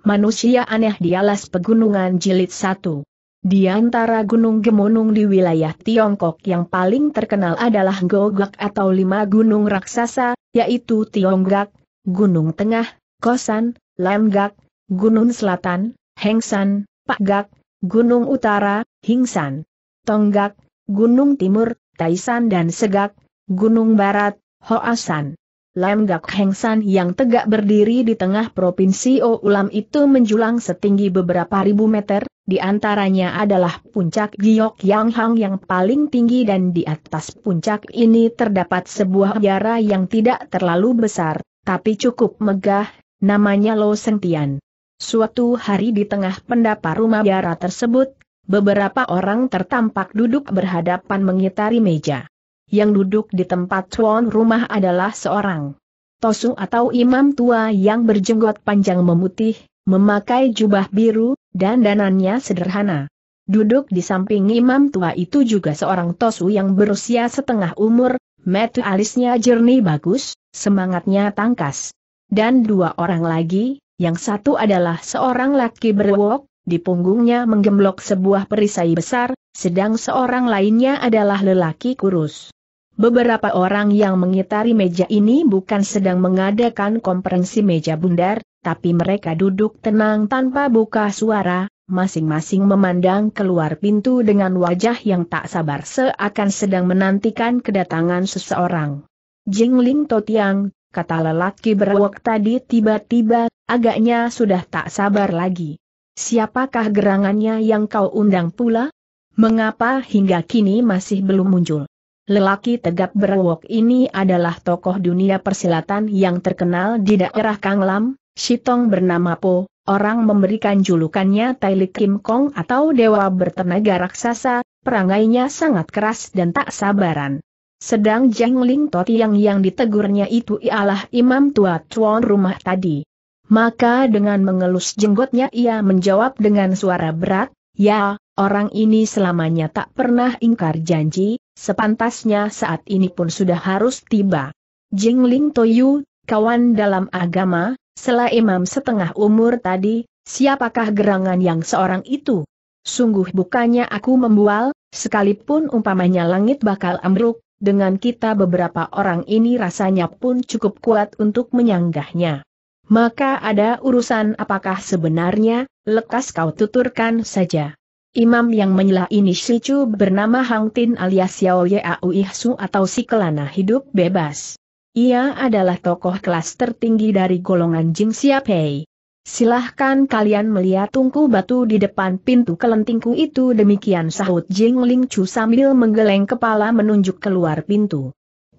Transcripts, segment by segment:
Manusia aneh di alas pegunungan jilid satu. Di antara gunung gemunung di wilayah Tiongkok yang paling terkenal adalah Gogak atau lima gunung raksasa, yaitu Tionggak, Gunung Tengah, Kosan, Lemgak, Gunung Selatan, Hengsan, Pakgak, Gunung Utara, Hingsan, Tonggak, Gunung Timur, Taisan dan Segak, Gunung Barat, Hoasan. Lam Gak Heng San yang tegak berdiri di tengah provinsi Oulam itu menjulang setinggi beberapa ribu meter, di antaranya adalah puncak Giok Yang Hang yang paling tinggi dan di atas puncak ini terdapat sebuah biara yang tidak terlalu besar, tapi cukup megah, namanya Lo Sentian. Suatu hari di tengah pendapa rumah biara tersebut, beberapa orang tertampak duduk berhadapan mengitari meja yang duduk di tempat tuan rumah adalah seorang tosu atau imam tua yang berjenggot panjang memutih, memakai jubah biru, dan danannya sederhana. Duduk di samping imam tua itu juga seorang tosu yang berusia setengah umur, metu alisnya jernih bagus, semangatnya tangkas. Dan dua orang lagi, yang satu adalah seorang laki berwok, di punggungnya menggemblok sebuah perisai besar, sedang seorang lainnya adalah lelaki kurus. Beberapa orang yang mengitari meja ini bukan sedang mengadakan konferensi meja bundar, tapi mereka duduk tenang tanpa buka suara, masing-masing memandang keluar pintu dengan wajah yang tak sabar seakan sedang menantikan kedatangan seseorang. Jingling Totiang, kata lelaki berawak tadi tiba-tiba, agaknya sudah tak sabar lagi. Siapakah gerangannya yang kau undang pula? Mengapa hingga kini masih belum muncul? Lelaki tegap berwok ini adalah tokoh dunia persilatan yang terkenal di daerah Kanglam, Shitong bernama Po, orang memberikan julukannya Tailik Kim Kong atau Dewa Bertenaga Raksasa, perangainya sangat keras dan tak sabaran. Sedang Jeng Ling Totiang yang ditegurnya itu ialah imam tua tuan rumah tadi. Maka dengan mengelus jenggotnya ia menjawab dengan suara berat, Ya, orang ini selamanya tak pernah ingkar janji, sepantasnya saat ini pun sudah harus tiba. Jingling Toyu, kawan dalam agama, selah imam setengah umur tadi, siapakah gerangan yang seorang itu? Sungguh bukannya aku membual, sekalipun umpamanya langit bakal ambruk, dengan kita beberapa orang ini rasanya pun cukup kuat untuk menyanggahnya. Maka ada urusan apakah sebenarnya, lekas kau tuturkan saja. Imam yang menyela ini Chu bernama Hang Tin alias Yao Yau Ihsu atau si kelana hidup bebas. Ia adalah tokoh kelas tertinggi dari golongan Jing Xiapei. Silahkan kalian melihat tungku batu di depan pintu kelentingku itu demikian sahut Jing Ling Chu sambil menggeleng kepala menunjuk keluar pintu.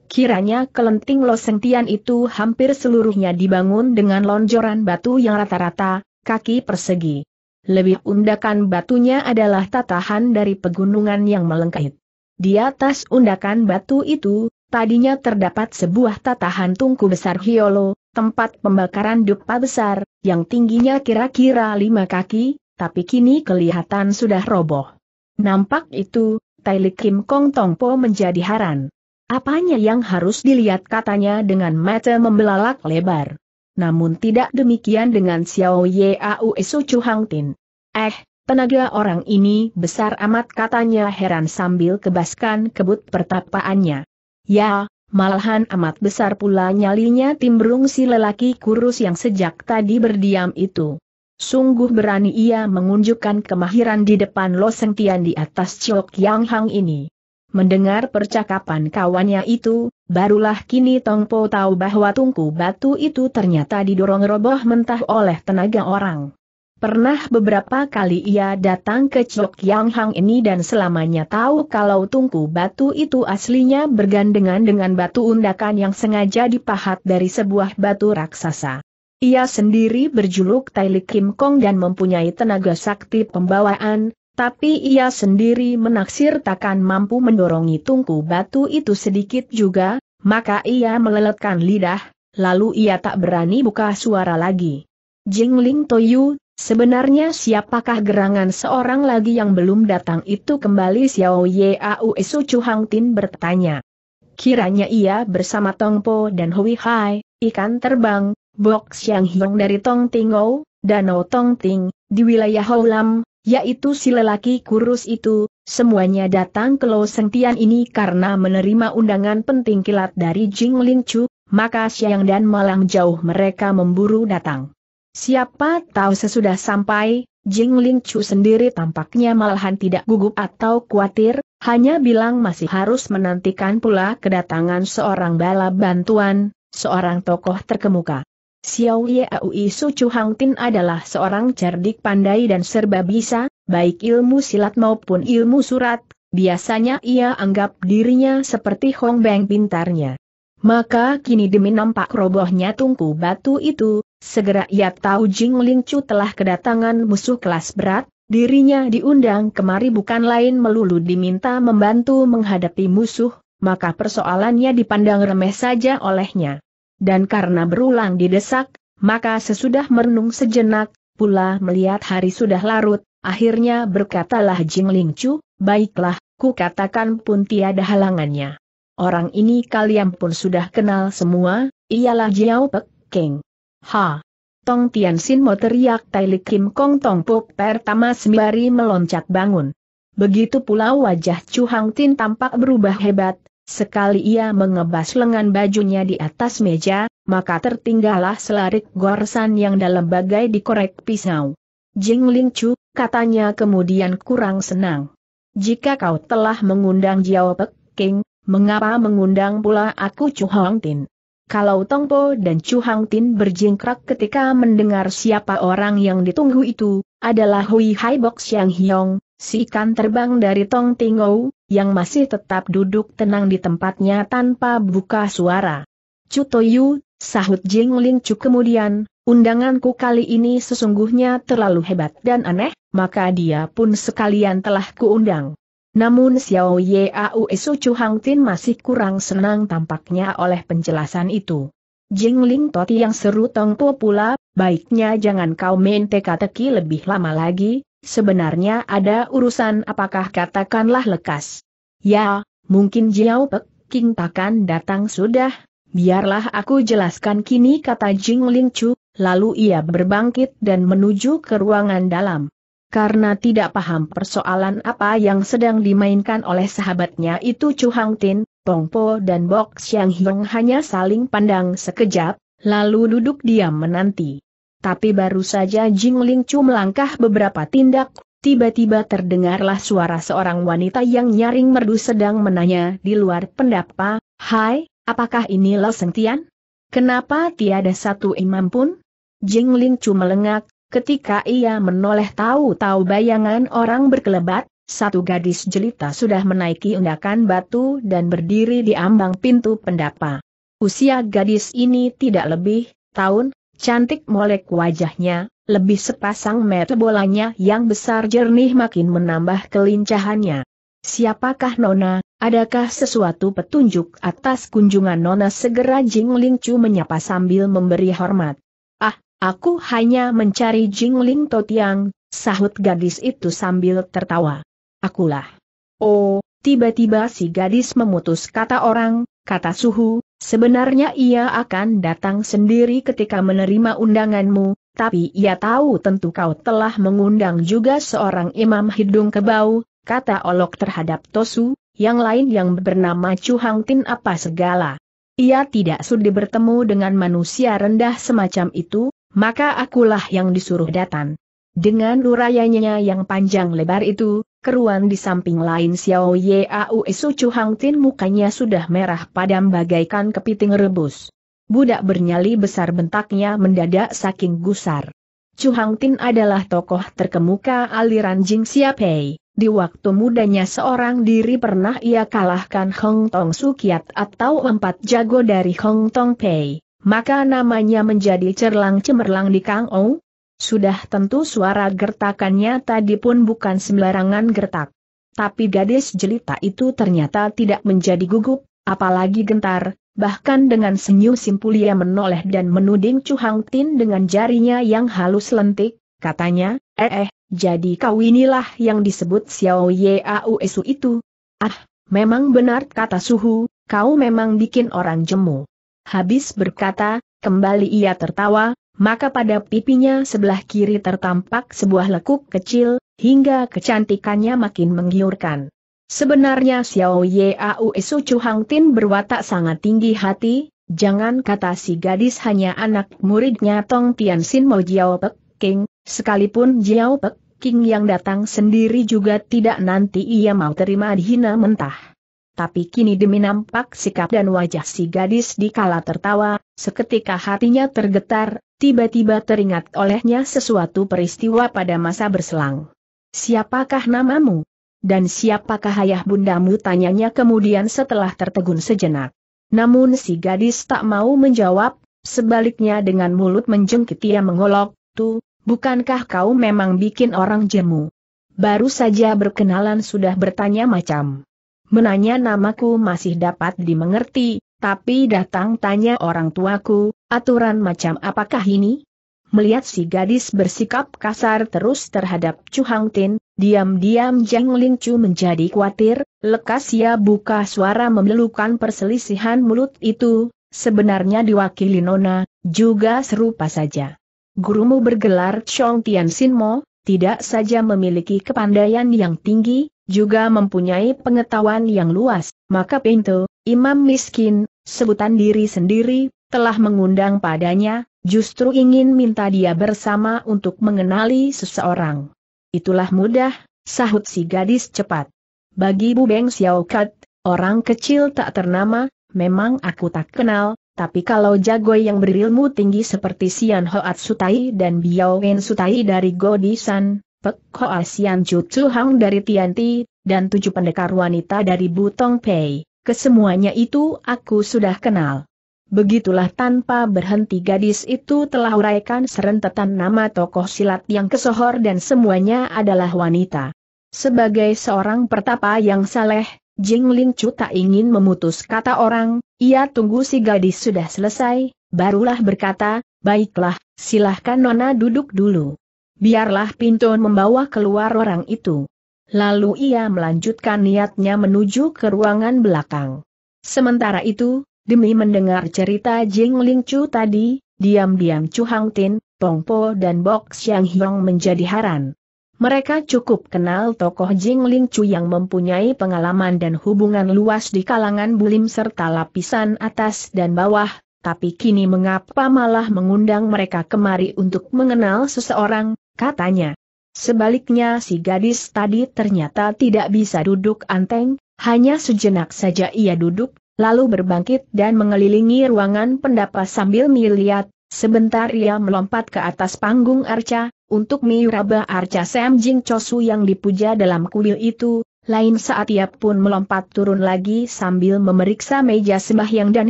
Kiranya kelenting Tian itu hampir seluruhnya dibangun dengan lonjoran batu yang rata-rata, kaki persegi. Lebih undakan batunya adalah tatahan dari pegunungan yang melengkait. Di atas undakan batu itu, tadinya terdapat sebuah tatahan tungku besar Hiolo, tempat pembakaran dupa besar, yang tingginya kira-kira lima kaki, tapi kini kelihatan sudah roboh. Nampak itu, Tailik Kim Kong Tong Po menjadi haran. Apanya yang harus dilihat katanya dengan mata membelalak lebar namun tidak demikian dengan Xiao Yau Su Chu Hang Tin. Eh, tenaga orang ini besar amat katanya heran sambil kebaskan kebut pertapaannya. Ya, malahan amat besar pula nyalinya timbrung si lelaki kurus yang sejak tadi berdiam itu. Sungguh berani ia mengunjukkan kemahiran di depan Lo Sengtian di atas Chok Yang Hang ini. Mendengar percakapan kawannya itu, Barulah kini Tong Po tahu bahwa tungku batu itu ternyata didorong roboh mentah oleh tenaga orang. Pernah beberapa kali ia datang ke Chok Yang Hang ini dan selamanya tahu kalau tungku batu itu aslinya bergandengan dengan batu undakan yang sengaja dipahat dari sebuah batu raksasa. Ia sendiri berjuluk Tai Li Kim Kong dan mempunyai tenaga sakti pembawaan, tapi ia sendiri menaksir takkan mampu mendorongi tungku batu itu sedikit juga, maka ia meleletkan lidah, lalu ia tak berani buka suara lagi. Jingling Toyu, sebenarnya siapakah gerangan seorang lagi yang belum datang itu kembali Xiao Ye Yau Esu Chu Hang Tin bertanya. Kiranya ia bersama Tongpo dan Hui Hai, ikan terbang, Bok Xiang Hiong dari Tong Tingou, Danau Tong Ting, di wilayah Houlam, yaitu si lelaki kurus itu, semuanya datang ke Lo Sentian ini karena menerima undangan penting kilat dari Jing Ling Chu, maka siang dan malam jauh mereka memburu datang. Siapa tahu sesudah sampai, Jing Ling Chu sendiri tampaknya malahan tidak gugup atau khawatir, hanya bilang masih harus menantikan pula kedatangan seorang bala bantuan, seorang tokoh terkemuka. Xiao Aui Su Chu Hang Tin adalah seorang cerdik pandai dan serba bisa, baik ilmu silat maupun ilmu surat, biasanya ia anggap dirinya seperti Hong Beng pintarnya. Maka kini demi nampak robohnya tungku batu itu, segera ia tahu Jing Ling Chu telah kedatangan musuh kelas berat, dirinya diundang kemari bukan lain melulu diminta membantu menghadapi musuh, maka persoalannya dipandang remeh saja olehnya dan karena berulang didesak, maka sesudah merenung sejenak, pula melihat hari sudah larut, akhirnya berkatalah Jing Ling Chu, baiklah, ku katakan pun tiada halangannya. Orang ini kalian pun sudah kenal semua, ialah Jiao Pek King. Ha! Tong Tian Sin mau teriak Li Kim Kong Tong Puk pertama sembari meloncat bangun. Begitu pula wajah Chu Hang Tin tampak berubah hebat, Sekali ia mengebas lengan bajunya di atas meja, maka tertinggallah selarik gorsan yang dalam bagai dikorek pisau. Jing Ling Chu, katanya kemudian kurang senang. Jika kau telah mengundang Jiao Pek King, mengapa mengundang pula aku Chu Hong Tin? Kalau Tong Po dan Chu Hong Tin berjingkrak ketika mendengar siapa orang yang ditunggu itu, adalah Hui Hai Bok Xiang Hiong, Si ikan terbang dari Tong Tingou, yang masih tetap duduk tenang di tempatnya tanpa buka suara. Cutoyu, sahut Jing Ling Chu kemudian, undanganku kali ini sesungguhnya terlalu hebat dan aneh, maka dia pun sekalian telah kuundang. Namun Xiao Yau Esu Chu Hang Tin masih kurang senang tampaknya oleh penjelasan itu. Jing Ling Toti yang seru Tong Po pula, baiknya jangan kau main teka-teki lebih lama lagi, sebenarnya ada urusan apakah katakanlah lekas. Ya, mungkin Jiao Pek King takkan datang sudah, biarlah aku jelaskan kini kata Jing Ling Chu, lalu ia berbangkit dan menuju ke ruangan dalam. Karena tidak paham persoalan apa yang sedang dimainkan oleh sahabatnya itu Chu Hang Tin, Tong Po dan Bok Xiang Hiong hanya saling pandang sekejap, lalu duduk diam menanti. Tapi baru saja Jing Ling Chu melangkah beberapa tindak, tiba-tiba terdengarlah suara seorang wanita yang nyaring merdu sedang menanya di luar pendapa, Hai, apakah ini Lo Tian? Kenapa tiada satu imam pun? Jing Ling Chu melengak, ketika ia menoleh tahu-tahu bayangan orang berkelebat, satu gadis jelita sudah menaiki undakan batu dan berdiri di ambang pintu pendapa. Usia gadis ini tidak lebih, tahun, Cantik molek wajahnya, lebih sepasang mata bolanya yang besar jernih makin menambah kelincahannya. Siapakah Nona, adakah sesuatu petunjuk atas kunjungan Nona segera Jing Ling Chu menyapa sambil memberi hormat. Ah, aku hanya mencari Jing Ling Totiang, sahut gadis itu sambil tertawa. Akulah. Oh, tiba-tiba si gadis memutus kata orang, kata suhu, Sebenarnya ia akan datang sendiri ketika menerima undanganmu, tapi ia tahu tentu kau telah mengundang juga seorang imam hidung kebau, kata Olok terhadap Tosu, yang lain yang bernama Chu Hang Tin apa segala. Ia tidak sudi bertemu dengan manusia rendah semacam itu, maka akulah yang disuruh datang. Dengan urayanya yang panjang lebar itu, Keruan di samping lain Xiao Ye Su Chu Hang Tin mukanya sudah merah padam bagaikan kepiting rebus. Budak bernyali besar bentaknya mendadak saking gusar. Chu Tin adalah tokoh terkemuka aliran Jing Xiaopei. Di waktu mudanya seorang diri pernah ia kalahkan Hong Tong Sukiat atau empat jago dari Hong Tong Pei, maka namanya menjadi cerlang cemerlang di Kang Ou, sudah tentu suara gertakannya tadi pun bukan sembarangan gertak. Tapi gadis jelita itu ternyata tidak menjadi gugup, apalagi gentar, bahkan dengan senyum simpul ia menoleh dan menuding Chu Hang Tin dengan jarinya yang halus lentik, katanya, eh eh, jadi kau inilah yang disebut Xiao Yau Esu itu. Ah, memang benar kata Suhu, kau memang bikin orang jemu. Habis berkata, kembali ia tertawa, maka pada pipinya sebelah kiri tertampak sebuah lekuk kecil, hingga kecantikannya makin menggiurkan. Sebenarnya Xiao Ye Su Chu Hang Tin berwatak sangat tinggi hati, jangan kata si gadis hanya anak muridnya Tong Tian Sin Mo Jiao Pek King, sekalipun Jiao Pek King yang datang sendiri juga tidak nanti ia mau terima dihina mentah tapi kini demi nampak sikap dan wajah si gadis dikala tertawa, seketika hatinya tergetar, tiba-tiba teringat olehnya sesuatu peristiwa pada masa berselang. Siapakah namamu? Dan siapakah ayah bundamu tanyanya kemudian setelah tertegun sejenak. Namun si gadis tak mau menjawab, sebaliknya dengan mulut menjengkit ia mengolok, Tuh, bukankah kau memang bikin orang jemu? Baru saja berkenalan sudah bertanya macam Menanya namaku masih dapat dimengerti, tapi datang tanya orang tuaku, aturan macam apakah ini? Melihat si gadis bersikap kasar terus terhadap Chu Hang Tin, diam-diam Jiang Chu menjadi khawatir, lekas ia ya buka suara memelukan perselisihan mulut itu, sebenarnya diwakili Nona, juga serupa saja. Gurumu bergelar Chong Tian Sin Mo, tidak saja memiliki kepandaian yang tinggi, juga mempunyai pengetahuan yang luas, maka Pinto, imam miskin, sebutan diri sendiri, telah mengundang padanya, justru ingin minta dia bersama untuk mengenali seseorang. Itulah mudah, sahut si gadis cepat. Bagi Bu Beng Xiaokat, orang kecil tak ternama, memang aku tak kenal, tapi kalau jago yang berilmu tinggi seperti Sian Hoat Sutai dan Biao Wen Sutai dari Godisan, Pek Hoa Sian Hang dari Tianti, dan tujuh pendekar wanita dari Butong Pei. Kesemuanya itu aku sudah kenal. Begitulah tanpa berhenti gadis itu telah uraikan serentetan nama tokoh silat yang kesohor dan semuanya adalah wanita. Sebagai seorang pertapa yang saleh, Jing Ling Chu tak ingin memutus kata orang, ia tunggu si gadis sudah selesai, barulah berkata, baiklah, silahkan Nona duduk dulu. Biarlah Pinto membawa keluar orang itu. Lalu ia melanjutkan niatnya menuju ke ruangan belakang. Sementara itu, demi mendengar cerita Jing Ling Chu tadi, diam-diam Chu Hang Tin, Pong Po dan Bok Xiang Hiong menjadi haran. Mereka cukup kenal tokoh Jing Ling Chu yang mempunyai pengalaman dan hubungan luas di kalangan bulim serta lapisan atas dan bawah, tapi kini mengapa malah mengundang mereka kemari untuk mengenal seseorang, katanya. Sebaliknya si gadis tadi ternyata tidak bisa duduk anteng, hanya sejenak saja ia duduk, lalu berbangkit dan mengelilingi ruangan pendapat sambil melihat, sebentar ia melompat ke atas panggung arca, untuk miuraba arca Sam Jing Chosu yang dipuja dalam kuil itu, lain saat ia pun melompat turun lagi sambil memeriksa meja sembahyang dan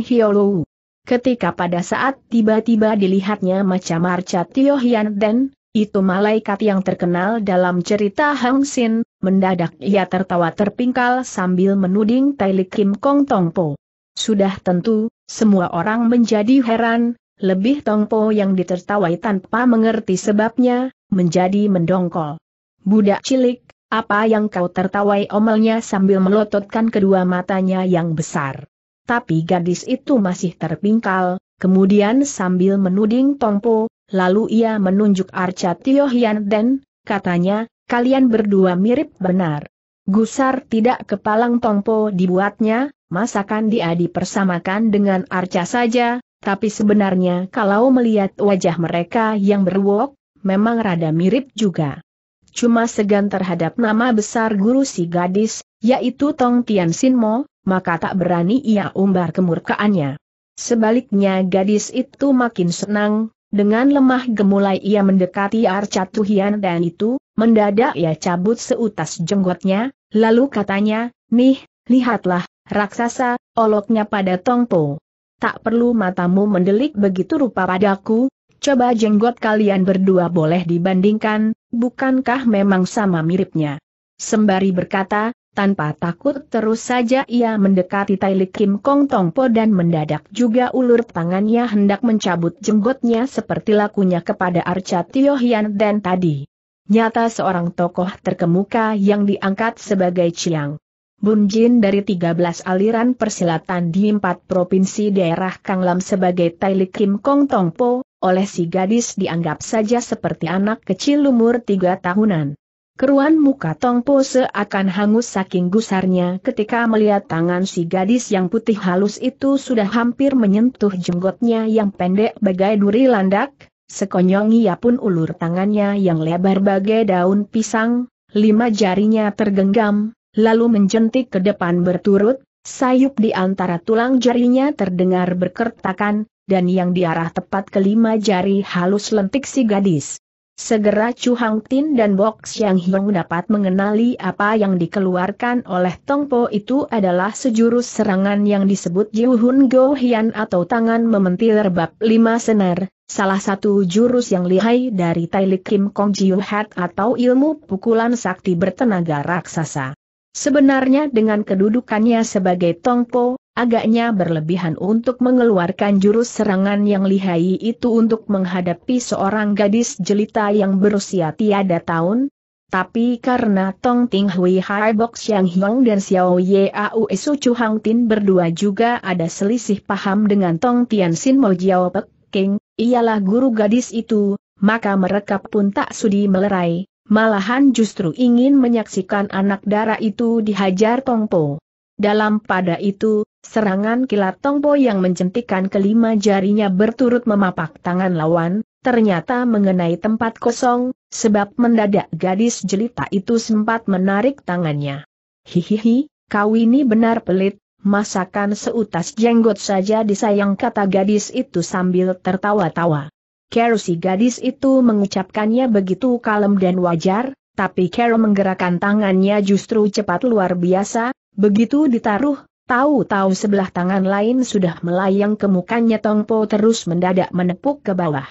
hiolou. Ketika pada saat tiba-tiba dilihatnya macam arca Tio Hian Den. Itu malaikat yang terkenal dalam cerita Hang Sin, mendadak ia tertawa terpingkal sambil menuding Li Kim Kong Tong Po. Sudah tentu, semua orang menjadi heran, lebih Tong Po yang ditertawai tanpa mengerti sebabnya, menjadi mendongkol. Budak cilik, apa yang kau tertawai omelnya sambil melototkan kedua matanya yang besar. Tapi gadis itu masih terpingkal, kemudian sambil menuding Tong Po, Lalu ia menunjuk Arca Tio Hian Den, katanya, kalian berdua mirip benar. Gusar tidak kepalang tongpo dibuatnya, masakan dia dipersamakan dengan Arca saja, tapi sebenarnya kalau melihat wajah mereka yang berwok, memang rada mirip juga. Cuma segan terhadap nama besar guru si gadis, yaitu Tong Tian Mo, maka tak berani ia umbar kemurkaannya. Sebaliknya gadis itu makin senang, dengan lemah gemulai ia mendekati Arca Tuhian dan itu, mendadak ia cabut seutas jenggotnya, lalu katanya, Nih, lihatlah, raksasa, oloknya pada tongpo. Tak perlu matamu mendelik begitu rupa padaku, coba jenggot kalian berdua boleh dibandingkan, bukankah memang sama miripnya? Sembari berkata, tanpa takut terus saja ia mendekati Taili Kim Kong Po dan mendadak juga ulur tangannya hendak mencabut jenggotnya seperti lakunya kepada Arca Tio Hian dan tadi. Nyata seorang tokoh terkemuka yang diangkat sebagai Chiang. Bunjin dari 13 aliran persilatan di empat provinsi daerah Kanglam sebagai Taili Kim Kong Po, oleh si gadis dianggap saja seperti anak kecil umur tiga tahunan. Keruan muka Tong Po seakan hangus saking gusarnya ketika melihat tangan si gadis yang putih halus itu sudah hampir menyentuh jenggotnya yang pendek bagai duri landak, sekonyong ia pun ulur tangannya yang lebar bagai daun pisang, lima jarinya tergenggam, lalu menjentik ke depan berturut, sayup di antara tulang jarinya terdengar berkertakan, dan yang diarah tepat kelima jari halus lentik si gadis. Segera Chu Hang Tin dan Bok Xiang Hiong dapat mengenali apa yang dikeluarkan oleh Tong Po itu adalah sejurus serangan yang disebut Jiu Hun Go Hian atau tangan mementil bab lima senar, salah satu jurus yang lihai dari Li Kim Kong Jiu Hat atau ilmu pukulan sakti bertenaga raksasa. Sebenarnya dengan kedudukannya sebagai Tong Po. Agaknya berlebihan untuk mengeluarkan jurus serangan yang lihai itu untuk menghadapi seorang gadis jelita yang berusia tiada tahun, tapi karena Tong Ting Hui Hai Bok Xiang Hiong dan Xiao Ye Au Su Chu Hang Tin berdua juga ada selisih paham dengan Tong Tian Sin Mo Jiao Pek King, ialah guru gadis itu, maka mereka pun tak sudi melerai, malahan justru ingin menyaksikan anak dara itu dihajar Tong Po. Dalam pada itu, Serangan kilat Tongpo yang mencentikan kelima jarinya berturut memapak tangan lawan, ternyata mengenai tempat kosong, sebab mendadak gadis jelita itu sempat menarik tangannya. Hihihi, kau ini benar pelit, masakan seutas jenggot saja disayang kata gadis itu sambil tertawa-tawa. Kero si gadis itu mengucapkannya begitu kalem dan wajar, tapi Kero menggerakkan tangannya justru cepat luar biasa, begitu ditaruh, Tahu-tahu sebelah tangan lain sudah melayang ke mukanya Tongpo terus mendadak menepuk ke bawah.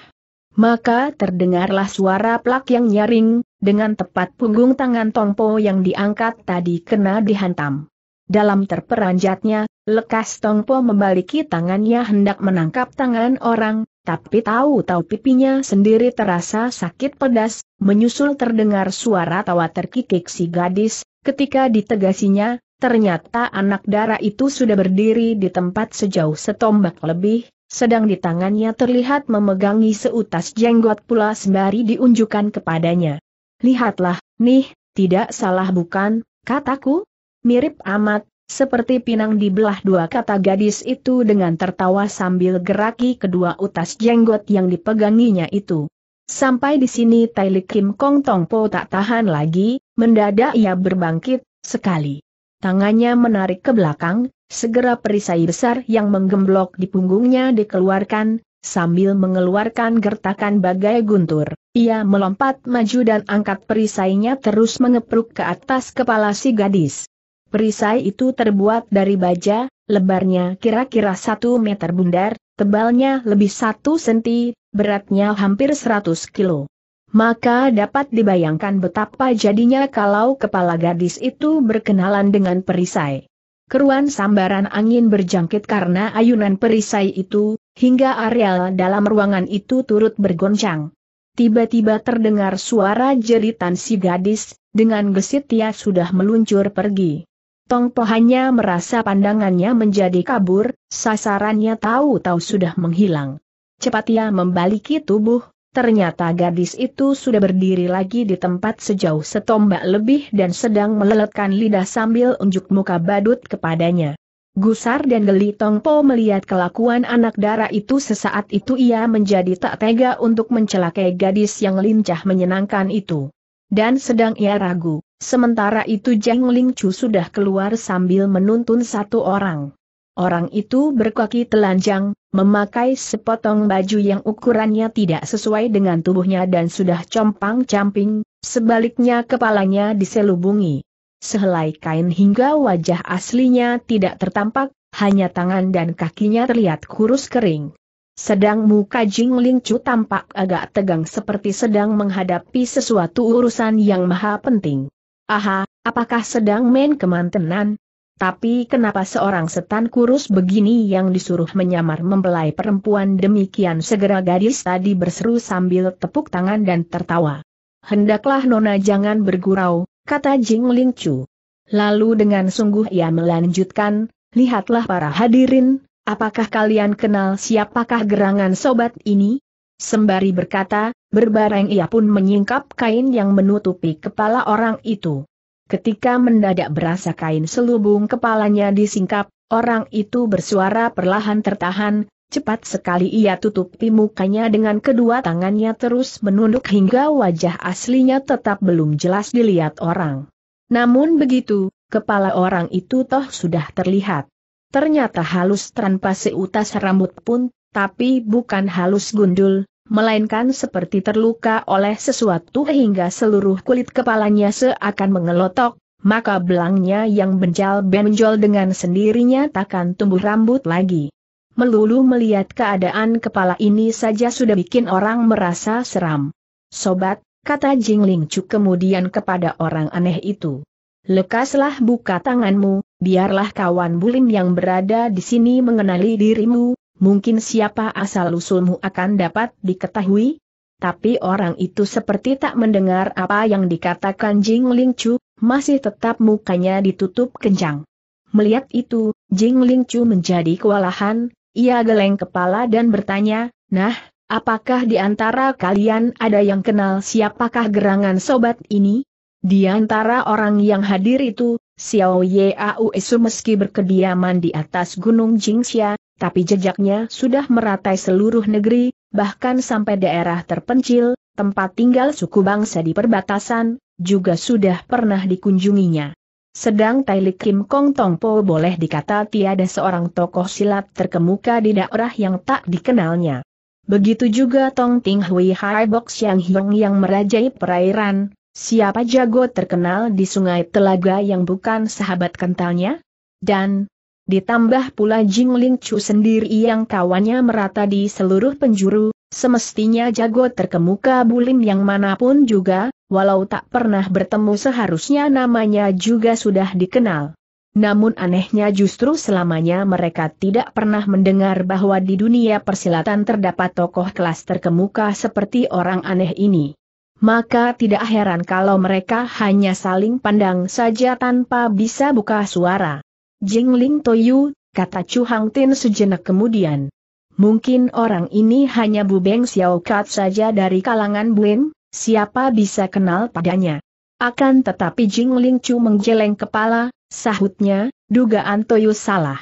Maka terdengarlah suara plak yang nyaring, dengan tepat punggung tangan Tongpo yang diangkat tadi kena dihantam. Dalam terperanjatnya, lekas Tongpo membaliki tangannya hendak menangkap tangan orang, tapi tahu-tahu pipinya sendiri terasa sakit pedas, menyusul terdengar suara tawa terkikik si gadis, ketika ditegasinya, Ternyata anak darah itu sudah berdiri di tempat sejauh setombak lebih, sedang di tangannya terlihat memegangi seutas jenggot pula sembari diunjukkan kepadanya. Lihatlah, nih, tidak salah bukan, kataku? Mirip amat, seperti pinang dibelah dua kata gadis itu dengan tertawa sambil geraki kedua utas jenggot yang dipeganginya itu. Sampai di sini Li Kim Kong Tong Po tak tahan lagi, mendadak ia berbangkit, sekali. Tangannya menarik ke belakang, segera perisai besar yang menggemblok di punggungnya dikeluarkan, sambil mengeluarkan gertakan bagai guntur. Ia melompat maju dan angkat perisainya terus mengepruk ke atas kepala si gadis. Perisai itu terbuat dari baja, lebarnya kira-kira satu meter bundar, tebalnya lebih satu senti, beratnya hampir 100 kilo. Maka dapat dibayangkan betapa jadinya kalau kepala gadis itu berkenalan dengan perisai. Keruan sambaran angin berjangkit karena ayunan perisai itu, hingga areal dalam ruangan itu turut bergoncang. Tiba-tiba terdengar suara jeritan si gadis, dengan gesit ia sudah meluncur pergi. Tong hanya merasa pandangannya menjadi kabur, sasarannya tahu-tahu sudah menghilang. Cepat ia membaliki tubuh, Ternyata gadis itu sudah berdiri lagi di tempat sejauh setombak lebih dan sedang meleletkan lidah sambil unjuk muka badut kepadanya. Gusar dan geli Tongpo melihat kelakuan anak dara itu sesaat itu ia menjadi tak tega untuk mencelakai gadis yang lincah menyenangkan itu. Dan sedang ia ragu, sementara itu Jeng Lingcu sudah keluar sambil menuntun satu orang. Orang itu berkaki telanjang, memakai sepotong baju yang ukurannya tidak sesuai dengan tubuhnya dan sudah compang-camping, sebaliknya kepalanya diselubungi. Sehelai kain hingga wajah aslinya tidak tertampak, hanya tangan dan kakinya terlihat kurus kering. Sedang muka Jing Lingcu tampak agak tegang seperti sedang menghadapi sesuatu urusan yang maha penting. Aha, apakah sedang main kemantenan? Tapi kenapa seorang setan kurus begini yang disuruh menyamar membelai perempuan demikian segera gadis tadi berseru sambil tepuk tangan dan tertawa. Hendaklah Nona jangan bergurau, kata Jing Ling Chu. Lalu dengan sungguh ia melanjutkan, lihatlah para hadirin, apakah kalian kenal siapakah gerangan sobat ini? Sembari berkata, berbareng ia pun menyingkap kain yang menutupi kepala orang itu. Ketika mendadak berasa kain selubung kepalanya disingkap, orang itu bersuara perlahan tertahan, cepat sekali ia tutupi mukanya dengan kedua tangannya terus menunduk hingga wajah aslinya tetap belum jelas dilihat orang. Namun begitu, kepala orang itu toh sudah terlihat. Ternyata halus tanpa seutas rambut pun, tapi bukan halus gundul, melainkan seperti terluka oleh sesuatu hingga seluruh kulit kepalanya seakan mengelotok, maka belangnya yang benjal-benjol dengan sendirinya takkan tumbuh rambut lagi. Melulu melihat keadaan kepala ini saja sudah bikin orang merasa seram. Sobat, kata Jing Ling Chu kemudian kepada orang aneh itu. Lekaslah buka tanganmu, biarlah kawan Bulim yang berada di sini mengenali dirimu, mungkin siapa asal-usulmu akan dapat diketahui? Tapi orang itu seperti tak mendengar apa yang dikatakan Jing Ling Chu, masih tetap mukanya ditutup kencang. Melihat itu, Jing Ling Chu menjadi kewalahan, ia geleng kepala dan bertanya, Nah, apakah di antara kalian ada yang kenal siapakah gerangan sobat ini? Di antara orang yang hadir itu, Xiao Ye Au Esu meski berkediaman di atas Gunung Jingxia, tapi jejaknya sudah meratai seluruh negeri, bahkan sampai daerah terpencil, tempat tinggal suku bangsa di perbatasan, juga sudah pernah dikunjunginya. Sedang Tailik Kim Kong Tong Po boleh dikata tiada seorang tokoh silat terkemuka di daerah yang tak dikenalnya. Begitu juga Tong Ting Hui Hai Bok Siang Hiong yang merajai perairan, siapa jago terkenal di sungai telaga yang bukan sahabat kentalnya? Dan, ditambah pula Jing Ling Chu sendiri yang kawannya merata di seluruh penjuru, semestinya jago terkemuka Bulim yang manapun juga, walau tak pernah bertemu seharusnya namanya juga sudah dikenal. Namun anehnya justru selamanya mereka tidak pernah mendengar bahwa di dunia persilatan terdapat tokoh kelas terkemuka seperti orang aneh ini. Maka tidak heran kalau mereka hanya saling pandang saja tanpa bisa buka suara. Jingling Toyu, kata Chu Hang Tin sejenak kemudian. Mungkin orang ini hanya bu Beng Xiao Kat saja dari kalangan Buin, siapa bisa kenal padanya. Akan tetapi Jingling Chu menggeleng kepala, sahutnya, dugaan Toyu salah.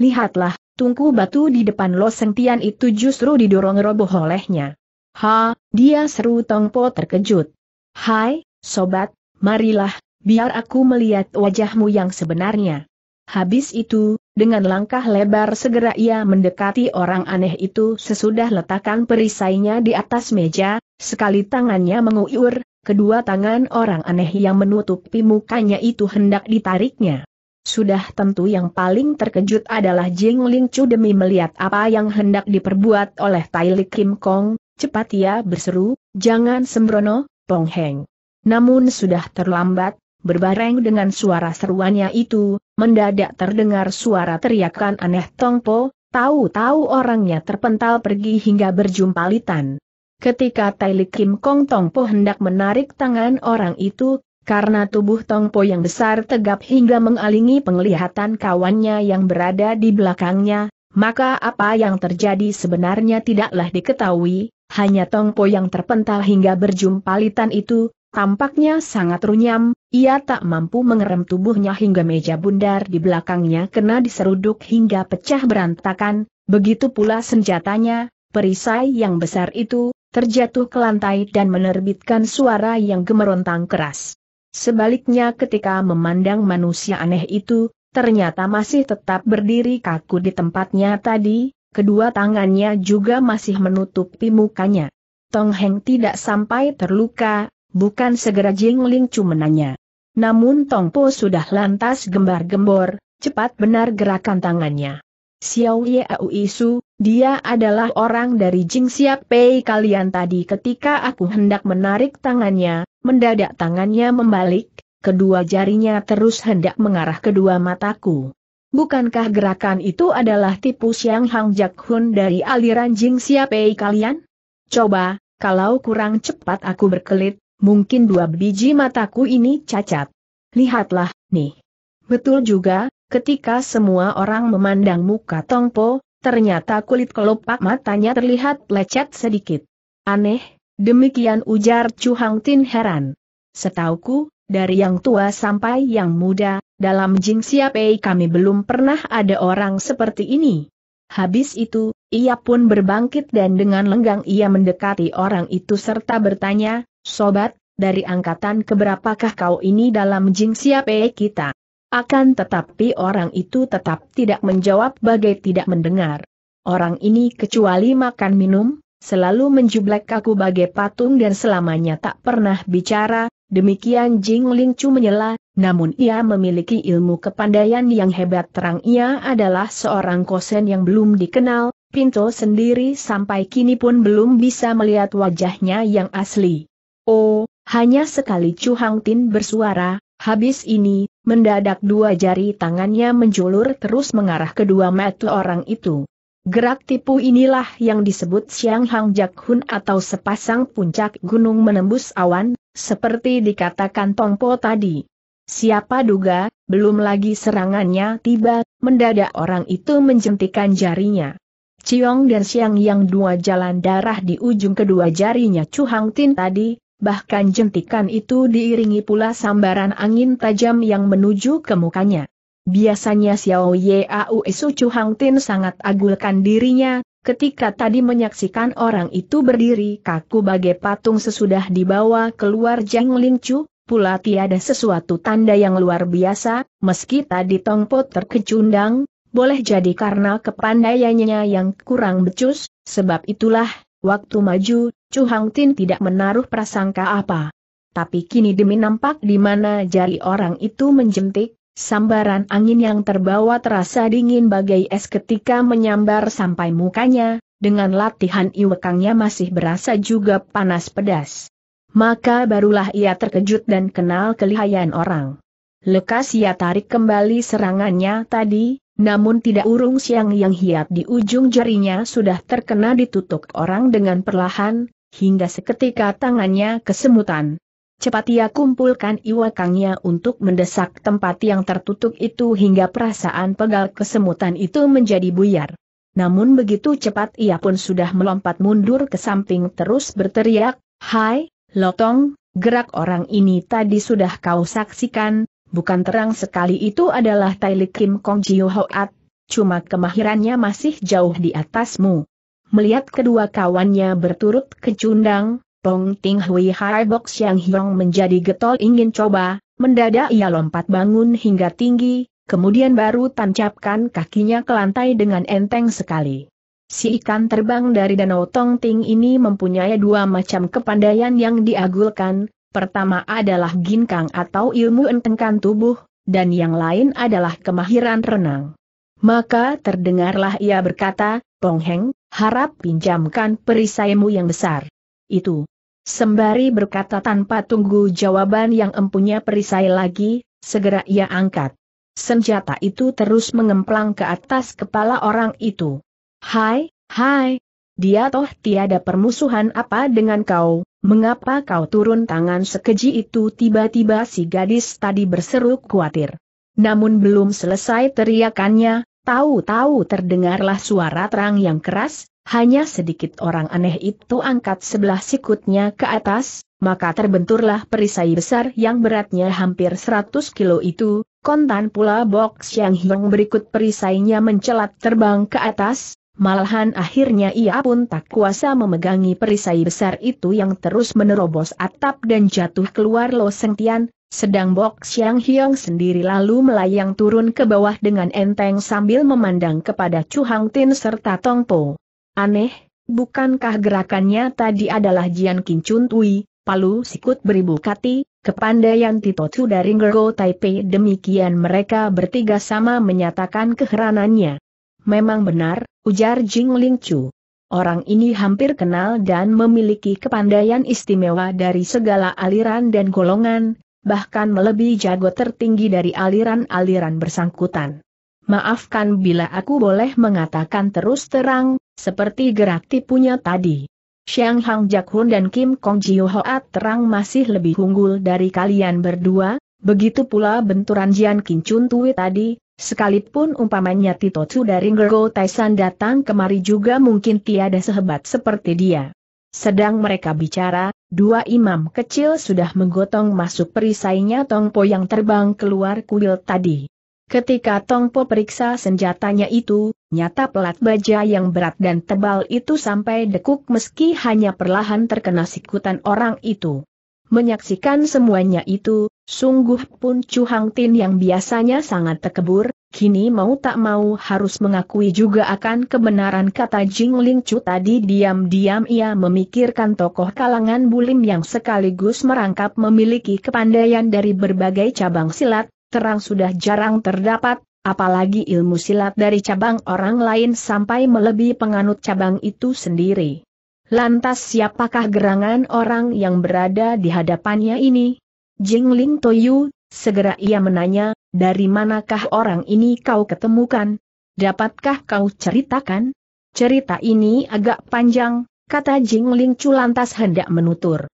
Lihatlah, tungku batu di depan Lo Sentian itu justru didorong roboh olehnya. Ha, dia seru Tongpo terkejut. Hai, sobat, marilah, biar aku melihat wajahmu yang sebenarnya. Habis itu, dengan langkah lebar segera ia mendekati orang aneh itu sesudah letakkan perisainya di atas meja, sekali tangannya menguyur, kedua tangan orang aneh yang menutupi mukanya itu hendak ditariknya. Sudah tentu yang paling terkejut adalah Jing Ling Chu demi melihat apa yang hendak diperbuat oleh Tai Li Kim Kong, cepat ia berseru, jangan sembrono, Pong Heng. Namun sudah terlambat, Berbareng dengan suara seruannya itu, mendadak terdengar suara teriakan aneh Tongpo, tahu-tahu orangnya terpental pergi hingga berjumpalitan. Ketika Tailik Kim Kong Tongpo hendak menarik tangan orang itu, karena tubuh Tongpo yang besar tegap hingga mengalingi penglihatan kawannya yang berada di belakangnya, maka apa yang terjadi sebenarnya tidaklah diketahui, hanya Tongpo yang terpental hingga berjumpalitan itu, Tampaknya sangat runyam, ia tak mampu mengerem tubuhnya hingga meja bundar di belakangnya kena diseruduk hingga pecah berantakan, begitu pula senjatanya, perisai yang besar itu, terjatuh ke lantai dan menerbitkan suara yang gemerontang keras. Sebaliknya ketika memandang manusia aneh itu, ternyata masih tetap berdiri kaku di tempatnya tadi, kedua tangannya juga masih menutupi mukanya. Tong Heng tidak sampai terluka, bukan segera Jing Ling Chu menanya. Namun Tongpo sudah lantas gembar-gembor, cepat benar gerakan tangannya. Xiao Au Isu, dia adalah orang dari Jing Siap Pei kalian tadi ketika aku hendak menarik tangannya, mendadak tangannya membalik, kedua jarinya terus hendak mengarah kedua mataku. Bukankah gerakan itu adalah tipu Siang Hang Jak Hun dari aliran Jing Pei kalian? Coba, kalau kurang cepat aku berkelit, mungkin dua biji mataku ini cacat. Lihatlah, nih. Betul juga, ketika semua orang memandang muka Tongpo, ternyata kulit kelopak matanya terlihat lecet sedikit. Aneh, demikian ujar Chu Hang Tin heran. Setauku, dari yang tua sampai yang muda, dalam Jing Siapei kami belum pernah ada orang seperti ini. Habis itu, ia pun berbangkit dan dengan lenggang ia mendekati orang itu serta bertanya, Sobat, dari angkatan keberapakah kau ini dalam Jing Siape kita? Akan tetapi orang itu tetap tidak menjawab bagai tidak mendengar. Orang ini kecuali makan minum, selalu menjublek aku bagai patung dan selamanya tak pernah bicara, demikian Jing Ling Chu menyela, namun ia memiliki ilmu kepandaian yang hebat terang ia adalah seorang kosen yang belum dikenal, Pinto sendiri sampai kini pun belum bisa melihat wajahnya yang asli. Oh, hanya sekali Chu Hang Tin bersuara, habis ini, mendadak dua jari tangannya menjulur terus mengarah kedua mata orang itu. Gerak tipu inilah yang disebut Siang Hang Jak Hun atau sepasang puncak gunung menembus awan, seperti dikatakan Tong Po tadi. Siapa duga, belum lagi serangannya tiba, mendadak orang itu menjentikan jarinya. Ciong dan Siang yang dua jalan darah di ujung kedua jarinya Chu Hang Tin tadi, bahkan jentikan itu diiringi pula sambaran angin tajam yang menuju ke mukanya. Biasanya Xiao Yau Isu Chu Hang Tin sangat agulkan dirinya, ketika tadi menyaksikan orang itu berdiri kaku bagai patung sesudah dibawa keluar Jang Ling Chu, pula tiada sesuatu tanda yang luar biasa, meski tadi Tong Po terkecundang, boleh jadi karena kepandaiannya yang kurang becus, sebab itulah Waktu maju, Chu Hang Tin tidak menaruh prasangka apa. Tapi kini demi nampak di mana jari orang itu menjentik, sambaran angin yang terbawa terasa dingin bagai es ketika menyambar sampai mukanya, dengan latihan iwekangnya masih berasa juga panas pedas. Maka barulah ia terkejut dan kenal kelihayan orang. Lekas ia tarik kembali serangannya tadi, namun tidak urung siang yang hiat di ujung jarinya sudah terkena ditutup orang dengan perlahan, hingga seketika tangannya kesemutan. Cepat ia kumpulkan iwakangnya untuk mendesak tempat yang tertutup itu hingga perasaan pegal kesemutan itu menjadi buyar. Namun begitu cepat ia pun sudah melompat mundur ke samping terus berteriak, Hai, Lotong, gerak orang ini tadi sudah kau saksikan, bukan terang sekali itu adalah Li Kim Kong Jiu Hoat, cuma kemahirannya masih jauh di atasmu. Melihat kedua kawannya berturut kecundang, Pong Ting Hui Hai Box Yang Hiong menjadi getol ingin coba, mendadak ia lompat bangun hingga tinggi, kemudian baru tancapkan kakinya ke lantai dengan enteng sekali. Si ikan terbang dari Danau Tong Ting ini mempunyai dua macam kepandaian yang diagulkan, Pertama adalah ginkang atau ilmu entengkan tubuh, dan yang lain adalah kemahiran renang. Maka terdengarlah ia berkata, Pongheng, harap pinjamkan perisaimu yang besar. Itu. Sembari berkata tanpa tunggu jawaban yang empunya perisai lagi, segera ia angkat. Senjata itu terus mengemplang ke atas kepala orang itu. Hai, hai, dia toh tiada permusuhan apa dengan kau, mengapa kau turun tangan sekeji itu tiba-tiba si gadis tadi berseru khawatir. Namun belum selesai teriakannya, tahu-tahu terdengarlah suara terang yang keras, hanya sedikit orang aneh itu angkat sebelah sikutnya ke atas, maka terbenturlah perisai besar yang beratnya hampir 100 kilo itu, kontan pula box yang hilang berikut perisainya mencelat terbang ke atas, Malahan akhirnya ia pun tak kuasa memegangi perisai besar itu yang terus menerobos atap dan jatuh keluar Lo tian. sedang Bok Xiang Hiong sendiri lalu melayang turun ke bawah dengan enteng sambil memandang kepada Chu Hang Tin serta Tong Po. Aneh, bukankah gerakannya tadi adalah Jian Kin Chun Tui, palu sikut beribu kati, Kepandaian Titotsu dari Ngergo Taipei demikian mereka bertiga sama menyatakan keheranannya. Memang benar, ujar Jing Ling Chu. Orang ini hampir kenal dan memiliki kepandaian istimewa dari segala aliran dan golongan, bahkan melebihi jago tertinggi dari aliran-aliran bersangkutan. Maafkan bila aku boleh mengatakan terus terang, seperti gerak tipunya tadi. Xiang Hang Jakhun dan Kim Kong Jiu Hoat terang masih lebih unggul dari kalian berdua, begitu pula benturan Jian Kin Chun Tui tadi, Sekalipun umpamanya Tito Ngergo Taisan datang kemari juga mungkin tiada sehebat seperti dia. Sedang mereka bicara, dua imam kecil sudah menggotong masuk perisainya Tongpo yang terbang keluar kuil tadi. Ketika Tongpo periksa senjatanya itu, nyata pelat baja yang berat dan tebal itu sampai dekuk meski hanya perlahan terkena sikutan orang itu. Menyaksikan semuanya itu, Sungguh pun Chu Hang Tin yang biasanya sangat tekebur, kini mau tak mau harus mengakui juga akan kebenaran kata Jing Ling Chu tadi diam-diam ia memikirkan tokoh kalangan bulim yang sekaligus merangkap memiliki kepandaian dari berbagai cabang silat, terang sudah jarang terdapat, apalagi ilmu silat dari cabang orang lain sampai melebihi penganut cabang itu sendiri. Lantas siapakah gerangan orang yang berada di hadapannya ini? Jingling Toyu, segera ia menanya, dari manakah orang ini kau ketemukan? Dapatkah kau ceritakan? Cerita ini agak panjang, kata Jingling Chu lantas hendak menutur.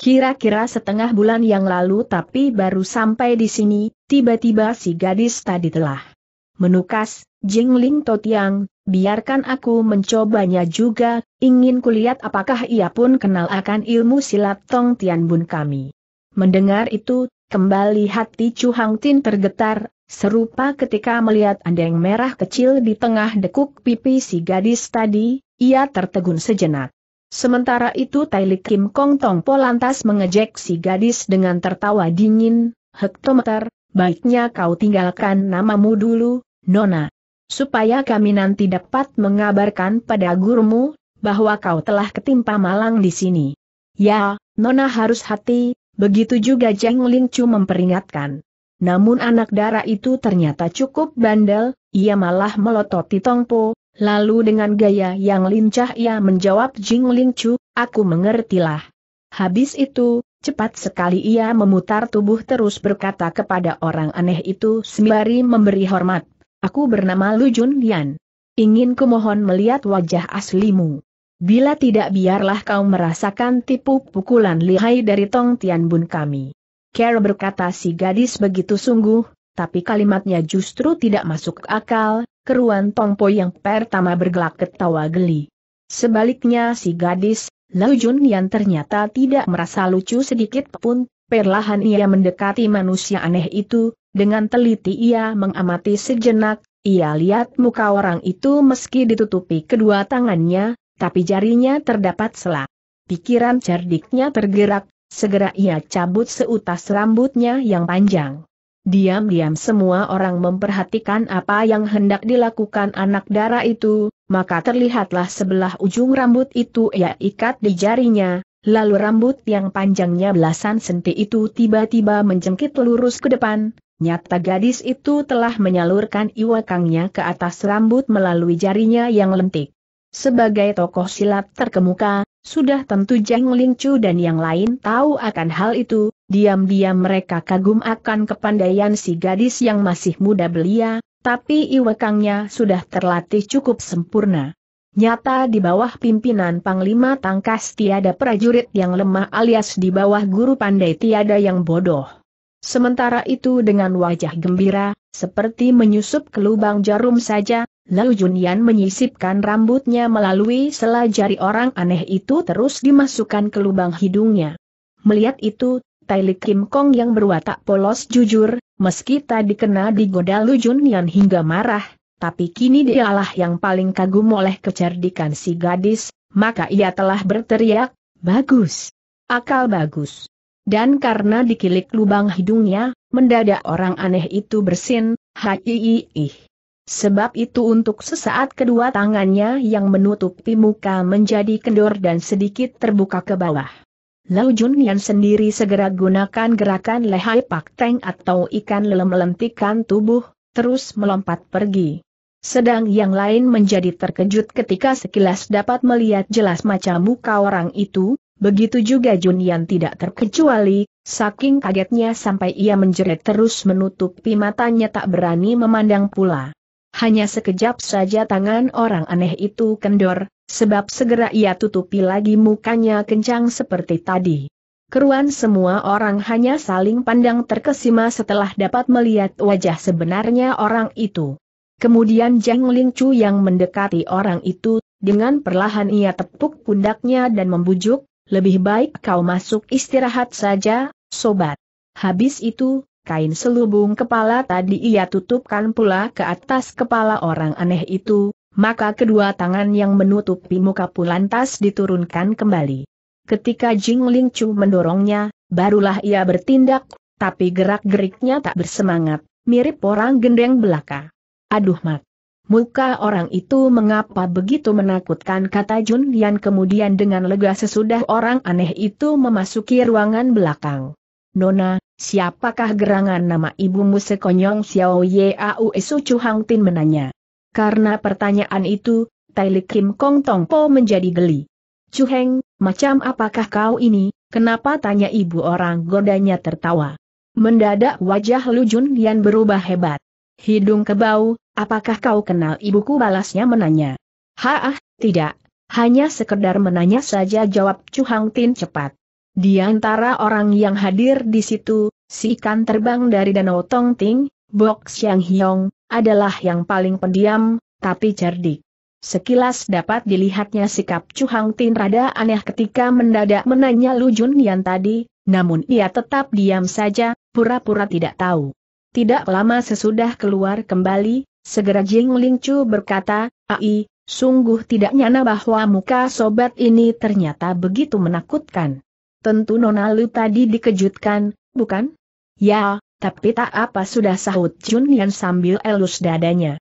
Kira-kira setengah bulan yang lalu tapi baru sampai di sini, tiba-tiba si gadis tadi telah menukas, Jingling Totiang, biarkan aku mencobanya juga, ingin kulihat apakah ia pun kenal akan ilmu silat Tong Tian Bun kami. Mendengar itu, kembali hati Chu Hang Tin tergetar, serupa ketika melihat andeng merah kecil di tengah dekuk pipi si gadis tadi, ia tertegun sejenak. Sementara itu Tailik Kim Kong Tong Po lantas mengejek si gadis dengan tertawa dingin, hektometer, baiknya kau tinggalkan namamu dulu, Nona. Supaya kami nanti dapat mengabarkan pada gurumu, bahwa kau telah ketimpa malang di sini. Ya, Nona harus hati, Begitu juga Cheng Ling Chu memperingatkan. Namun anak darah itu ternyata cukup bandel, ia malah melototi Tongpo, lalu dengan gaya yang lincah ia menjawab Jing Ling Chu, aku mengertilah. Habis itu, cepat sekali ia memutar tubuh terus berkata kepada orang aneh itu sembari memberi hormat, aku bernama Lu Jun Yan. Ingin kumohon melihat wajah aslimu. Bila tidak biarlah kau merasakan tipu pukulan lihai dari Tong Tian Bun kami. Care berkata si gadis begitu sungguh, tapi kalimatnya justru tidak masuk akal, keruan Tong Po yang pertama bergelak ketawa geli. Sebaliknya si gadis, Lau Jun yang ternyata tidak merasa lucu sedikit pun, perlahan ia mendekati manusia aneh itu, dengan teliti ia mengamati sejenak, ia lihat muka orang itu meski ditutupi kedua tangannya, tapi jarinya terdapat sela. Pikiran cerdiknya tergerak, segera ia cabut seutas rambutnya yang panjang. Diam-diam semua orang memperhatikan apa yang hendak dilakukan anak darah itu, maka terlihatlah sebelah ujung rambut itu ia ikat di jarinya, lalu rambut yang panjangnya belasan senti itu tiba-tiba menjengkit lurus ke depan, Nyata gadis itu telah menyalurkan iwakangnya ke atas rambut melalui jarinya yang lentik. Sebagai tokoh silat terkemuka, sudah tentu Jeng Lingcu dan yang lain tahu akan hal itu, diam-diam mereka kagum akan kepandaian si gadis yang masih muda belia, tapi iwekangnya sudah terlatih cukup sempurna. Nyata di bawah pimpinan Panglima Tangkas tiada prajurit yang lemah alias di bawah guru pandai tiada yang bodoh. Sementara itu dengan wajah gembira, seperti menyusup ke lubang jarum saja, lalu Junian menyisipkan rambutnya melalui sela jari orang aneh itu terus dimasukkan ke lubang hidungnya. Melihat itu, Li Kim Kong yang berwatak polos jujur, meski tak kena digoda Lu Junian hingga marah, tapi kini dialah yang paling kagum oleh kecerdikan si gadis, maka ia telah berteriak, bagus, akal bagus. Dan karena dikilik lubang hidungnya, mendadak orang aneh itu bersin, ih. Sebab itu untuk sesaat kedua tangannya yang menutupi muka menjadi kendor dan sedikit terbuka ke bawah. Lau Yan sendiri segera gunakan gerakan lehai pak teng atau ikan lele melentikan tubuh, terus melompat pergi. Sedang yang lain menjadi terkejut ketika sekilas dapat melihat jelas macam muka orang itu, Begitu juga Junian tidak terkecuali, saking kagetnya sampai ia menjerit terus menutupi matanya tak berani memandang pula. Hanya sekejap saja tangan orang aneh itu kendor, sebab segera ia tutupi lagi mukanya kencang seperti tadi. Keruan semua orang hanya saling pandang terkesima setelah dapat melihat wajah sebenarnya orang itu. Kemudian Jang Ling Chu yang mendekati orang itu, dengan perlahan ia tepuk pundaknya dan membujuk, lebih baik kau masuk istirahat saja, sobat. Habis itu, kain selubung kepala tadi ia tutupkan pula ke atas kepala orang aneh itu, maka kedua tangan yang menutupi muka pulantas diturunkan kembali. Ketika Jing Ling Chu mendorongnya, barulah ia bertindak, tapi gerak-geriknya tak bersemangat, mirip orang gendeng belaka. Aduh mat. Muka orang itu mengapa begitu menakutkan kata Jun Yan kemudian dengan lega sesudah orang aneh itu memasuki ruangan belakang. Nona, siapakah gerangan nama ibumu sekonyong Xiao Ye Au Su Chu Hang Tin menanya. Karena pertanyaan itu, Li Kim Kong Tong Po menjadi geli. Chu Heng, macam apakah kau ini, kenapa tanya ibu orang godanya tertawa. Mendadak wajah Lu Jun Yan berubah hebat. Hidung kebau, Apakah kau kenal ibuku balasnya menanya. Haah, tidak, hanya sekedar menanya saja jawab Chu Hang Tin cepat. Di antara orang yang hadir di situ, si ikan terbang dari Danau Tong Ting, Bok Xiang Hiong, adalah yang paling pendiam, tapi cerdik. Sekilas dapat dilihatnya sikap Chu Hang Tin rada aneh ketika mendadak menanya Lu Jun Yan tadi, namun ia tetap diam saja, pura-pura tidak tahu. Tidak lama sesudah keluar kembali, Segera Jing Lingcu berkata, Ai, sungguh tidak nyana bahwa muka sobat ini ternyata begitu menakutkan. Tentu Nona Lu tadi dikejutkan, bukan? Ya, tapi tak apa sudah sahut Jun Yan sambil elus dadanya.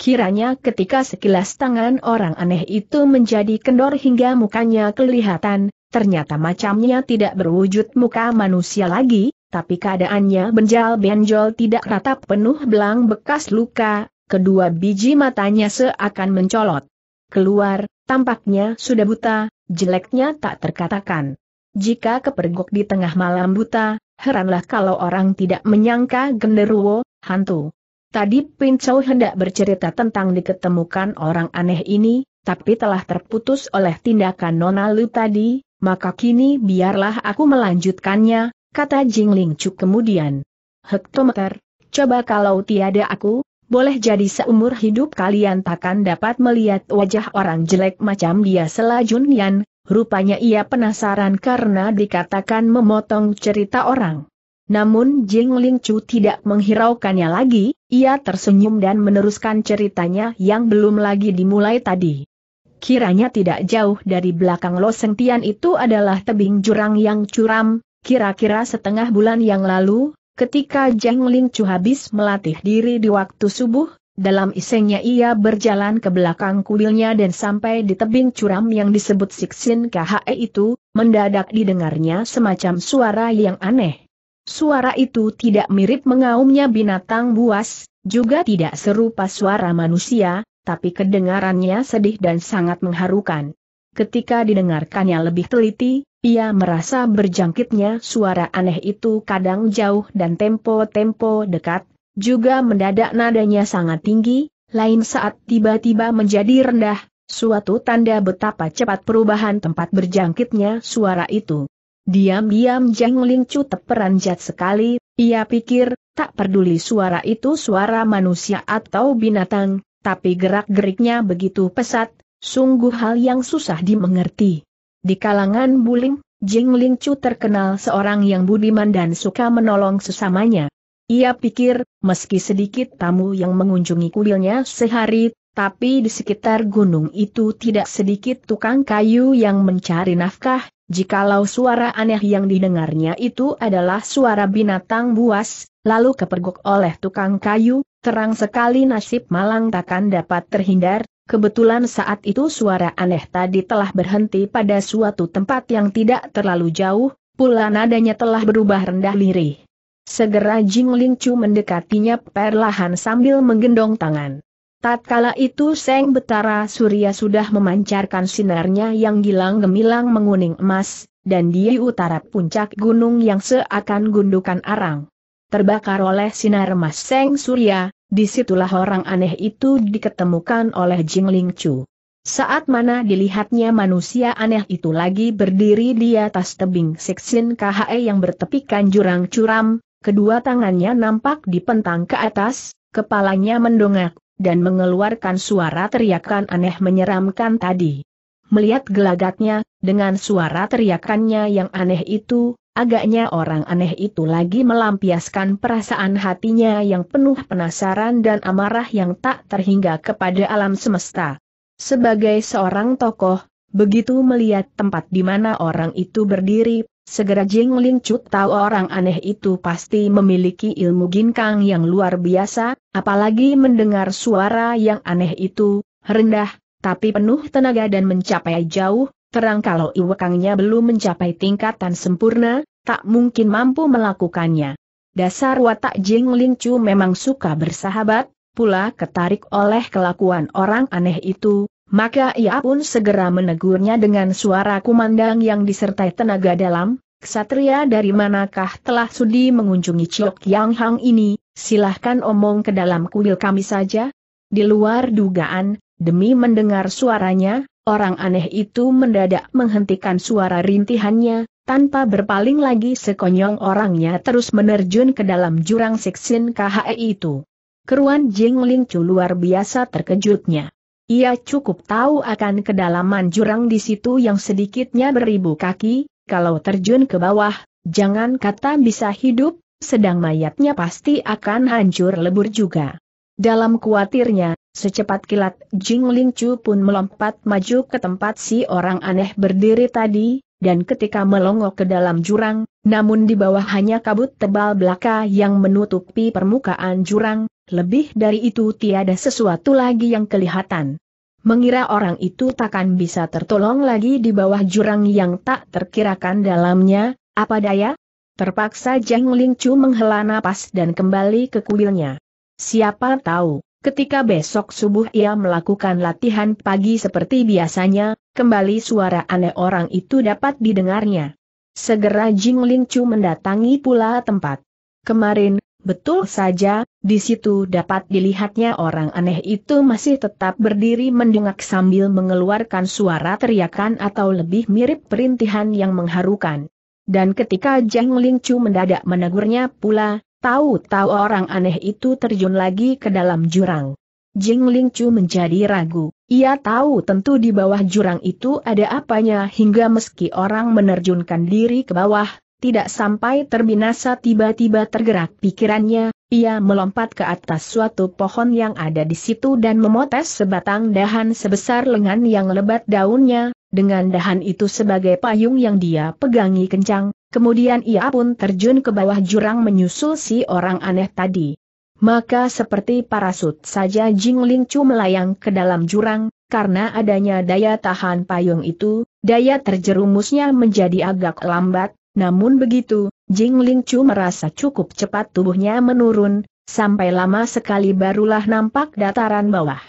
Kiranya ketika sekilas tangan orang aneh itu menjadi kendor hingga mukanya kelihatan, ternyata macamnya tidak berwujud muka manusia lagi, tapi keadaannya benjal benjol tidak rata penuh belang bekas luka, kedua biji matanya seakan mencolot. Keluar, tampaknya sudah buta, jeleknya tak terkatakan. Jika kepergok di tengah malam buta, heranlah kalau orang tidak menyangka genderuwo, hantu. Tadi Pincau hendak bercerita tentang diketemukan orang aneh ini, tapi telah terputus oleh tindakan Nona Lu tadi, maka kini biarlah aku melanjutkannya, kata Jingling Cuk kemudian. Hektometer, coba kalau tiada aku, boleh jadi seumur hidup kalian takkan dapat melihat wajah orang jelek macam dia selajun Yan, rupanya ia penasaran karena dikatakan memotong cerita orang. Namun Jing Ling Chu tidak menghiraukannya lagi, ia tersenyum dan meneruskan ceritanya yang belum lagi dimulai tadi. Kiranya tidak jauh dari belakang Lo Tian itu adalah tebing jurang yang curam, kira-kira setengah bulan yang lalu, Ketika Jiang Chu habis melatih diri di waktu subuh, dalam isengnya ia berjalan ke belakang kuilnya dan sampai di tebing curam yang disebut Siksin KHE itu, mendadak didengarnya semacam suara yang aneh. Suara itu tidak mirip mengaumnya binatang buas, juga tidak serupa suara manusia, tapi kedengarannya sedih dan sangat mengharukan. Ketika didengarkannya lebih teliti, ia merasa berjangkitnya suara aneh itu kadang jauh dan tempo-tempo dekat, juga mendadak nadanya sangat tinggi, lain saat tiba-tiba menjadi rendah, suatu tanda betapa cepat perubahan tempat berjangkitnya suara itu. Diam-diam Ling Lingcu teperanjat sekali, ia pikir, tak peduli suara itu suara manusia atau binatang, tapi gerak-geriknya begitu pesat, sungguh hal yang susah dimengerti. Di kalangan Buling, Jing Ling Chu terkenal seorang yang budiman dan suka menolong sesamanya. Ia pikir, meski sedikit tamu yang mengunjungi kuilnya sehari, tapi di sekitar gunung itu tidak sedikit tukang kayu yang mencari nafkah, jikalau suara aneh yang didengarnya itu adalah suara binatang buas, lalu kepergok oleh tukang kayu, terang sekali nasib malang takkan dapat terhindar, Kebetulan saat itu suara aneh tadi telah berhenti pada suatu tempat yang tidak terlalu jauh, pula nadanya telah berubah rendah lirih. Segera Jing Ling Chu mendekatinya perlahan sambil menggendong tangan. Tatkala itu Seng Betara Surya sudah memancarkan sinarnya yang gilang gemilang menguning emas, dan di utara puncak gunung yang seakan gundukan arang. Terbakar oleh sinar emas Seng Surya, Disitulah orang aneh itu diketemukan oleh Jing Ling Chu. Saat mana dilihatnya manusia aneh itu lagi berdiri di atas tebing seksin KHE yang bertepikan jurang curam, kedua tangannya nampak dipentang ke atas, kepalanya mendongak, dan mengeluarkan suara teriakan aneh menyeramkan tadi. Melihat gelagatnya, dengan suara teriakannya yang aneh itu, Agaknya orang aneh itu lagi melampiaskan perasaan hatinya yang penuh penasaran dan amarah yang tak terhingga kepada alam semesta. Sebagai seorang tokoh, begitu melihat tempat di mana orang itu berdiri, segera Jing Ling Cut tahu orang aneh itu pasti memiliki ilmu ginkang yang luar biasa, apalagi mendengar suara yang aneh itu, rendah, tapi penuh tenaga dan mencapai jauh, Terang kalau iwekangnya belum mencapai tingkatan sempurna, tak mungkin mampu melakukannya. Dasar watak Jing Ling Chu memang suka bersahabat, pula ketarik oleh kelakuan orang aneh itu, maka ia pun segera menegurnya dengan suara kumandang yang disertai tenaga dalam, Ksatria dari manakah telah sudi mengunjungi Ciok Yang Hang ini, silahkan omong ke dalam kuil kami saja. Di luar dugaan, demi mendengar suaranya, Orang aneh itu mendadak menghentikan suara rintihannya, tanpa berpaling lagi sekonyong orangnya terus menerjun ke dalam jurang siksin KHE itu. Keruan Jing Ling luar biasa terkejutnya. Ia cukup tahu akan kedalaman jurang di situ yang sedikitnya beribu kaki, kalau terjun ke bawah, jangan kata bisa hidup, sedang mayatnya pasti akan hancur lebur juga. Dalam kuatirnya, Secepat kilat, Jing Ling Chu pun melompat maju ke tempat si orang aneh berdiri tadi, dan ketika melongo ke dalam jurang, namun di bawah hanya kabut tebal belaka yang menutupi permukaan jurang, lebih dari itu tiada sesuatu lagi yang kelihatan. Mengira orang itu takkan bisa tertolong lagi di bawah jurang yang tak terkirakan dalamnya, apa daya? Terpaksa Jing Ling Chu menghela napas dan kembali ke kuilnya. Siapa tahu? Ketika besok subuh ia melakukan latihan pagi seperti biasanya, kembali suara aneh orang itu dapat didengarnya. Segera Jing Ling Chu mendatangi pula tempat. Kemarin, betul saja, di situ dapat dilihatnya orang aneh itu masih tetap berdiri mendengak sambil mengeluarkan suara teriakan atau lebih mirip perintihan yang mengharukan. Dan ketika Jing Ling Chu mendadak menegurnya pula, Tahu-tahu orang aneh itu terjun lagi ke dalam jurang. Jing Ling Chu menjadi ragu. Ia tahu tentu di bawah jurang itu ada apanya hingga meski orang menerjunkan diri ke bawah, tidak sampai terbinasa tiba-tiba tergerak pikirannya, ia melompat ke atas suatu pohon yang ada di situ dan memotes sebatang dahan sebesar lengan yang lebat daunnya, dengan dahan itu sebagai payung yang dia pegangi kencang, Kemudian ia pun terjun ke bawah jurang menyusul si orang aneh tadi. Maka seperti parasut saja Jing Ling Chu melayang ke dalam jurang, karena adanya daya tahan payung itu, daya terjerumusnya menjadi agak lambat, namun begitu, Jing Ling Chu merasa cukup cepat tubuhnya menurun, sampai lama sekali barulah nampak dataran bawah.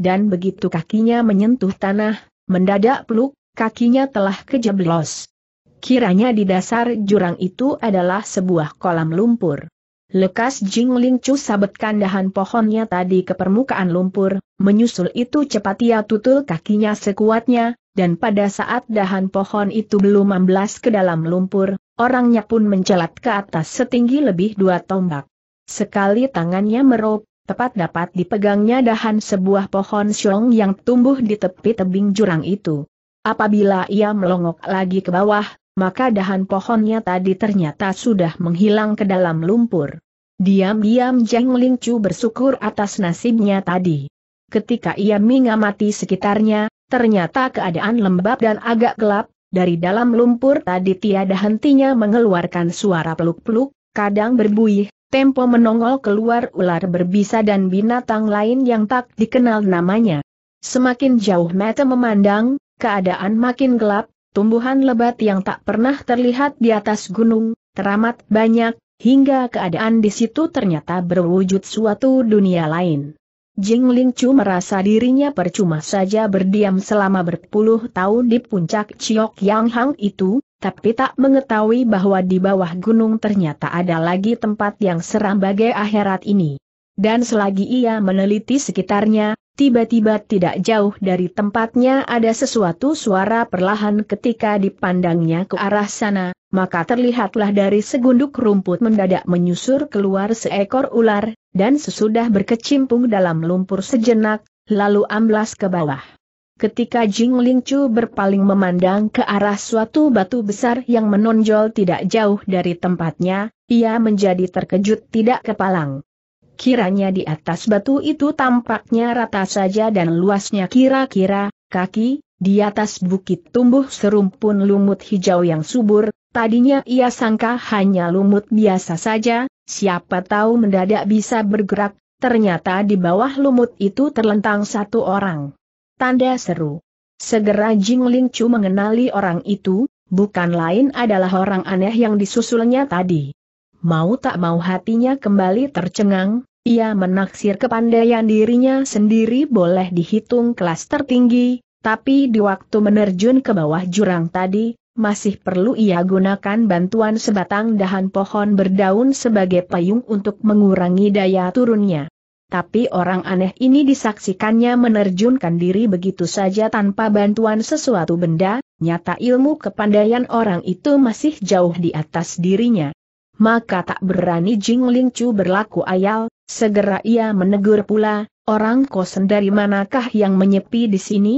Dan begitu kakinya menyentuh tanah, mendadak peluk, kakinya telah kejeblos. Kiranya di dasar jurang itu adalah sebuah kolam lumpur. Lekas Jing Ling sabetkan dahan pohonnya tadi ke permukaan lumpur, menyusul itu cepat ia tutul kakinya sekuatnya, dan pada saat dahan pohon itu belum amblas ke dalam lumpur, orangnya pun mencelat ke atas setinggi lebih dua tombak. Sekali tangannya merup, tepat dapat dipegangnya dahan sebuah pohon syong yang tumbuh di tepi tebing jurang itu. Apabila ia melongok lagi ke bawah, maka dahan pohonnya tadi ternyata sudah menghilang ke dalam lumpur. Diam-diam Jeng Lingcu bersyukur atas nasibnya tadi. Ketika ia mengamati sekitarnya, ternyata keadaan lembab dan agak gelap, dari dalam lumpur tadi tiada hentinya mengeluarkan suara peluk-peluk, kadang berbuih, tempo menongol keluar ular berbisa dan binatang lain yang tak dikenal namanya. Semakin jauh mata memandang, keadaan makin gelap, tumbuhan lebat yang tak pernah terlihat di atas gunung, teramat banyak, hingga keadaan di situ ternyata berwujud suatu dunia lain. Jing Ling Chu merasa dirinya percuma saja berdiam selama berpuluh tahun di puncak Chiok Yang Hang itu, tapi tak mengetahui bahwa di bawah gunung ternyata ada lagi tempat yang seram bagai akhirat ini. Dan selagi ia meneliti sekitarnya, Tiba-tiba tidak jauh dari tempatnya ada sesuatu suara perlahan ketika dipandangnya ke arah sana, maka terlihatlah dari segunduk rumput mendadak menyusur keluar seekor ular, dan sesudah berkecimpung dalam lumpur sejenak, lalu amblas ke bawah. Ketika Jing Ling berpaling memandang ke arah suatu batu besar yang menonjol tidak jauh dari tempatnya, ia menjadi terkejut tidak kepalang. Kiranya di atas batu itu tampaknya rata saja dan luasnya kira-kira, kaki, di atas bukit tumbuh serumpun lumut hijau yang subur, tadinya ia sangka hanya lumut biasa saja, siapa tahu mendadak bisa bergerak, ternyata di bawah lumut itu terlentang satu orang. Tanda seru. Segera Jing Ling Chu mengenali orang itu, bukan lain adalah orang aneh yang disusulnya tadi mau tak mau hatinya kembali tercengang, ia menaksir kepandaian dirinya sendiri boleh dihitung kelas tertinggi, tapi di waktu menerjun ke bawah jurang tadi, masih perlu ia gunakan bantuan sebatang dahan pohon berdaun sebagai payung untuk mengurangi daya turunnya. Tapi orang aneh ini disaksikannya menerjunkan diri begitu saja tanpa bantuan sesuatu benda, nyata ilmu kepandaian orang itu masih jauh di atas dirinya maka tak berani Jing Ling Chu berlaku ayal, segera ia menegur pula, orang kosen dari manakah yang menyepi di sini?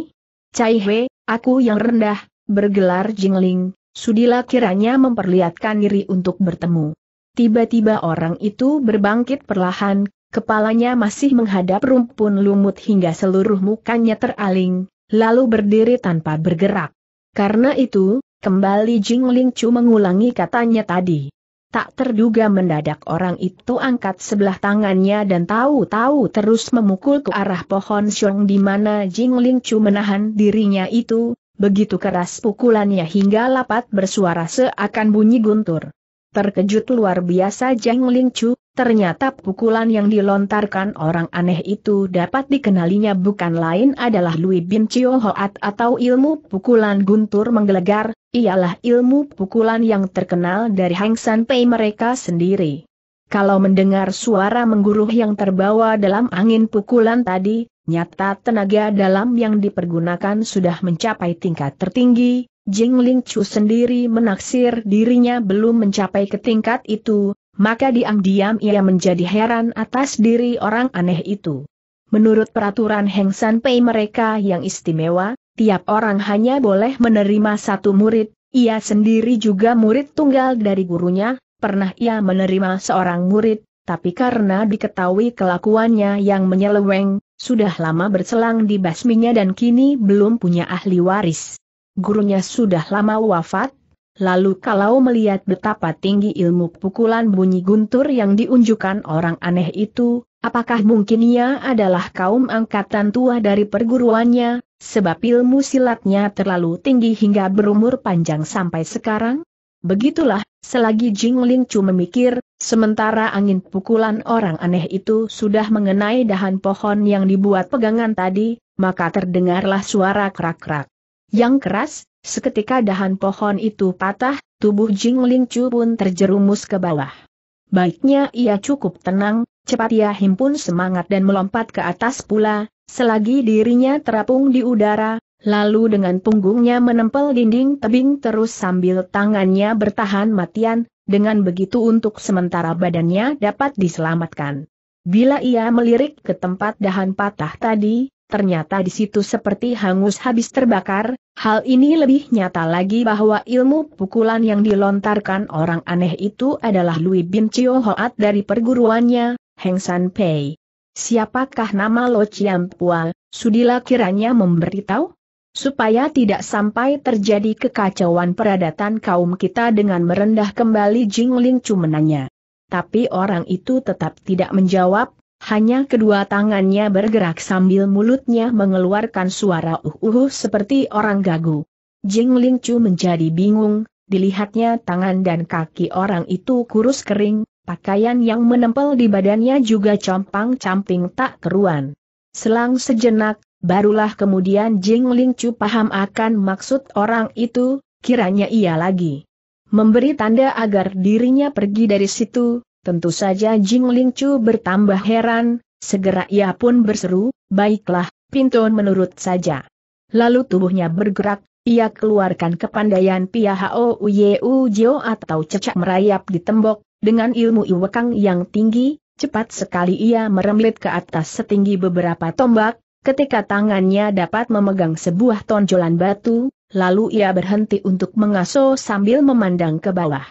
Cai He, aku yang rendah, bergelar Jing Ling, sudilah kiranya memperlihatkan diri untuk bertemu. Tiba-tiba orang itu berbangkit perlahan, kepalanya masih menghadap rumpun lumut hingga seluruh mukanya teraling, lalu berdiri tanpa bergerak. Karena itu, kembali Jing Ling Chu mengulangi katanya tadi. Tak terduga mendadak orang itu angkat sebelah tangannya dan tahu-tahu terus memukul ke arah pohon siong di mana Jing Ling Chu menahan dirinya itu, begitu keras pukulannya hingga lapat bersuara seakan bunyi guntur. Terkejut luar biasa Jing Ling Chu, Ternyata pukulan yang dilontarkan orang aneh itu dapat dikenalinya bukan lain adalah Louis Bin Chiu Hoat atau ilmu pukulan guntur menggelegar, ialah ilmu pukulan yang terkenal dari Hang San Pei mereka sendiri. Kalau mendengar suara mengguruh yang terbawa dalam angin pukulan tadi, nyata tenaga dalam yang dipergunakan sudah mencapai tingkat tertinggi, Jing Ling Chu sendiri menaksir dirinya belum mencapai ke tingkat itu, maka diam-diam ia menjadi heran atas diri orang aneh itu. Menurut peraturan Heng San Pei mereka yang istimewa, tiap orang hanya boleh menerima satu murid, ia sendiri juga murid tunggal dari gurunya, pernah ia menerima seorang murid, tapi karena diketahui kelakuannya yang menyeleweng, sudah lama berselang di basminya dan kini belum punya ahli waris. Gurunya sudah lama wafat, Lalu kalau melihat betapa tinggi ilmu pukulan bunyi guntur yang diunjukkan orang aneh itu, apakah mungkin ia adalah kaum angkatan tua dari perguruannya, sebab ilmu silatnya terlalu tinggi hingga berumur panjang sampai sekarang? Begitulah, selagi Jing Ling Chu memikir, sementara angin pukulan orang aneh itu sudah mengenai dahan pohon yang dibuat pegangan tadi, maka terdengarlah suara krak-krak yang keras, seketika dahan pohon itu patah, tubuh Jing Ling pun terjerumus ke bawah. Baiknya ia cukup tenang, cepat ia himpun semangat dan melompat ke atas pula, selagi dirinya terapung di udara, lalu dengan punggungnya menempel dinding tebing terus sambil tangannya bertahan matian, dengan begitu untuk sementara badannya dapat diselamatkan. Bila ia melirik ke tempat dahan patah tadi, ternyata di situ seperti hangus habis terbakar, hal ini lebih nyata lagi bahwa ilmu pukulan yang dilontarkan orang aneh itu adalah Louis Bin Chio Hoat dari perguruannya, Heng San Pei. Siapakah nama Lo Chiam Pual, sudilah kiranya memberitahu? Supaya tidak sampai terjadi kekacauan peradatan kaum kita dengan merendah kembali Jing Ling Chu menanya. Tapi orang itu tetap tidak menjawab, hanya kedua tangannya bergerak sambil mulutnya mengeluarkan suara uh seperti orang gagu. Jing Ling Chu menjadi bingung, dilihatnya tangan dan kaki orang itu kurus kering, pakaian yang menempel di badannya juga compang-camping tak keruan. Selang sejenak, barulah kemudian Jing Ling Chu paham akan maksud orang itu, kiranya ia lagi memberi tanda agar dirinya pergi dari situ, Tentu saja Jing Ling Chu bertambah heran, segera ia pun berseru, baiklah, pintu menurut saja. Lalu tubuhnya bergerak, ia keluarkan kepandaian Pia Hao Uyeu Jio atau cecak merayap di tembok, dengan ilmu iwekang yang tinggi, cepat sekali ia merembet ke atas setinggi beberapa tombak, ketika tangannya dapat memegang sebuah tonjolan batu, lalu ia berhenti untuk mengaso sambil memandang ke bawah.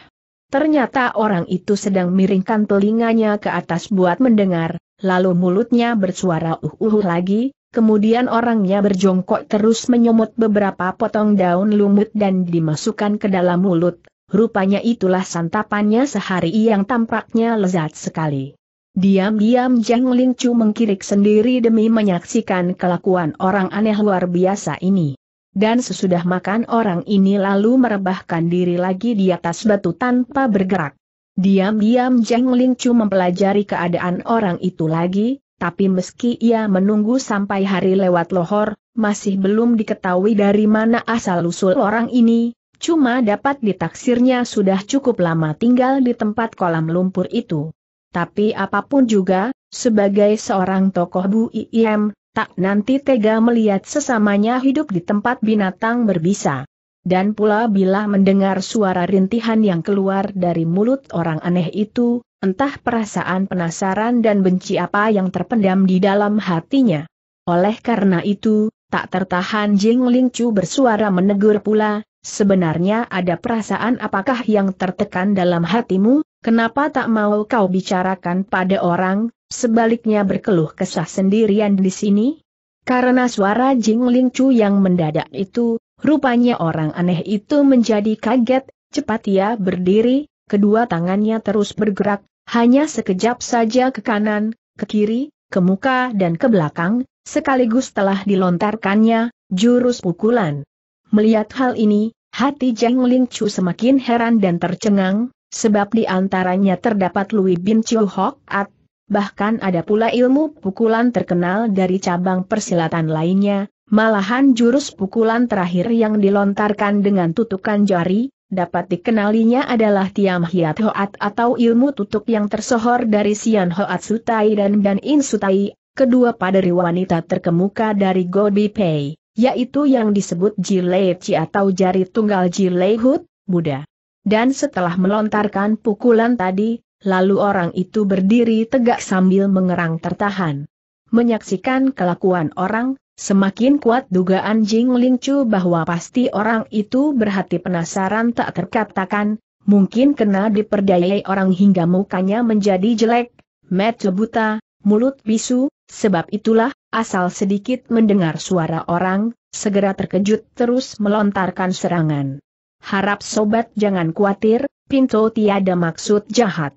Ternyata orang itu sedang miringkan telinganya ke atas buat mendengar, lalu mulutnya bersuara uh-uh lagi, kemudian orangnya berjongkok terus menyemut beberapa potong daun lumut dan dimasukkan ke dalam mulut. Rupanya itulah santapannya sehari yang tampaknya lezat sekali. Diam-diam Jang Lingcu mengkirik sendiri demi menyaksikan kelakuan orang aneh luar biasa ini dan sesudah makan orang ini lalu merebahkan diri lagi di atas batu tanpa bergerak. Diam-diam Jeng Ling mempelajari keadaan orang itu lagi, tapi meski ia menunggu sampai hari lewat lohor, masih belum diketahui dari mana asal-usul orang ini, cuma dapat ditaksirnya sudah cukup lama tinggal di tempat kolam lumpur itu. Tapi apapun juga, sebagai seorang tokoh Bu IIM, tak nanti tega melihat sesamanya hidup di tempat binatang berbisa. Dan pula bila mendengar suara rintihan yang keluar dari mulut orang aneh itu, entah perasaan penasaran dan benci apa yang terpendam di dalam hatinya. Oleh karena itu, tak tertahan Jing Ling Chu bersuara menegur pula, sebenarnya ada perasaan apakah yang tertekan dalam hatimu, kenapa tak mau kau bicarakan pada orang, sebaliknya berkeluh kesah sendirian di sini? Karena suara Jing Ling Chu yang mendadak itu, rupanya orang aneh itu menjadi kaget, cepat ia berdiri, kedua tangannya terus bergerak, hanya sekejap saja ke kanan, ke kiri, ke muka dan ke belakang, sekaligus telah dilontarkannya, jurus pukulan. Melihat hal ini, hati Jing Ling Chu semakin heran dan tercengang, sebab di antaranya terdapat Louis Bin Chiu Hok At, bahkan ada pula ilmu pukulan terkenal dari cabang persilatan lainnya, malahan jurus pukulan terakhir yang dilontarkan dengan tutukan jari, dapat dikenalinya adalah Tiam Hiat Hoat atau ilmu tutup yang tersohor dari Sian Hoat Sutai dan Dan In Sutai, kedua paderi wanita terkemuka dari Gobi Pei, yaitu yang disebut Jilei Chi atau jari tunggal Jilei Hut, Buddha. Dan setelah melontarkan pukulan tadi, Lalu orang itu berdiri tegak sambil mengerang tertahan. Menyaksikan kelakuan orang, semakin kuat dugaan Jing Ling Chu bahwa pasti orang itu berhati penasaran tak terkatakan, mungkin kena diperdayai orang hingga mukanya menjadi jelek, mata buta, mulut bisu, sebab itulah, asal sedikit mendengar suara orang, segera terkejut terus melontarkan serangan. Harap sobat jangan khawatir, Pinto tiada maksud jahat.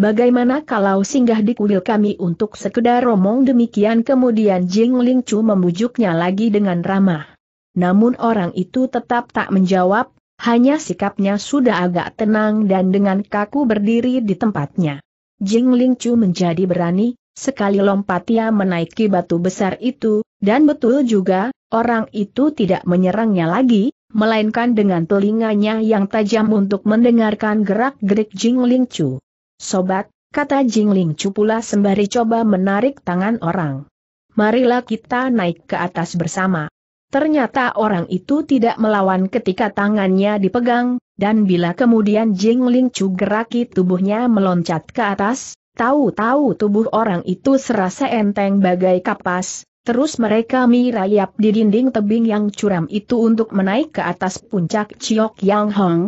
Bagaimana kalau singgah di kuil kami untuk sekedar romong demikian kemudian Jing Ling Chu membujuknya lagi dengan ramah. Namun orang itu tetap tak menjawab, hanya sikapnya sudah agak tenang dan dengan kaku berdiri di tempatnya. Jing Ling Chu menjadi berani, sekali lompat ia menaiki batu besar itu, dan betul juga, orang itu tidak menyerangnya lagi, melainkan dengan telinganya yang tajam untuk mendengarkan gerak-gerik Jing Ling Chu. Sobat, kata Jingling Cupula sembari coba menarik tangan orang. Marilah kita naik ke atas bersama. Ternyata orang itu tidak melawan ketika tangannya dipegang, dan bila kemudian Jingling Chu geraki tubuhnya meloncat ke atas, tahu-tahu tubuh orang itu serasa enteng bagai kapas, Terus mereka mirayap di dinding tebing yang curam itu untuk menaik ke atas puncak Ciok Yang Hong,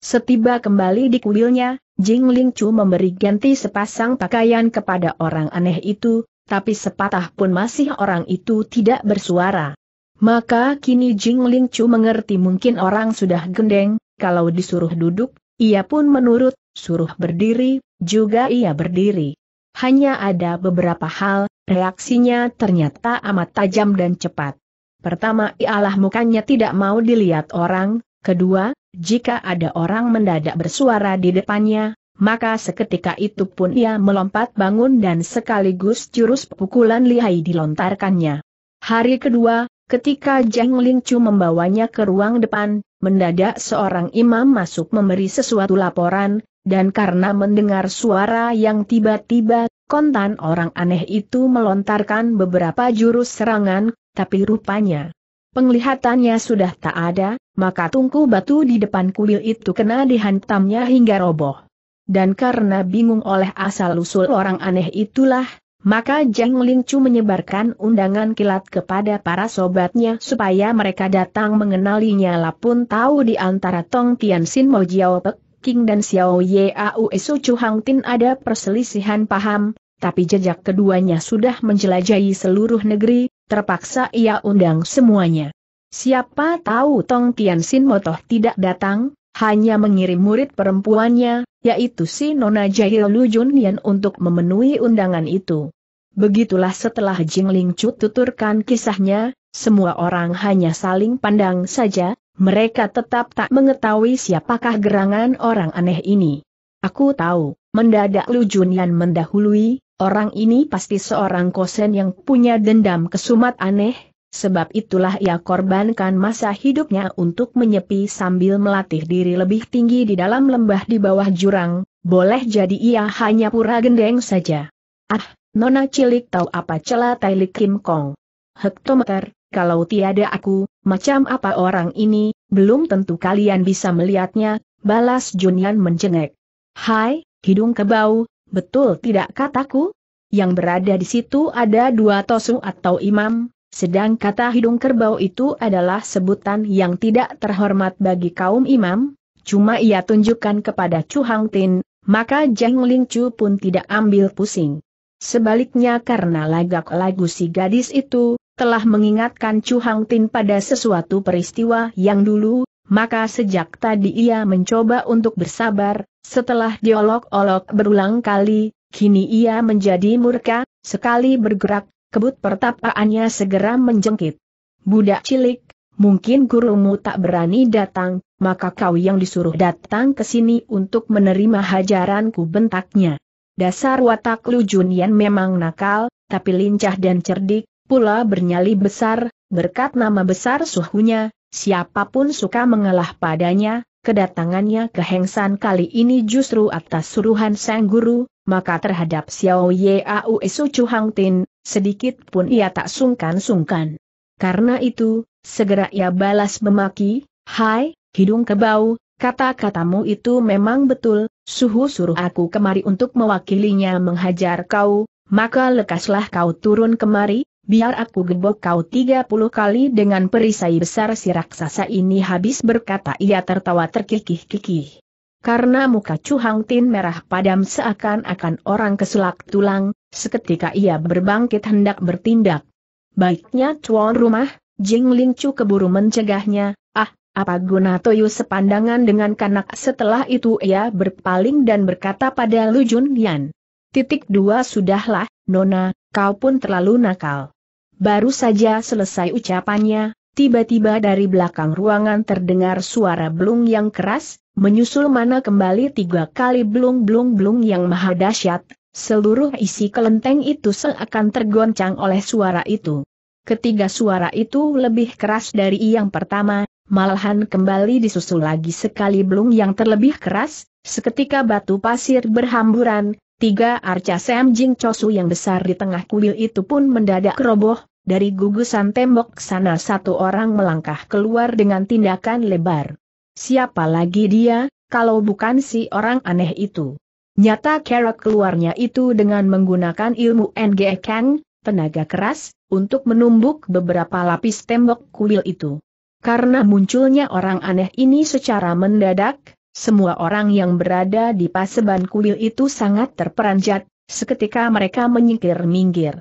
Setiba kembali di kuilnya, Jing Ling Chu memberi ganti sepasang pakaian kepada orang aneh itu, tapi sepatah pun masih orang itu tidak bersuara. Maka kini Jing Ling Chu mengerti mungkin orang sudah gendeng, kalau disuruh duduk, ia pun menurut, suruh berdiri, juga ia berdiri. Hanya ada beberapa hal, reaksinya ternyata amat tajam dan cepat. Pertama ialah mukanya tidak mau dilihat orang, kedua, jika ada orang mendadak bersuara di depannya, maka seketika itu pun ia melompat bangun dan sekaligus jurus pukulan lihai dilontarkannya. Hari kedua, ketika Jeng Lingcu membawanya ke ruang depan, mendadak seorang imam masuk memberi sesuatu laporan, dan karena mendengar suara yang tiba-tiba, kontan orang aneh itu melontarkan beberapa jurus serangan, tapi rupanya penglihatannya sudah tak ada, maka tungku batu di depan kuil itu kena dihantamnya hingga roboh. Dan karena bingung oleh asal-usul orang aneh itulah, maka Jiang Lingcu menyebarkan undangan kilat kepada para sobatnya supaya mereka datang mengenalinya lapun tahu di antara Tong Tianxin Mo Jiao Pek, King dan Xiao Ye Au Esu Chu Hang Tin ada perselisihan paham, tapi jejak keduanya sudah menjelajahi seluruh negeri, terpaksa ia undang semuanya. Siapa tahu Tong Tianxin Motoh tidak datang, hanya mengirim murid perempuannya, yaitu si Nona Jahil Lu Junyan untuk memenuhi undangan itu. Begitulah setelah Jing Ling Chu tuturkan kisahnya, semua orang hanya saling pandang saja, mereka tetap tak mengetahui siapakah gerangan orang aneh ini. Aku tahu, mendadak Lu Junyan mendahului, Orang ini pasti seorang kosen yang punya dendam kesumat aneh, sebab itulah ia korbankan masa hidupnya untuk menyepi sambil melatih diri lebih tinggi di dalam lembah di bawah jurang, boleh jadi ia hanya pura gendeng saja. Ah, nona cilik tahu apa celah Tailik Kim Kong. Hektometer, kalau tiada aku, macam apa orang ini, belum tentu kalian bisa melihatnya, balas Junian mencengek. Hai, hidung kebau, betul tidak kataku? Yang berada di situ ada dua tosu atau imam, sedang kata hidung kerbau itu adalah sebutan yang tidak terhormat bagi kaum imam, cuma ia tunjukkan kepada Chu Hang Tin, maka Jeng Ling Chu pun tidak ambil pusing. Sebaliknya karena lagak lagu si gadis itu, telah mengingatkan Chu Hang Tin pada sesuatu peristiwa yang dulu, maka sejak tadi ia mencoba untuk bersabar, setelah diolok-olok berulang kali, kini ia menjadi murka, sekali bergerak, kebut pertapaannya segera menjengkit. Budak cilik, mungkin gurumu tak berani datang, maka kau yang disuruh datang ke sini untuk menerima hajaranku bentaknya. Dasar watak Lu Yan memang nakal, tapi lincah dan cerdik, pula bernyali besar, berkat nama besar suhunya, siapapun suka mengalah padanya, kedatangannya ke Hengsan kali ini justru atas suruhan Sang Guru, maka terhadap Xiao Ye Au Chu Hang Tin, sedikit pun ia tak sungkan-sungkan. Karena itu, segera ia balas memaki, Hai, hidung kebau, kata-katamu itu memang betul, suhu suruh aku kemari untuk mewakilinya menghajar kau, maka lekaslah kau turun kemari, biar aku gebok kau 30 kali dengan perisai besar si raksasa ini habis berkata ia tertawa terkikih-kikih. Karena muka Chu Hang Tin merah padam seakan-akan orang keselak tulang, seketika ia berbangkit hendak bertindak. Baiknya cuan rumah, Jing Ling Chu keburu mencegahnya, ah, apa guna toyo sepandangan dengan kanak setelah itu ia berpaling dan berkata pada Lu Jun Yan. Titik dua sudahlah, Nona, kau pun terlalu nakal. Baru saja selesai ucapannya, tiba-tiba dari belakang ruangan terdengar suara belung yang keras, menyusul mana kembali tiga kali belung-belung-belung yang maha dahsyat, seluruh isi kelenteng itu seakan tergoncang oleh suara itu. Ketiga suara itu lebih keras dari yang pertama, malahan kembali disusul lagi sekali belung yang terlebih keras, seketika batu pasir berhamburan, Tiga arca semjing Jing yang besar di tengah kuil itu pun mendadak roboh, dari gugusan tembok sana satu orang melangkah keluar dengan tindakan lebar. Siapa lagi dia, kalau bukan si orang aneh itu? Nyata kerak keluarnya itu dengan menggunakan ilmu Ng Kang, tenaga keras, untuk menumbuk beberapa lapis tembok kuil itu. Karena munculnya orang aneh ini secara mendadak, semua orang yang berada di paseban kuil itu sangat terperanjat, seketika mereka menyingkir-minggir.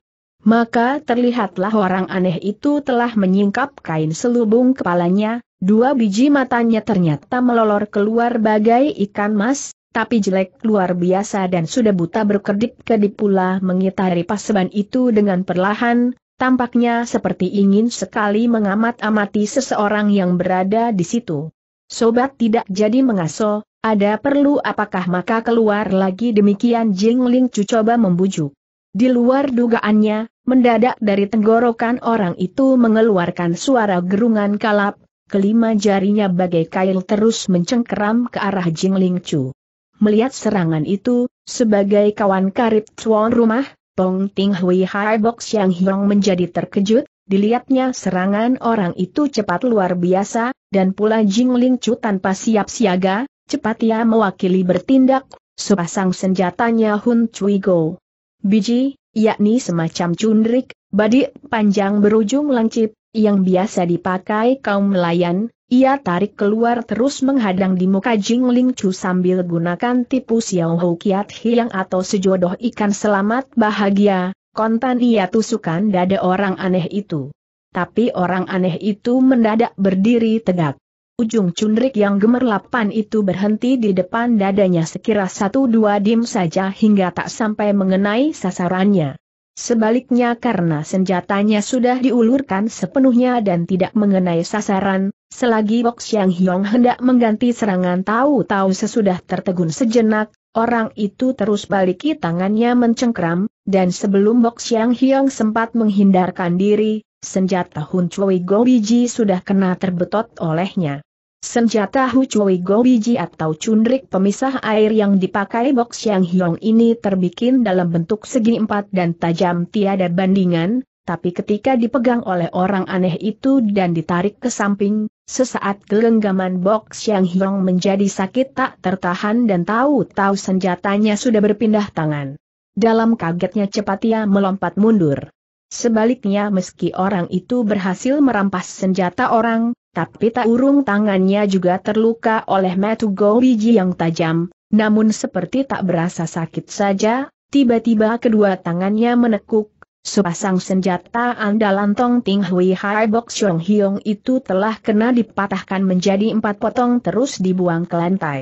Maka terlihatlah orang aneh itu telah menyingkap kain selubung kepalanya, dua biji matanya ternyata melolor keluar bagai ikan mas, tapi jelek luar biasa dan sudah buta berkedip-kedip pula mengitari paseban itu dengan perlahan, tampaknya seperti ingin sekali mengamat-amati seseorang yang berada di situ. Sobat tidak jadi mengaso, ada perlu apakah maka keluar lagi demikian Jing Ling Cu coba membujuk. Di luar dugaannya, mendadak dari tenggorokan orang itu mengeluarkan suara gerungan kalap, kelima jarinya bagai kail terus mencengkeram ke arah Jing Ling Chu. Melihat serangan itu, sebagai kawan karib tuan rumah, Tong Ting Hui Hai Bok Yang Hiong menjadi terkejut, dilihatnya serangan orang itu cepat luar biasa, dan pula Jing Ling Chu tanpa siap siaga, cepat ia mewakili bertindak, sepasang senjatanya Hun Chui Go Biji, yakni semacam cundrik, badik panjang berujung lancip, yang biasa dipakai kaum nelayan, ia tarik keluar terus menghadang di muka Jingling Chu sambil gunakan tipu Xiao Hou Kiat Hiang atau sejodoh ikan selamat bahagia, kontan ia tusukan dada orang aneh itu. Tapi orang aneh itu mendadak berdiri tegak. Ujung cundrik yang gemerlapan itu berhenti di depan dadanya sekira satu dua dim saja hingga tak sampai mengenai sasarannya. Sebaliknya karena senjatanya sudah diulurkan sepenuhnya dan tidak mengenai sasaran, selagi Box Yang Hyong hendak mengganti serangan tahu-tahu sesudah tertegun sejenak, Orang itu terus baliki tangannya mencengkram, dan sebelum Bok Yang Hyang sempat menghindarkan diri, senjata Hun Chui Go Biji sudah kena terbetot olehnya. Senjata Chui Go Biji atau cundrik pemisah air yang dipakai Bok Xiang Hiong ini terbikin dalam bentuk segi empat dan tajam tiada bandingan, tapi ketika dipegang oleh orang aneh itu dan ditarik ke samping, sesaat gelenggaman Bok Xiang Hiong menjadi sakit tak tertahan dan tahu-tahu senjatanya sudah berpindah tangan. Dalam kagetnya cepat ia melompat mundur. Sebaliknya meski orang itu berhasil merampas senjata orang, tapi tak urung tangannya juga terluka oleh metu biji yang tajam, namun seperti tak berasa sakit saja, tiba-tiba kedua tangannya menekuk, sepasang senjata andalan Tong Ting Hui Hai Bok Xiong Hiong itu telah kena dipatahkan menjadi empat potong terus dibuang ke lantai.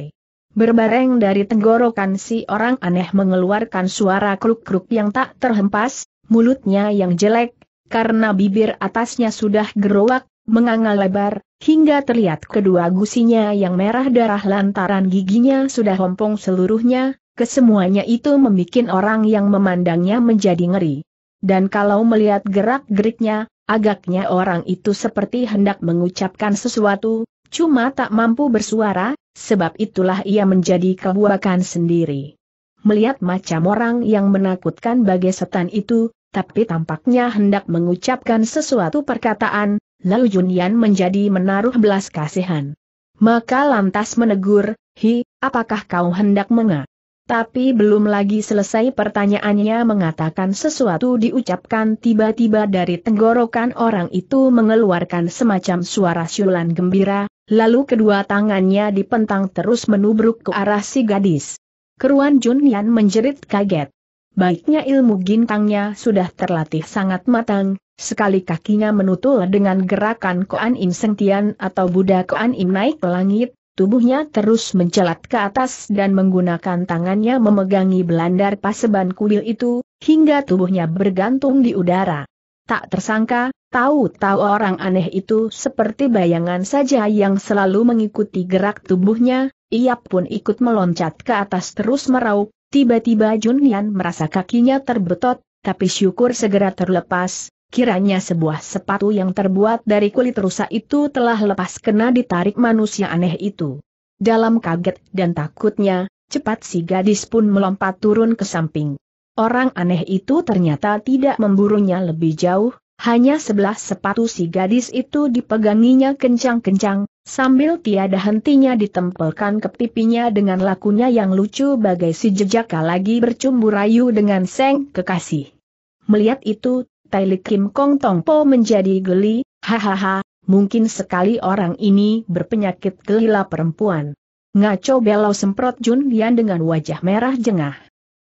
Berbareng dari tenggorokan si orang aneh mengeluarkan suara kruk-kruk yang tak terhempas, mulutnya yang jelek, karena bibir atasnya sudah gerowak, menganga lebar, hingga terlihat kedua gusinya yang merah darah lantaran giginya sudah hompong seluruhnya, kesemuanya itu membuat orang yang memandangnya menjadi ngeri. Dan kalau melihat gerak-geriknya, agaknya orang itu seperti hendak mengucapkan sesuatu, cuma tak mampu bersuara, sebab itulah ia menjadi kebuakan sendiri. Melihat macam orang yang menakutkan bagai setan itu, tapi tampaknya hendak mengucapkan sesuatu perkataan, lalu Junian menjadi menaruh belas kasihan. Maka lantas menegur, Hi, apakah kau hendak menga? Tapi belum lagi selesai pertanyaannya mengatakan sesuatu diucapkan tiba-tiba dari tenggorokan orang itu mengeluarkan semacam suara siulan gembira, lalu kedua tangannya dipentang terus menubruk ke arah si gadis. Keruan Junian menjerit kaget baiknya ilmu gintangnya sudah terlatih sangat matang, sekali kakinya menutul dengan gerakan Koan Im Sengtian atau Buddha Koan Im naik ke langit, tubuhnya terus mencelat ke atas dan menggunakan tangannya memegangi belandar paseban kuil itu, hingga tubuhnya bergantung di udara. Tak tersangka, tahu-tahu orang aneh itu seperti bayangan saja yang selalu mengikuti gerak tubuhnya, ia pun ikut meloncat ke atas terus meraup, Tiba-tiba Jun Junian merasa kakinya terbetot, tapi syukur segera terlepas, kiranya sebuah sepatu yang terbuat dari kulit rusa itu telah lepas kena ditarik manusia aneh itu. Dalam kaget dan takutnya, cepat si gadis pun melompat turun ke samping. Orang aneh itu ternyata tidak memburunya lebih jauh, hanya sebelah sepatu si gadis itu dipeganginya kencang-kencang, sambil tiada hentinya ditempelkan ke pipinya dengan lakunya yang lucu bagai si jejaka lagi bercumbu rayu dengan seng kekasih. Melihat itu, Li Kim Kong Tong Po menjadi geli, hahaha, mungkin sekali orang ini berpenyakit gelila perempuan. Ngaco belau semprot Jun Lian dengan wajah merah jengah.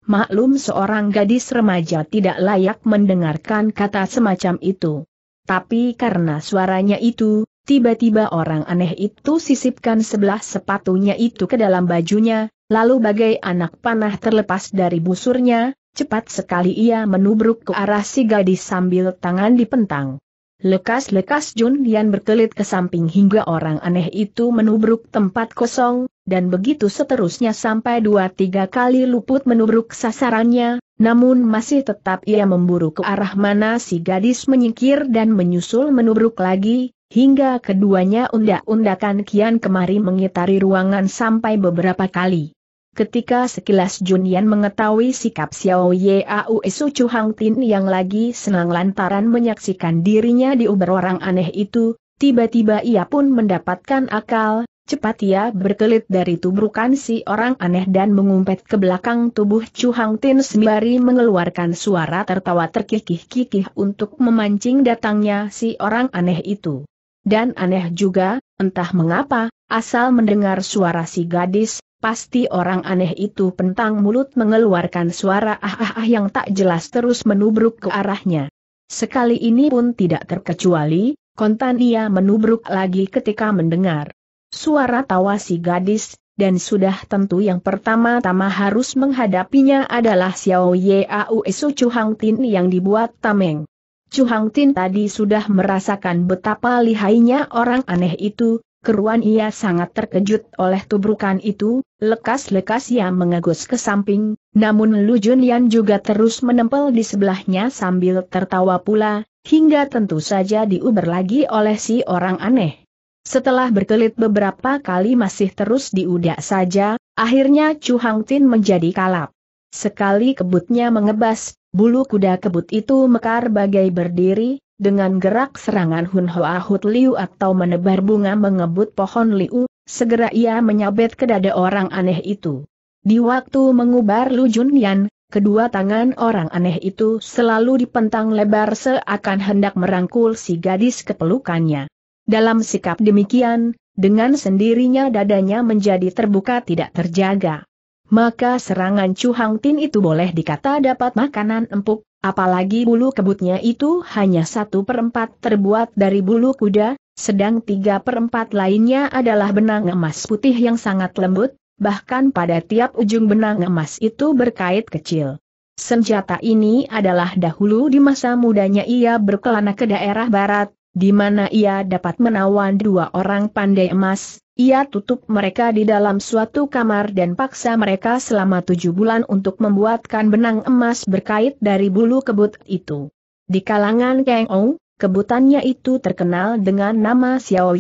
Maklum seorang gadis remaja tidak layak mendengarkan kata semacam itu. Tapi karena suaranya itu, tiba-tiba orang aneh itu sisipkan sebelah sepatunya itu ke dalam bajunya, lalu bagai anak panah terlepas dari busurnya, cepat sekali ia menubruk ke arah si gadis sambil tangan dipentang. Lekas-lekas Jun Yan berkelit ke samping hingga orang aneh itu menubruk tempat kosong, dan begitu seterusnya sampai dua tiga kali luput menubruk sasarannya, namun masih tetap ia memburu ke arah mana si gadis menyingkir dan menyusul menubruk lagi, hingga keduanya undak-undakan kian kemari mengitari ruangan sampai beberapa kali. Ketika sekilas Junian mengetahui sikap Xiao Yeau Su Chu Hang Tin yang lagi senang lantaran menyaksikan dirinya diuber orang aneh itu, tiba-tiba ia pun mendapatkan akal, Cepat ia berkelit dari tubrukan si orang aneh dan mengumpet ke belakang tubuh Chu Hang Tin sembari mengeluarkan suara tertawa terkikih-kikih untuk memancing datangnya si orang aneh itu. Dan aneh juga, entah mengapa, asal mendengar suara si gadis, pasti orang aneh itu pentang mulut mengeluarkan suara ah-ah-ah yang tak jelas terus menubruk ke arahnya. Sekali ini pun tidak terkecuali, kontan ia menubruk lagi ketika mendengar Suara tawa si gadis, dan sudah tentu yang pertama-tama harus menghadapinya adalah Xiao Yau Su Chu Hang Tin yang dibuat tameng. Chu Tin tadi sudah merasakan betapa lihainya orang aneh itu, keruan ia sangat terkejut oleh tubrukan itu, lekas-lekas ia mengegus ke samping, namun Lu Junyan juga terus menempel di sebelahnya sambil tertawa pula, hingga tentu saja diuber lagi oleh si orang aneh. Setelah berkelit beberapa kali masih terus diudak saja, akhirnya Chu Hang Tin menjadi kalap. Sekali kebutnya mengebas, bulu kuda kebut itu mekar bagai berdiri, dengan gerak serangan Hun Hoa Hut Liu atau menebar bunga mengebut pohon Liu, segera ia menyabet ke dada orang aneh itu. Di waktu mengubar Lu Jun Yan, kedua tangan orang aneh itu selalu dipentang lebar seakan hendak merangkul si gadis kepelukannya. Dalam sikap demikian, dengan sendirinya dadanya menjadi terbuka tidak terjaga. Maka serangan Chu Hang Tin itu boleh dikata dapat makanan empuk, apalagi bulu kebutnya itu hanya satu perempat terbuat dari bulu kuda, sedang tiga perempat lainnya adalah benang emas putih yang sangat lembut, bahkan pada tiap ujung benang emas itu berkait kecil. Senjata ini adalah dahulu di masa mudanya ia berkelana ke daerah barat, di mana ia dapat menawan dua orang pandai emas, ia tutup mereka di dalam suatu kamar dan paksa mereka selama tujuh bulan untuk membuatkan benang emas berkait dari bulu kebut itu. Di kalangan Kang Ou, kebutannya itu terkenal dengan nama Xiao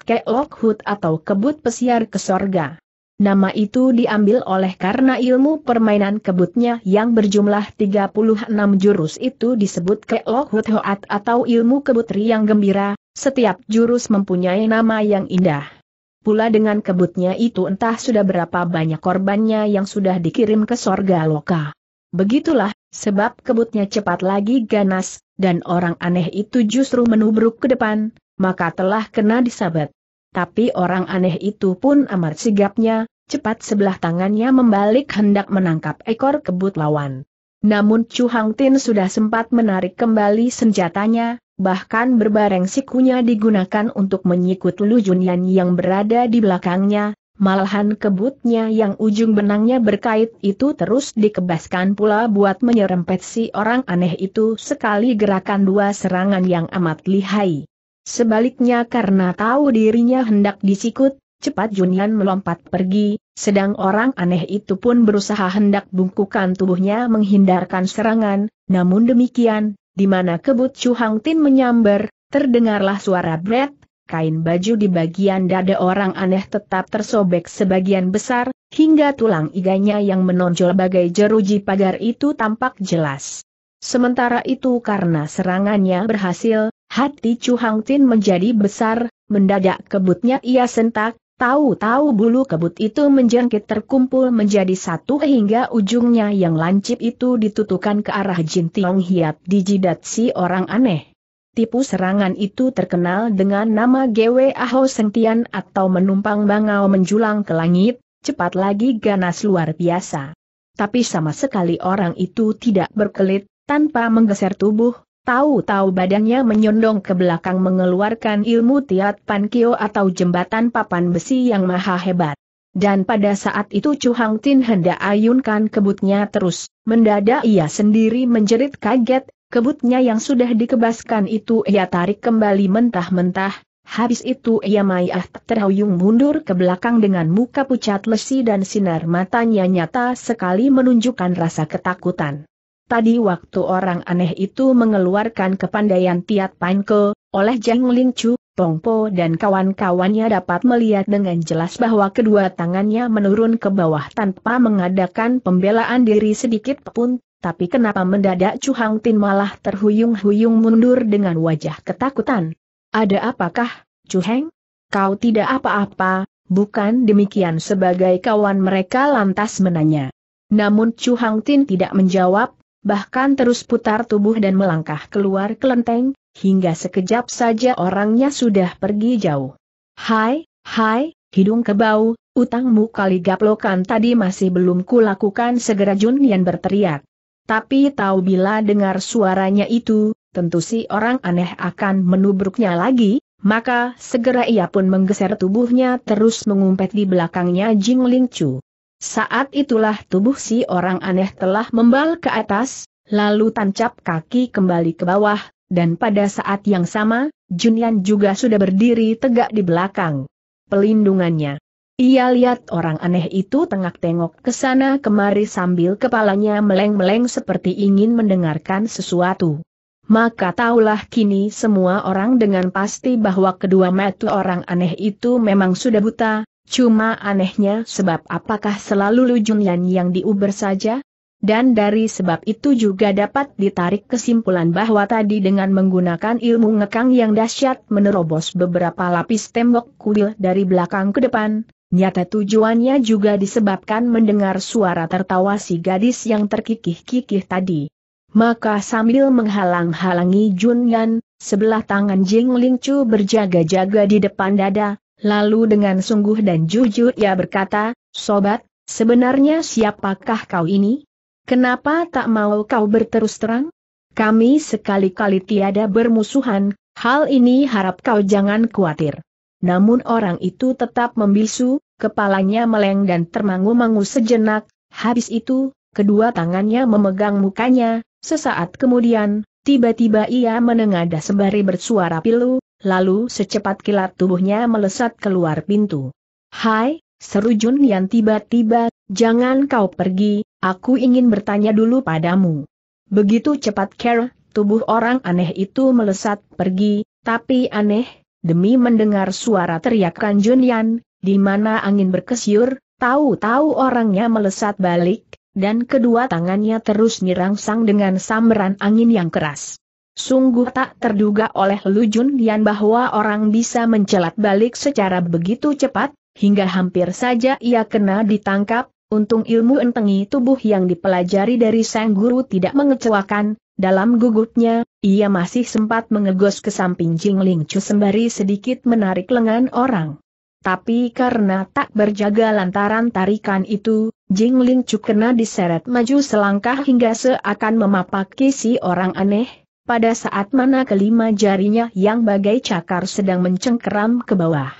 Ke Lok Hut atau kebut pesiar ke sorga. Nama itu diambil oleh karena ilmu permainan kebutnya yang berjumlah 36 jurus itu disebut Keohut Hoat atau ilmu kebutri yang gembira, setiap jurus mempunyai nama yang indah. Pula dengan kebutnya itu entah sudah berapa banyak korbannya yang sudah dikirim ke sorga loka. Begitulah, sebab kebutnya cepat lagi ganas, dan orang aneh itu justru menubruk ke depan, maka telah kena disabet tapi orang aneh itu pun amat sigapnya, cepat sebelah tangannya membalik hendak menangkap ekor kebut lawan. Namun Chu Hang Tin sudah sempat menarik kembali senjatanya, bahkan berbareng sikunya digunakan untuk menyikut Lu Junyan yang berada di belakangnya, malahan kebutnya yang ujung benangnya berkait itu terus dikebaskan pula buat menyerempet si orang aneh itu sekali gerakan dua serangan yang amat lihai. Sebaliknya karena tahu dirinya hendak disikut, cepat Junian melompat pergi, sedang orang aneh itu pun berusaha hendak bungkukan tubuhnya menghindarkan serangan, namun demikian, di mana kebut Chu Hang Tin menyambar, terdengarlah suara bret, kain baju di bagian dada orang aneh tetap tersobek sebagian besar, hingga tulang iganya yang menonjol bagai jeruji pagar itu tampak jelas. Sementara itu karena serangannya berhasil, Hati Chu Hang Tin menjadi besar, mendadak kebutnya ia sentak, tahu-tahu bulu kebut itu menjangkit terkumpul menjadi satu hingga ujungnya yang lancip itu ditutukan ke arah Jin Tiong Hiap di jidat si orang aneh. Tipu serangan itu terkenal dengan nama GW Aho Sentian atau menumpang bangau menjulang ke langit, cepat lagi ganas luar biasa. Tapi sama sekali orang itu tidak berkelit, tanpa menggeser tubuh, Tahu-tahu badannya menyondong ke belakang mengeluarkan ilmu tiat pankio atau jembatan papan besi yang maha hebat. Dan pada saat itu Chu Hang Tin hendak ayunkan kebutnya terus, mendadak ia sendiri menjerit kaget, kebutnya yang sudah dikebaskan itu ia tarik kembali mentah-mentah, habis itu ia mayah terhuyung mundur ke belakang dengan muka pucat lesi dan sinar matanya nyata sekali menunjukkan rasa ketakutan. Tadi waktu orang aneh itu mengeluarkan kepandaian Tiat Panko, oleh Jeng Ling Chu, po dan kawan-kawannya dapat melihat dengan jelas bahwa kedua tangannya menurun ke bawah tanpa mengadakan pembelaan diri sedikit pun, tapi kenapa mendadak Chu Hang Tin malah terhuyung-huyung mundur dengan wajah ketakutan? Ada apakah, Chu Heng? Kau tidak apa-apa, bukan demikian sebagai kawan mereka lantas menanya. Namun Chu Hang Tin tidak menjawab, bahkan terus putar tubuh dan melangkah keluar kelenteng, hingga sekejap saja orangnya sudah pergi jauh. Hai, hai, hidung kebau, utangmu kali gaplokan tadi masih belum kulakukan segera Jun Yan berteriak. Tapi tahu bila dengar suaranya itu, tentu si orang aneh akan menubruknya lagi, maka segera ia pun menggeser tubuhnya terus mengumpet di belakangnya Jing Ling Chu. Saat itulah tubuh si orang aneh telah membal ke atas, lalu tancap kaki kembali ke bawah, dan pada saat yang sama, Junian juga sudah berdiri tegak di belakang. Pelindungannya. Ia lihat orang aneh itu tengak tengok ke sana kemari sambil kepalanya meleng-meleng seperti ingin mendengarkan sesuatu. Maka tahulah kini semua orang dengan pasti bahwa kedua mata orang aneh itu memang sudah buta, Cuma anehnya sebab apakah selalu Lu Junyan yang diuber saja? Dan dari sebab itu juga dapat ditarik kesimpulan bahwa tadi dengan menggunakan ilmu ngekang yang dahsyat menerobos beberapa lapis tembok kuil dari belakang ke depan, nyata tujuannya juga disebabkan mendengar suara tertawa si gadis yang terkikih-kikih tadi. Maka sambil menghalang-halangi Junyan, sebelah tangan Jing Lingchu berjaga-jaga di depan dada, Lalu dengan sungguh dan jujur ia berkata, Sobat, sebenarnya siapakah kau ini? Kenapa tak mau kau berterus terang? Kami sekali-kali tiada bermusuhan, hal ini harap kau jangan khawatir. Namun orang itu tetap membisu, kepalanya meleng dan termangu-mangu sejenak, habis itu, kedua tangannya memegang mukanya, sesaat kemudian, tiba-tiba ia menengadah sembari bersuara pilu, lalu secepat kilat tubuhnya melesat keluar pintu. Hai, seru Jun yang tiba-tiba, jangan kau pergi, aku ingin bertanya dulu padamu. Begitu cepat Care, tubuh orang aneh itu melesat pergi, tapi aneh, demi mendengar suara teriakan Jun Yan, di mana angin berkesyur, tahu-tahu orangnya melesat balik, dan kedua tangannya terus nyerang dengan sambaran angin yang keras. Sungguh tak terduga oleh Lu Yan bahwa orang bisa mencelat balik secara begitu cepat, hingga hampir saja ia kena ditangkap, untung ilmu entengi tubuh yang dipelajari dari sang guru tidak mengecewakan, dalam gugupnya, ia masih sempat mengegos ke samping Jing Ling Chu sembari sedikit menarik lengan orang. Tapi karena tak berjaga lantaran tarikan itu, Jing Ling Chu kena diseret maju selangkah hingga seakan memapaki si orang aneh, pada saat mana kelima jarinya yang bagai cakar sedang mencengkeram ke bawah.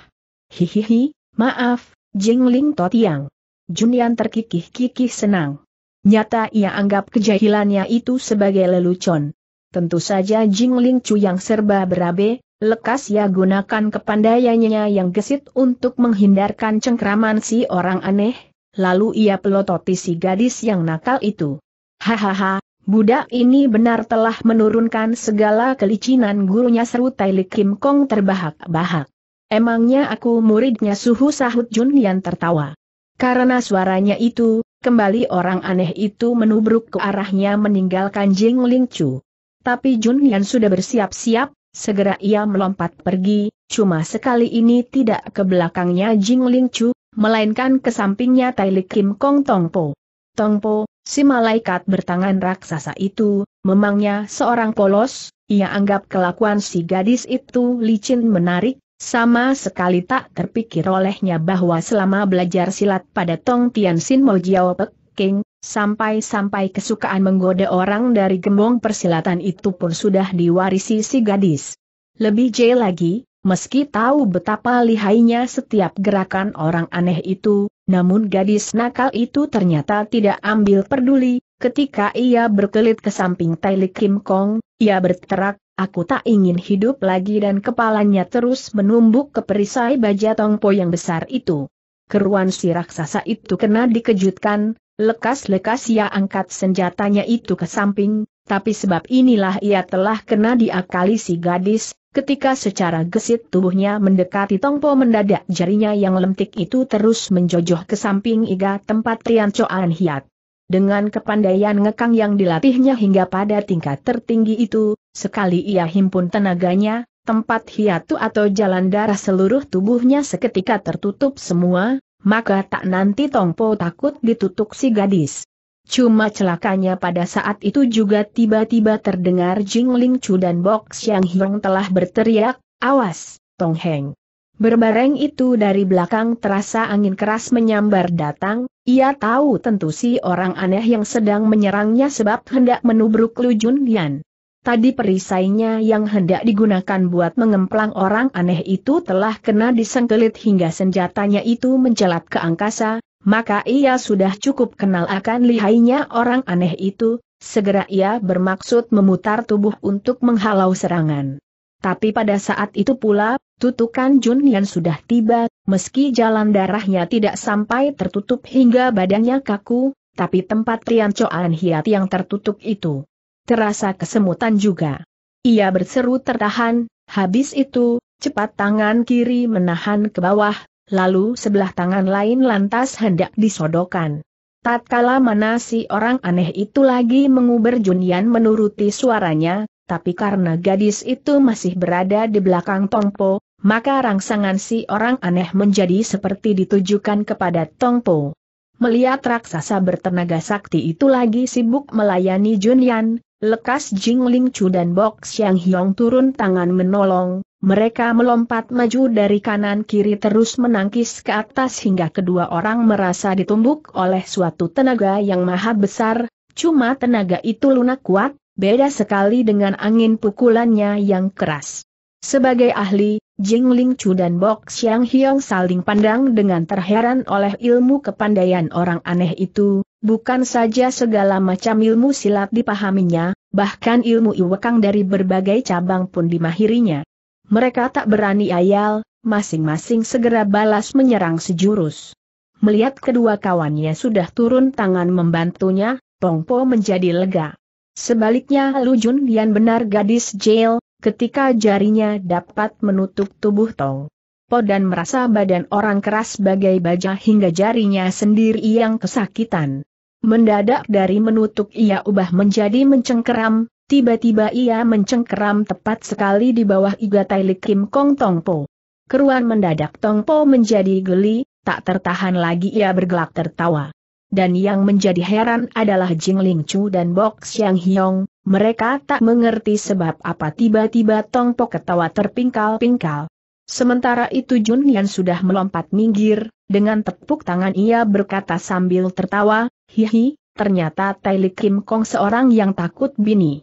Hihihi, maaf, Jingling Totiang. Junian terkikih-kikih senang. Nyata ia anggap kejahilannya itu sebagai lelucon. Tentu saja Jingling Chu yang serba berabe, lekas ia gunakan kepandaiannya yang gesit untuk menghindarkan cengkraman si orang aneh, lalu ia pelototi si gadis yang nakal itu. Hahaha, Budak ini benar telah menurunkan segala kelicinan gurunya seru Tailik Kim Kong terbahak-bahak. Emangnya aku muridnya suhu sahut Jun Yan tertawa. Karena suaranya itu, kembali orang aneh itu menubruk ke arahnya meninggalkan Jing Ling Chu. Tapi Jun Yan sudah bersiap-siap, segera ia melompat pergi, cuma sekali ini tidak ke belakangnya Jing Ling Chu, melainkan ke sampingnya Tailik Kim Kong Tong Po. Tong Po, Si malaikat bertangan raksasa itu, memangnya seorang polos, ia anggap kelakuan si gadis itu licin menarik, sama sekali tak terpikir olehnya bahwa selama belajar silat pada Tong Tian Sin Mo Jiao Pek King, sampai-sampai kesukaan menggoda orang dari gembong persilatan itu pun sudah diwarisi si gadis. Lebih jeli lagi, meski tahu betapa lihainya setiap gerakan orang aneh itu, namun gadis nakal itu ternyata tidak ambil peduli, ketika ia berkelit ke samping Taili Kim Kong, ia berterak, aku tak ingin hidup lagi dan kepalanya terus menumbuk ke perisai baja tongpo yang besar itu. Keruan si raksasa itu kena dikejutkan, lekas-lekas ia angkat senjatanya itu ke samping, tapi sebab inilah ia telah kena diakali si gadis, Ketika secara gesit tubuhnya mendekati Tongpo mendadak jarinya yang lentik itu terus menjojoh ke samping iga tempat Tian Coan Hiat. Dengan kepandaian ngekang yang dilatihnya hingga pada tingkat tertinggi itu, sekali ia himpun tenaganya, tempat hiatu atau jalan darah seluruh tubuhnya seketika tertutup semua, maka tak nanti Tongpo takut ditutup si gadis. Cuma celakanya pada saat itu juga tiba-tiba terdengar Jing Ling Chu dan Box Yang Hiong telah berteriak, awas, Tong Heng. Berbareng itu dari belakang terasa angin keras menyambar datang, ia tahu tentu si orang aneh yang sedang menyerangnya sebab hendak menubruk Lu Jun Jundian. Tadi perisainya yang hendak digunakan buat mengemplang orang aneh itu telah kena disengkelit hingga senjatanya itu mencelat ke angkasa, maka ia sudah cukup kenal akan lihainya orang aneh itu, segera ia bermaksud memutar tubuh untuk menghalau serangan. Tapi pada saat itu pula, tutukan Yan sudah tiba, meski jalan darahnya tidak sampai tertutup hingga badannya kaku, tapi tempat Tian hiati Hiat yang tertutup itu terasa kesemutan juga. Ia berseru tertahan, habis itu, cepat tangan kiri menahan ke bawah, lalu sebelah tangan lain lantas hendak disodokan. Tatkala mana si orang aneh itu lagi menguber Junian menuruti suaranya, tapi karena gadis itu masih berada di belakang Tongpo, maka rangsangan si orang aneh menjadi seperti ditujukan kepada Tongpo. Melihat raksasa bertenaga sakti itu lagi sibuk melayani Junian, lekas Jingling Chu dan Bok Yang Hiong turun tangan menolong, mereka melompat maju dari kanan kiri terus menangkis ke atas hingga kedua orang merasa ditumbuk oleh suatu tenaga yang maha besar, cuma tenaga itu lunak kuat, beda sekali dengan angin pukulannya yang keras. Sebagai ahli, Jing Ling Chu dan Bok Xiang Hiong saling pandang dengan terheran oleh ilmu kepandaian orang aneh itu, bukan saja segala macam ilmu silat dipahaminya, bahkan ilmu iwekang dari berbagai cabang pun dimahirinya. Mereka tak berani ayal, masing-masing segera balas menyerang sejurus. Melihat kedua kawannya sudah turun tangan membantunya, Pongpo menjadi lega. Sebaliknya Lu Yan benar gadis jail, ketika jarinya dapat menutup tubuh Tong. Po dan merasa badan orang keras bagai baja hingga jarinya sendiri yang kesakitan. Mendadak dari menutup ia ubah menjadi mencengkeram, Tiba-tiba ia mencengkeram tepat sekali di bawah iga Tailik Kim Kong Tongpo. Keruan mendadak Tongpo menjadi geli, tak tertahan lagi ia bergelak tertawa. Dan yang menjadi heran adalah Jing Ling Chu dan Bok Xiang Hiong, mereka tak mengerti sebab apa tiba-tiba Tongpo ketawa terpingkal-pingkal. Sementara itu Jun Yan sudah melompat minggir, dengan tepuk tangan ia berkata sambil tertawa, Hihi, ternyata Tai Li Kim Kong seorang yang takut bini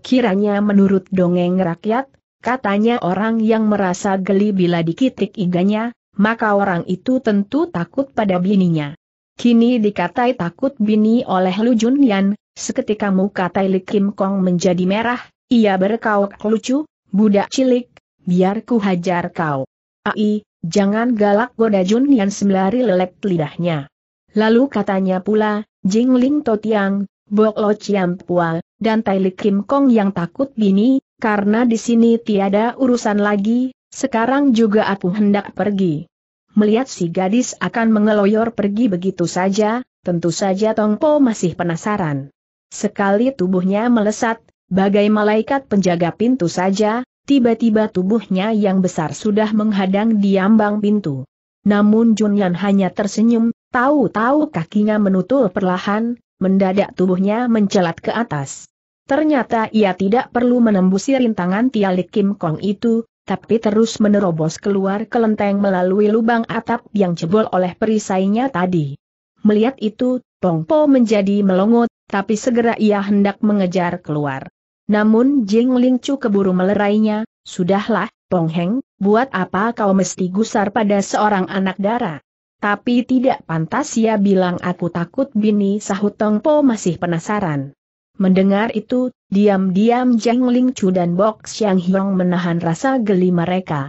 kiranya menurut dongeng rakyat, katanya orang yang merasa geli bila dikitik iganya, maka orang itu tentu takut pada bininya. Kini dikatai takut bini oleh Lu Junyan, seketika muka Tai Li Kim Kong menjadi merah, ia berkauk lucu, budak cilik, biar ku hajar kau. Ai, jangan galak goda Junyan sembari lelet lidahnya. Lalu katanya pula, Jing Jingling Totiang, Bok Lo Chiam Pua, dan Tai Li Kim Kong yang takut bini, karena di sini tiada urusan lagi, sekarang juga aku hendak pergi. Melihat si gadis akan mengeloyor pergi begitu saja, tentu saja Tong Po masih penasaran. Sekali tubuhnya melesat, bagai malaikat penjaga pintu saja, tiba-tiba tubuhnya yang besar sudah menghadang di ambang pintu. Namun Jun Yan hanya tersenyum, tahu-tahu kakinya menutul perlahan, mendadak tubuhnya mencelat ke atas. Ternyata ia tidak perlu menembusi rintangan tialik Kim Kong itu, tapi terus menerobos keluar ke kelenteng melalui lubang atap yang jebol oleh perisainya tadi. Melihat itu, Tong Po menjadi melongot, tapi segera ia hendak mengejar keluar. Namun Jing Ling Chu keburu melerainya, sudahlah, Tong Heng, buat apa kau mesti gusar pada seorang anak darah? Tapi tidak pantas ia bilang aku takut bini sahut po masih penasaran. Mendengar itu, diam-diam Jeng Ling Chu dan Bok Xiang Hiong menahan rasa geli mereka.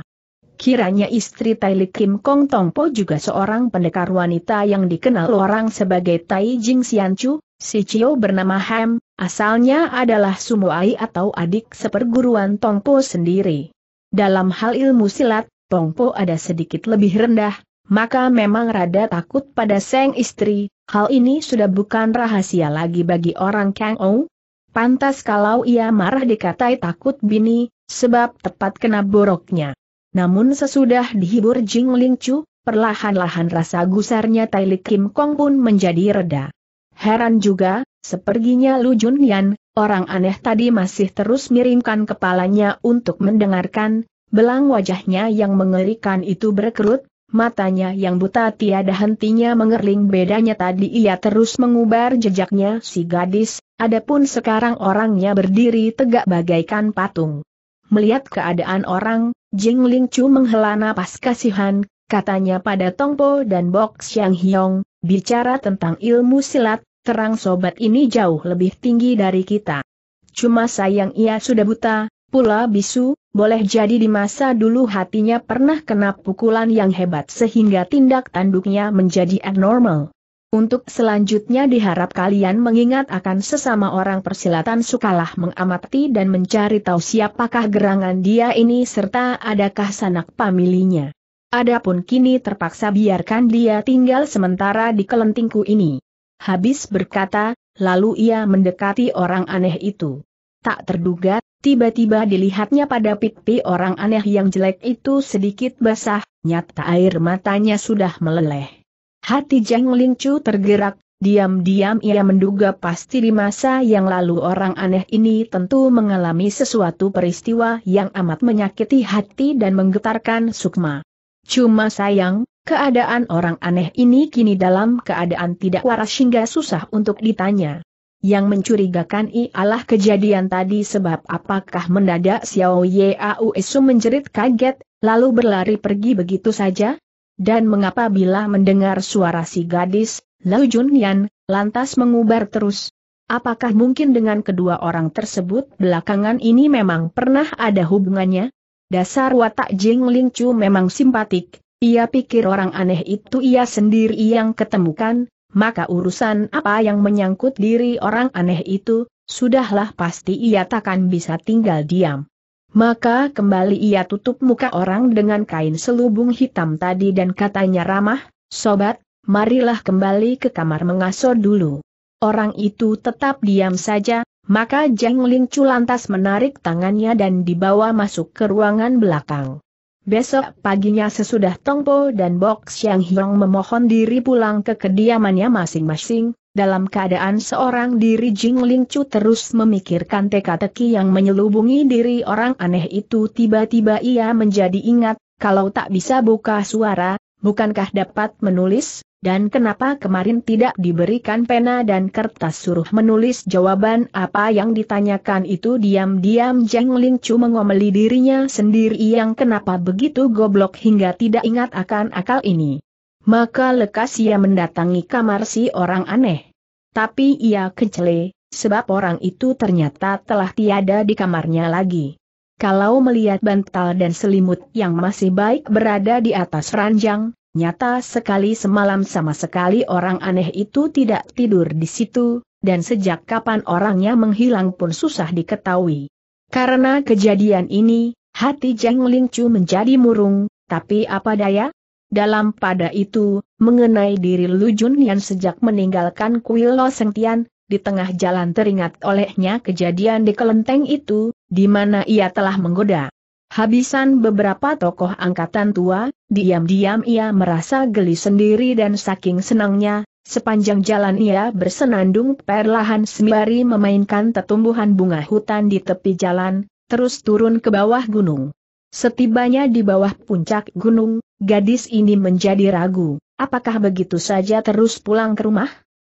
Kiranya istri Li Kim Kong Tongpo juga seorang pendekar wanita yang dikenal orang sebagai Tai Jing Xian Chu, si Cio bernama Ham, asalnya adalah Sumuai atau adik seperguruan Tongpo sendiri. Dalam hal ilmu silat, Tongpo ada sedikit lebih rendah, maka memang rada takut pada Seng istri, hal ini sudah bukan rahasia lagi bagi orang Kang Ou. Pantas kalau ia marah dikatai takut bini, sebab tepat kena boroknya. Namun sesudah dihibur Jing Ling Chu, perlahan-lahan rasa gusarnya Li Kim Kong pun menjadi reda. Heran juga, seperginya Lu Jun Yan, orang aneh tadi masih terus miringkan kepalanya untuk mendengarkan, belang wajahnya yang mengerikan itu berkerut, Matanya yang buta tiada hentinya mengerling bedanya tadi ia terus mengubar jejaknya si gadis, adapun sekarang orangnya berdiri tegak bagaikan patung. Melihat keadaan orang, Jing Ling Chu menghela napas kasihan, katanya pada Tong Tongpo dan Bok Xiang Hiong, bicara tentang ilmu silat, terang sobat ini jauh lebih tinggi dari kita. Cuma sayang ia sudah buta, Pula bisu, boleh jadi di masa dulu hatinya pernah kena pukulan yang hebat sehingga tindak tanduknya menjadi abnormal. Untuk selanjutnya diharap kalian mengingat akan sesama orang persilatan sukalah mengamati dan mencari tahu siapakah gerangan dia ini serta adakah sanak pamilinya. Adapun kini terpaksa biarkan dia tinggal sementara di kelentingku ini. Habis berkata, lalu ia mendekati orang aneh itu. Tak terduga, Tiba-tiba dilihatnya pada pipi orang aneh yang jelek itu sedikit basah, nyata air matanya sudah meleleh. Hati Jang Lingcu tergerak, diam-diam ia menduga pasti di masa yang lalu orang aneh ini tentu mengalami sesuatu peristiwa yang amat menyakiti hati dan menggetarkan sukma. Cuma sayang, keadaan orang aneh ini kini dalam keadaan tidak waras hingga susah untuk ditanya. Yang mencurigakan ialah kejadian tadi sebab apakah mendadak Xiao Yau Isu menjerit kaget, lalu berlari pergi begitu saja? Dan mengapa bila mendengar suara si gadis, Lau Junyan, lantas mengubar terus? Apakah mungkin dengan kedua orang tersebut belakangan ini memang pernah ada hubungannya? Dasar watak Jing Ling Chu memang simpatik, ia pikir orang aneh itu ia sendiri yang ketemukan, maka urusan apa yang menyangkut diri orang aneh itu, sudahlah pasti ia takkan bisa tinggal diam. Maka kembali ia tutup muka orang dengan kain selubung hitam tadi dan katanya ramah, Sobat, marilah kembali ke kamar mengasuh dulu. Orang itu tetap diam saja, maka Jeng Ling lantas menarik tangannya dan dibawa masuk ke ruangan belakang. Besok paginya sesudah Tongpo dan Bok Xiang Hiong memohon diri pulang ke kediamannya masing-masing, dalam keadaan seorang diri Jing Ling Chu terus memikirkan teka-teki yang menyelubungi diri orang aneh itu tiba-tiba ia menjadi ingat, kalau tak bisa buka suara, bukankah dapat menulis? Dan kenapa kemarin tidak diberikan pena dan kertas suruh menulis jawaban apa yang ditanyakan itu diam-diam Jeng Ling Chu mengomeli dirinya sendiri yang kenapa begitu goblok hingga tidak ingat akan akal ini. Maka lekas ia mendatangi kamar si orang aneh. Tapi ia kecele, sebab orang itu ternyata telah tiada di kamarnya lagi. Kalau melihat bantal dan selimut yang masih baik berada di atas ranjang, Nyata sekali semalam sama sekali orang aneh itu tidak tidur di situ, dan sejak kapan orangnya menghilang pun susah diketahui. Karena kejadian ini, hati Jeng Lingcu menjadi murung, tapi apa daya? Dalam pada itu, mengenai diri Lu Jun yang sejak meninggalkan kuil Lo Sengtian, di tengah jalan teringat olehnya kejadian di kelenteng itu, di mana ia telah menggoda. Habisan beberapa tokoh angkatan tua, diam-diam ia merasa geli sendiri dan saking senangnya, sepanjang jalan ia bersenandung perlahan sembari memainkan tetumbuhan bunga hutan di tepi jalan, terus turun ke bawah gunung. Setibanya di bawah puncak gunung, gadis ini menjadi ragu, apakah begitu saja terus pulang ke rumah?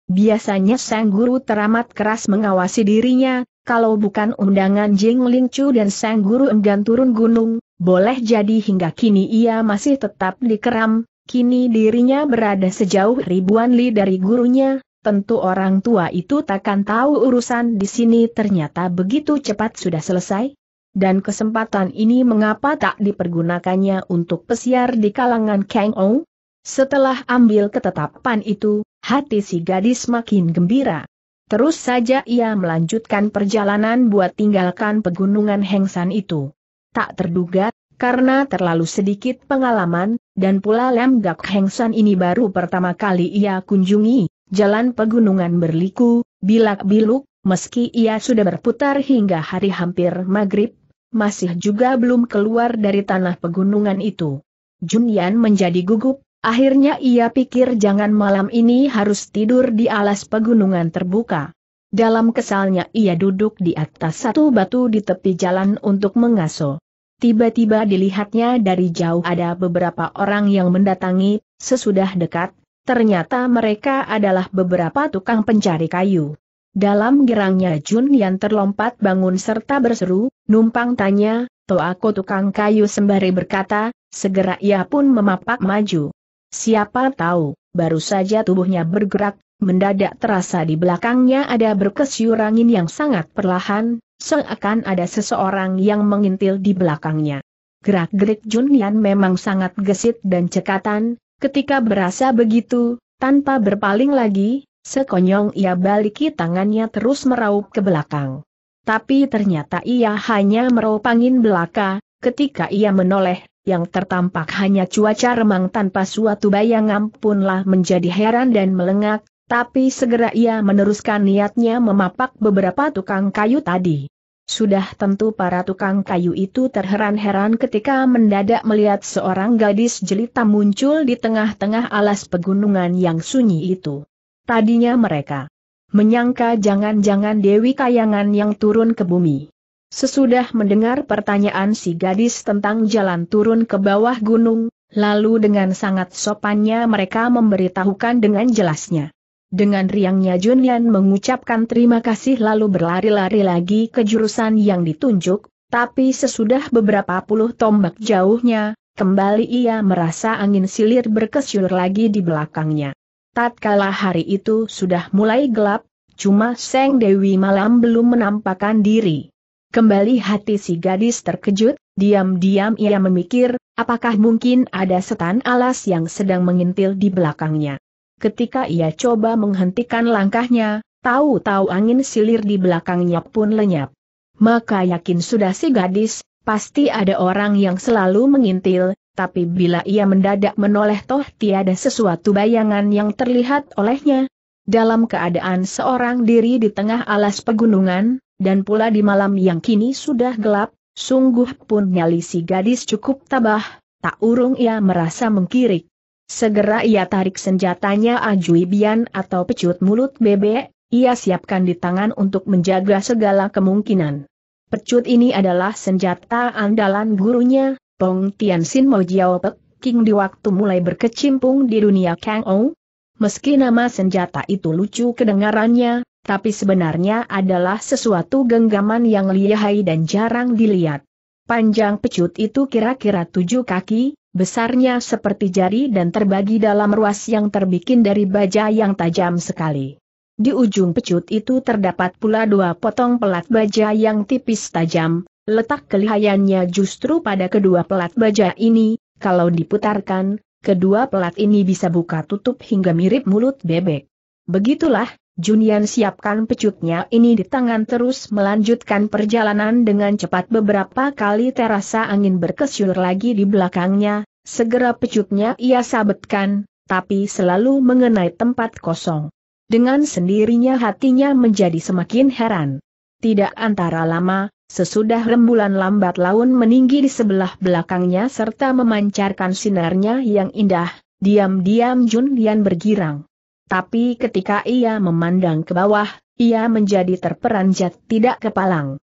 Biasanya sang guru teramat keras mengawasi dirinya, kalau bukan undangan Jing Ling Chu dan Sang Guru enggan turun gunung, boleh jadi hingga kini ia masih tetap di keram. kini dirinya berada sejauh ribuan li dari gurunya, tentu orang tua itu takkan tahu urusan di sini ternyata begitu cepat sudah selesai. Dan kesempatan ini mengapa tak dipergunakannya untuk pesiar di kalangan Kang Ong? Setelah ambil ketetapan itu, hati si gadis makin gembira. Terus saja ia melanjutkan perjalanan buat tinggalkan pegunungan Hengsan itu. Tak terduga, karena terlalu sedikit pengalaman, dan pula Lem Hengsan ini baru pertama kali ia kunjungi, jalan pegunungan berliku, bilak-biluk, meski ia sudah berputar hingga hari hampir maghrib, masih juga belum keluar dari tanah pegunungan itu. Junyan menjadi gugup, Akhirnya ia pikir jangan malam ini harus tidur di alas pegunungan terbuka. Dalam kesalnya ia duduk di atas satu batu di tepi jalan untuk mengaso. Tiba-tiba dilihatnya dari jauh ada beberapa orang yang mendatangi, sesudah dekat, ternyata mereka adalah beberapa tukang pencari kayu. Dalam gerangnya Jun yang terlompat bangun serta berseru, numpang tanya, Toh aku tukang kayu sembari berkata, segera ia pun memapak maju. Siapa tahu, baru saja tubuhnya bergerak, mendadak terasa di belakangnya ada berkesyur angin yang sangat perlahan, seakan ada seseorang yang mengintil di belakangnya. Gerak-gerik Junian memang sangat gesit dan cekatan, ketika berasa begitu, tanpa berpaling lagi, sekonyong ia baliki tangannya terus meraup ke belakang. Tapi ternyata ia hanya meraup angin belaka, ketika ia menoleh, yang tertampak hanya cuaca remang tanpa suatu bayangan punlah menjadi heran dan melengak, tapi segera ia meneruskan niatnya memapak beberapa tukang kayu tadi. Sudah tentu para tukang kayu itu terheran-heran ketika mendadak melihat seorang gadis jelita muncul di tengah-tengah alas pegunungan yang sunyi itu. Tadinya mereka menyangka jangan-jangan Dewi Kayangan yang turun ke bumi. Sesudah mendengar pertanyaan si gadis tentang jalan turun ke bawah gunung, lalu dengan sangat sopannya mereka memberitahukan dengan jelasnya. Dengan riangnya Junlian mengucapkan terima kasih lalu berlari-lari lagi ke jurusan yang ditunjuk, tapi sesudah beberapa puluh tombak jauhnya, kembali ia merasa angin silir berkesyur lagi di belakangnya. Tatkala hari itu sudah mulai gelap, cuma Seng Dewi malam belum menampakkan diri. Kembali hati si gadis terkejut, diam-diam ia memikir, apakah mungkin ada setan alas yang sedang mengintil di belakangnya. Ketika ia coba menghentikan langkahnya, tahu-tahu angin silir di belakangnya pun lenyap. Maka yakin sudah si gadis, pasti ada orang yang selalu mengintil, tapi bila ia mendadak menoleh toh tiada sesuatu bayangan yang terlihat olehnya, dalam keadaan seorang diri di tengah alas pegunungan, dan pula di malam yang kini sudah gelap, sungguh pun nyali si gadis cukup tabah, tak urung ia merasa mengkirik. Segera ia tarik senjatanya ajuibian atau pecut mulut bebek, ia siapkan di tangan untuk menjaga segala kemungkinan. Pecut ini adalah senjata andalan gurunya, Pong Tian Sin Mojiao Pek, King di waktu mulai berkecimpung di dunia Kang Ong, Meski nama senjata itu lucu kedengarannya, tapi sebenarnya adalah sesuatu genggaman yang lihai dan jarang dilihat. Panjang pecut itu kira-kira tujuh kaki, besarnya seperti jari dan terbagi dalam ruas yang terbikin dari baja yang tajam sekali. Di ujung pecut itu terdapat pula dua potong pelat baja yang tipis tajam, letak kelihayannya justru pada kedua pelat baja ini, kalau diputarkan, Kedua pelat ini bisa buka tutup hingga mirip mulut bebek. Begitulah, Junian siapkan pecutnya ini di tangan terus melanjutkan perjalanan dengan cepat beberapa kali terasa angin berkesyur lagi di belakangnya, segera pecutnya ia sabetkan, tapi selalu mengenai tempat kosong. Dengan sendirinya hatinya menjadi semakin heran. Tidak antara lama, Sesudah rembulan lambat laun meninggi di sebelah belakangnya serta memancarkan sinarnya yang indah, diam-diam Jun Lian bergirang. Tapi ketika ia memandang ke bawah, ia menjadi terperanjat tidak kepalang.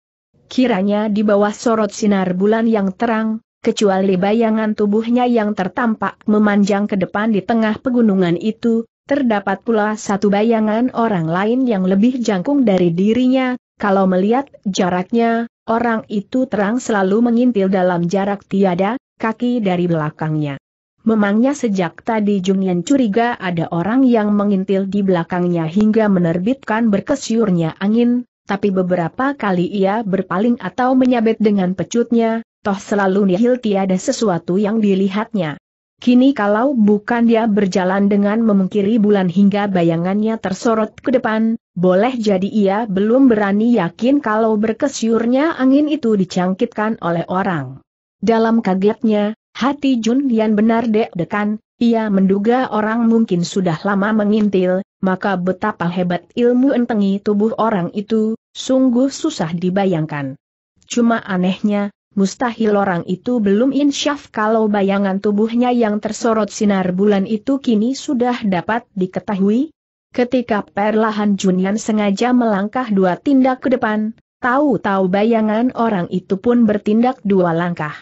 Kiranya di bawah sorot sinar bulan yang terang, kecuali bayangan tubuhnya yang tertampak memanjang ke depan di tengah pegunungan itu, terdapat pula satu bayangan orang lain yang lebih jangkung dari dirinya, kalau melihat jaraknya, Orang itu terang selalu mengintil dalam jarak tiada, kaki dari belakangnya. Memangnya sejak tadi Junian curiga ada orang yang mengintil di belakangnya hingga menerbitkan berkesyurnya angin, tapi beberapa kali ia berpaling atau menyabet dengan pecutnya, toh selalu nihil tiada sesuatu yang dilihatnya. Kini kalau bukan dia berjalan dengan memungkiri bulan hingga bayangannya tersorot ke depan, boleh jadi ia belum berani yakin kalau berkesyurnya angin itu dicangkitkan oleh orang. Dalam kagetnya, hati Jun Yan benar dek-dekan, ia menduga orang mungkin sudah lama mengintil, maka betapa hebat ilmu entengi tubuh orang itu, sungguh susah dibayangkan. Cuma anehnya, mustahil orang itu belum insyaf kalau bayangan tubuhnya yang tersorot sinar bulan itu kini sudah dapat diketahui. Ketika perlahan Junian sengaja melangkah dua tindak ke depan, tahu-tahu bayangan orang itu pun bertindak dua langkah.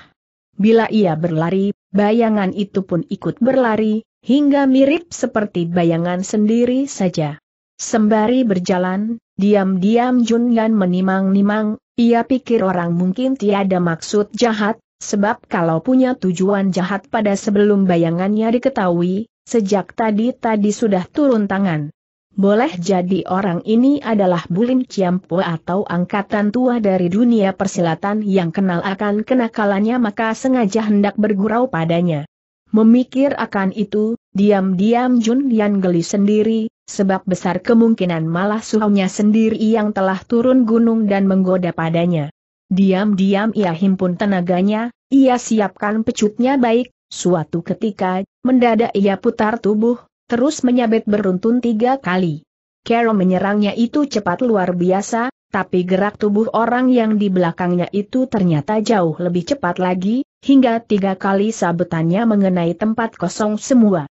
Bila ia berlari, bayangan itu pun ikut berlari, hingga mirip seperti bayangan sendiri saja. Sembari berjalan, Diam-diam Jun Yan menimang-nimang, ia pikir orang mungkin tiada maksud jahat, sebab kalau punya tujuan jahat pada sebelum bayangannya diketahui, sejak tadi-tadi sudah turun tangan. Boleh jadi orang ini adalah Bulim Ciampo atau angkatan tua dari dunia persilatan yang kenal akan kenakalannya maka sengaja hendak bergurau padanya. Memikir akan itu, diam-diam Jun Yan geli sendiri, sebab besar kemungkinan malah suhunya sendiri yang telah turun gunung dan menggoda padanya. Diam-diam ia himpun tenaganya, ia siapkan pecutnya baik, suatu ketika, mendadak ia putar tubuh, terus menyabet beruntun tiga kali. Carol menyerangnya itu cepat luar biasa, tapi gerak tubuh orang yang di belakangnya itu ternyata jauh lebih cepat lagi, hingga tiga kali sabetannya mengenai tempat kosong semua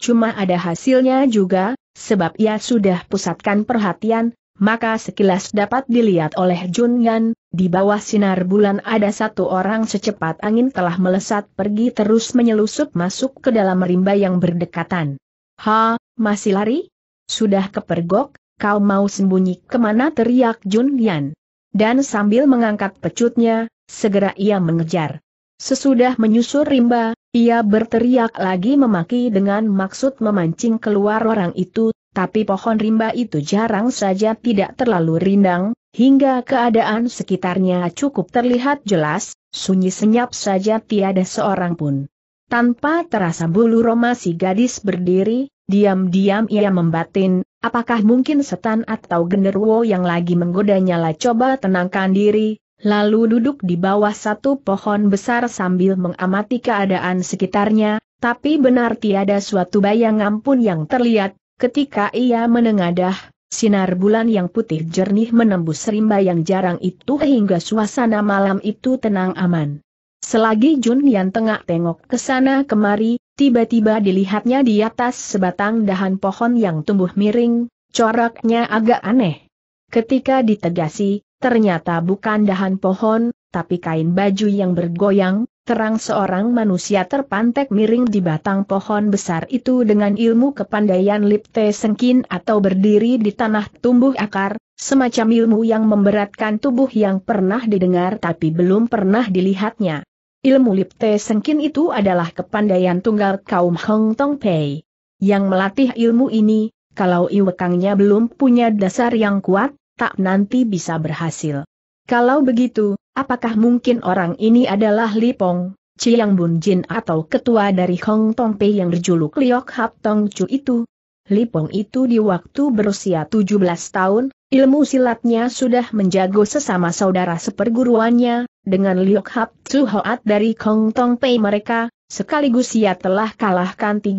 cuma ada hasilnya juga, sebab ia sudah pusatkan perhatian, maka sekilas dapat dilihat oleh Jun Yan, di bawah sinar bulan ada satu orang secepat angin telah melesat pergi terus menyelusup masuk ke dalam rimba yang berdekatan. Ha, masih lari? Sudah kepergok, kau mau sembunyi kemana teriak Jun Yan. Dan sambil mengangkat pecutnya, segera ia mengejar. Sesudah menyusur rimba, ia berteriak lagi memaki dengan maksud memancing keluar orang itu, tapi pohon rimba itu jarang saja tidak terlalu rindang, hingga keadaan sekitarnya cukup terlihat jelas, sunyi senyap saja tiada seorang pun. Tanpa terasa bulu roma si gadis berdiri, diam-diam ia membatin, apakah mungkin setan atau genderuwo yang lagi menggodanya lah coba tenangkan diri, lalu duduk di bawah satu pohon besar sambil mengamati keadaan sekitarnya, tapi benar tiada suatu bayangan pun yang terlihat, ketika ia menengadah, sinar bulan yang putih jernih menembus rimba yang jarang itu hingga suasana malam itu tenang aman. Selagi Jun yang tengah tengok ke sana kemari, tiba-tiba dilihatnya di atas sebatang dahan pohon yang tumbuh miring, coraknya agak aneh. Ketika ditegasi, ternyata bukan dahan pohon, tapi kain baju yang bergoyang, terang seorang manusia terpantek miring di batang pohon besar itu dengan ilmu kepandaian lipte sengkin atau berdiri di tanah tumbuh akar, semacam ilmu yang memberatkan tubuh yang pernah didengar tapi belum pernah dilihatnya. Ilmu lipte sengkin itu adalah kepandaian tunggal kaum Hong Tong Pei. Yang melatih ilmu ini, kalau iwekangnya belum punya dasar yang kuat, tak nanti bisa berhasil. Kalau begitu, apakah mungkin orang ini adalah Lipong, Chiang Bun Jin atau ketua dari Hong Tong Pei yang berjuluk Liok Hap Tong Chu itu? Lipong itu di waktu berusia 17 tahun, ilmu silatnya sudah menjago sesama saudara seperguruannya, dengan Liok Hap Tzu Hoat dari Hong Tong Pei mereka, sekaligus ia telah kalahkan 35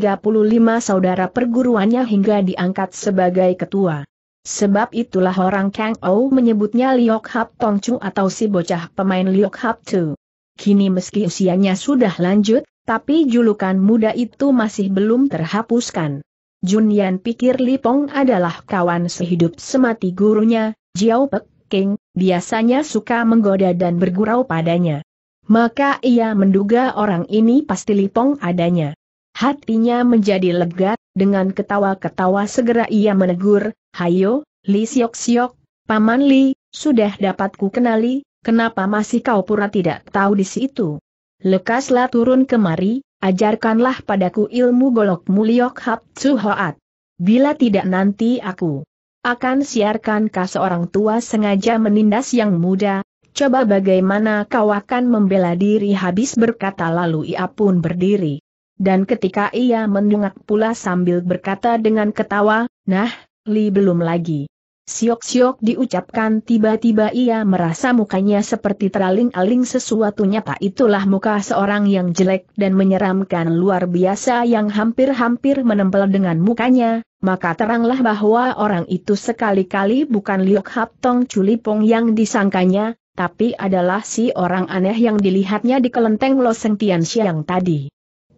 saudara perguruannya hingga diangkat sebagai ketua. Sebab itulah orang Kang Ou menyebutnya Liok Hap Tong Chu atau si bocah pemain Liok Hap Tu. Kini meski usianya sudah lanjut, tapi julukan muda itu masih belum terhapuskan. Junyan pikir Lipong adalah kawan sehidup semati gurunya, Jiao Pek King, biasanya suka menggoda dan bergurau padanya. Maka ia menduga orang ini pasti Lipong adanya. Hatinya menjadi lega, dengan ketawa-ketawa segera ia menegur, Hayo, Li Siok Siok, Paman Li, sudah dapatku kenali, kenapa masih kau pura tidak tahu di situ? Lekaslah turun kemari, ajarkanlah padaku ilmu golok muliok hap tsuhoat. Bila tidak nanti aku akan siarkan kau seorang tua sengaja menindas yang muda, coba bagaimana kau akan membela diri habis berkata lalu ia pun berdiri dan ketika ia mendungak pula sambil berkata dengan ketawa, nah, Li belum lagi. Siok-siok diucapkan tiba-tiba ia merasa mukanya seperti teraling-aling sesuatu nyata itulah muka seorang yang jelek dan menyeramkan luar biasa yang hampir-hampir menempel dengan mukanya, maka teranglah bahwa orang itu sekali-kali bukan Liok Hap Tong Culipong yang disangkanya, tapi adalah si orang aneh yang dilihatnya di kelenteng Loseng Tian Siang tadi.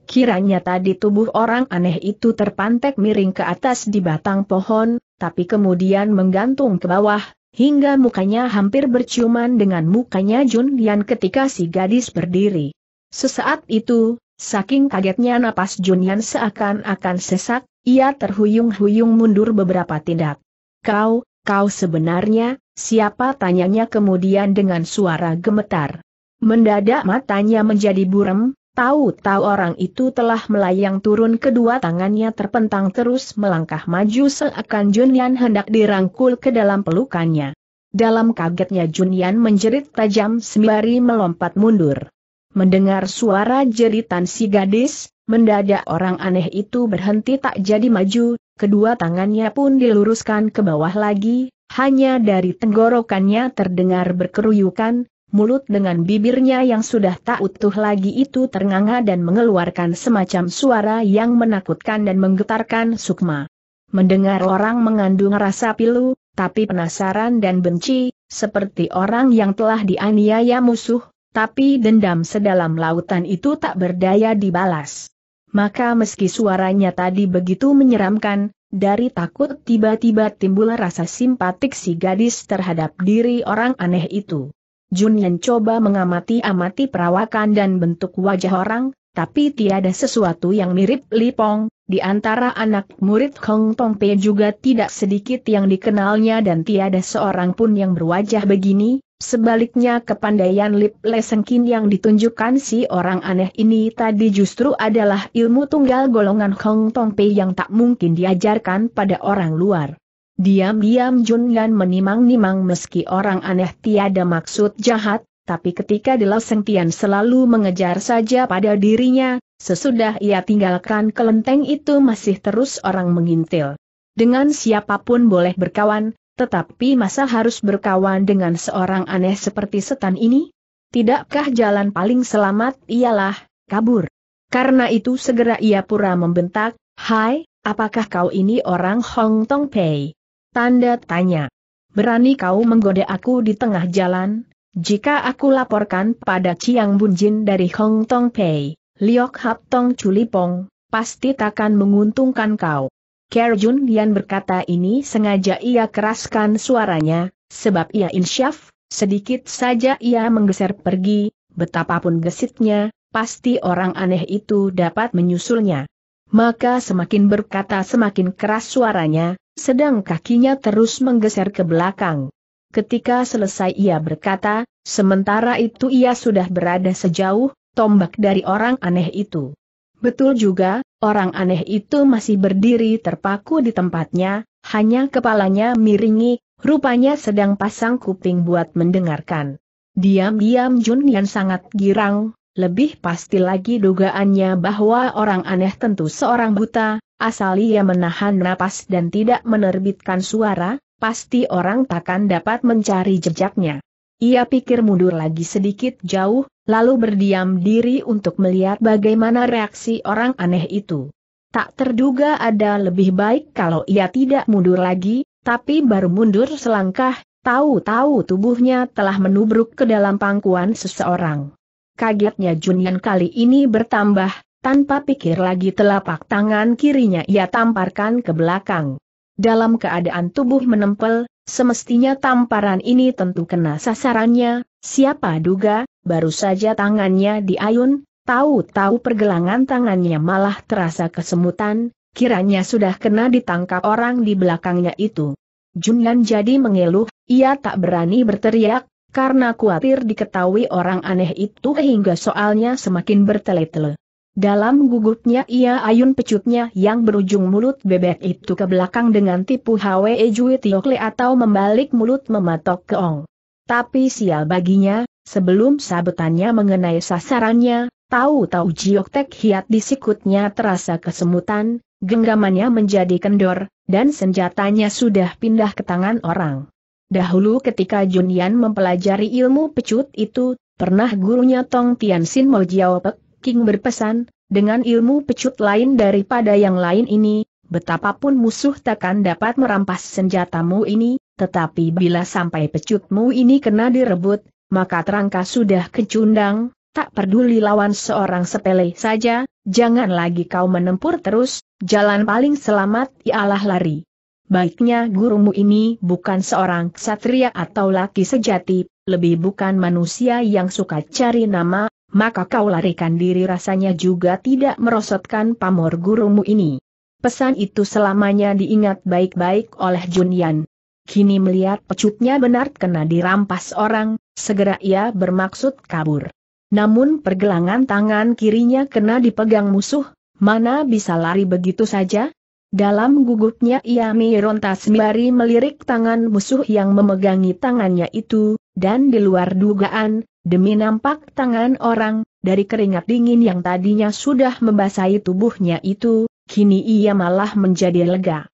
Kiranya tadi tubuh orang aneh itu terpantek miring ke atas di batang pohon, tapi kemudian menggantung ke bawah, hingga mukanya hampir berciuman dengan mukanya Jun Yan ketika si gadis berdiri. Sesaat itu, saking kagetnya napas Jun Yan seakan-akan sesak, ia terhuyung-huyung mundur beberapa tindak. Kau, kau sebenarnya, siapa tanyanya kemudian dengan suara gemetar. Mendadak matanya menjadi buram, Tahu-tahu orang itu telah melayang turun kedua tangannya terpentang terus melangkah maju seakan Junyan hendak dirangkul ke dalam pelukannya. Dalam kagetnya Junyan menjerit tajam sembari melompat mundur. Mendengar suara jeritan si gadis, mendadak orang aneh itu berhenti tak jadi maju, kedua tangannya pun diluruskan ke bawah lagi, hanya dari tenggorokannya terdengar berkeruyukan, mulut dengan bibirnya yang sudah tak utuh lagi itu ternganga dan mengeluarkan semacam suara yang menakutkan dan menggetarkan Sukma. Mendengar orang mengandung rasa pilu, tapi penasaran dan benci, seperti orang yang telah dianiaya musuh, tapi dendam sedalam lautan itu tak berdaya dibalas. Maka meski suaranya tadi begitu menyeramkan, dari takut tiba-tiba timbul rasa simpatik si gadis terhadap diri orang aneh itu. Junyan coba mengamati-amati perawakan dan bentuk wajah orang, tapi tiada sesuatu yang mirip Lipong, di antara anak murid Hong Tong Pei juga tidak sedikit yang dikenalnya dan tiada seorang pun yang berwajah begini, sebaliknya kepandaian Lip Lesengkin yang ditunjukkan si orang aneh ini tadi justru adalah ilmu tunggal golongan Hong Tong Pei yang tak mungkin diajarkan pada orang luar. Diam-diam Jun Yan menimang-nimang meski orang aneh tiada maksud jahat, tapi ketika Dela Sengtian selalu mengejar saja pada dirinya, sesudah ia tinggalkan kelenteng itu masih terus orang mengintil. Dengan siapapun boleh berkawan, tetapi masa harus berkawan dengan seorang aneh seperti setan ini? Tidakkah jalan paling selamat ialah kabur? Karena itu segera ia pura membentak, Hai, apakah kau ini orang Hong Tong Pei? Tanda tanya. Berani kau menggoda aku di tengah jalan? Jika aku laporkan pada Ciang Bunjin dari Hong Tong Pei, Liok Hap Tong Chulipong, pasti takkan menguntungkan kau. Ker Jun Yan berkata ini sengaja ia keraskan suaranya, sebab ia insyaf, sedikit saja ia menggeser pergi, betapapun gesitnya, pasti orang aneh itu dapat menyusulnya. Maka semakin berkata semakin keras suaranya, sedang kakinya terus menggeser ke belakang. Ketika selesai ia berkata, sementara itu ia sudah berada sejauh, tombak dari orang aneh itu. Betul juga, orang aneh itu masih berdiri terpaku di tempatnya, hanya kepalanya miringi, rupanya sedang pasang kuping buat mendengarkan. Diam-diam Jun Yan sangat girang, lebih pasti lagi dugaannya bahwa orang aneh tentu seorang buta, asal ia menahan napas dan tidak menerbitkan suara, pasti orang takkan dapat mencari jejaknya. Ia pikir mundur lagi sedikit jauh, lalu berdiam diri untuk melihat bagaimana reaksi orang aneh itu. Tak terduga ada lebih baik kalau ia tidak mundur lagi, tapi baru mundur selangkah, tahu-tahu tubuhnya telah menubruk ke dalam pangkuan seseorang. Kagetnya Junian kali ini bertambah, tanpa pikir lagi telapak tangan kirinya ia tamparkan ke belakang. Dalam keadaan tubuh menempel, semestinya tamparan ini tentu kena sasarannya, siapa duga, baru saja tangannya diayun, tahu-tahu pergelangan tangannya malah terasa kesemutan, kiranya sudah kena ditangkap orang di belakangnya itu. Junlan jadi mengeluh, ia tak berani berteriak, karena khawatir diketahui orang aneh itu hingga soalnya semakin bertele-tele. Dalam gugupnya ia ayun pecutnya yang berujung mulut bebek itu ke belakang dengan tipu Hwe Jui Tiokle atau membalik mulut mematok keong. Tapi sial baginya, sebelum sabetannya mengenai sasarannya, tahu-tahu Jiok Tek Hiat di sikutnya terasa kesemutan, genggamannya menjadi kendor, dan senjatanya sudah pindah ke tangan orang. Dahulu ketika Junian mempelajari ilmu pecut itu, pernah gurunya Tong Tianxin Sin Mojiao Pek King berpesan, dengan ilmu pecut lain daripada yang lain ini, betapapun musuh takkan dapat merampas senjatamu ini, tetapi bila sampai pecutmu ini kena direbut, maka terangka sudah kecundang, tak peduli lawan seorang sepele saja, jangan lagi kau menempur terus, jalan paling selamat ialah lari. Baiknya gurumu ini bukan seorang ksatria atau laki sejati, lebih bukan manusia yang suka cari nama, maka kau larikan diri rasanya juga tidak merosotkan pamor gurumu ini. Pesan itu selamanya diingat baik-baik oleh Junian. Kini melihat pecutnya benar kena dirampas orang, segera ia bermaksud kabur. Namun pergelangan tangan kirinya kena dipegang musuh, mana bisa lari begitu saja? Dalam gugupnya ia meronta sembari melirik tangan musuh yang memegangi tangannya itu, dan di luar dugaan, Demi nampak tangan orang, dari keringat dingin yang tadinya sudah membasahi tubuhnya itu, kini ia malah menjadi lega.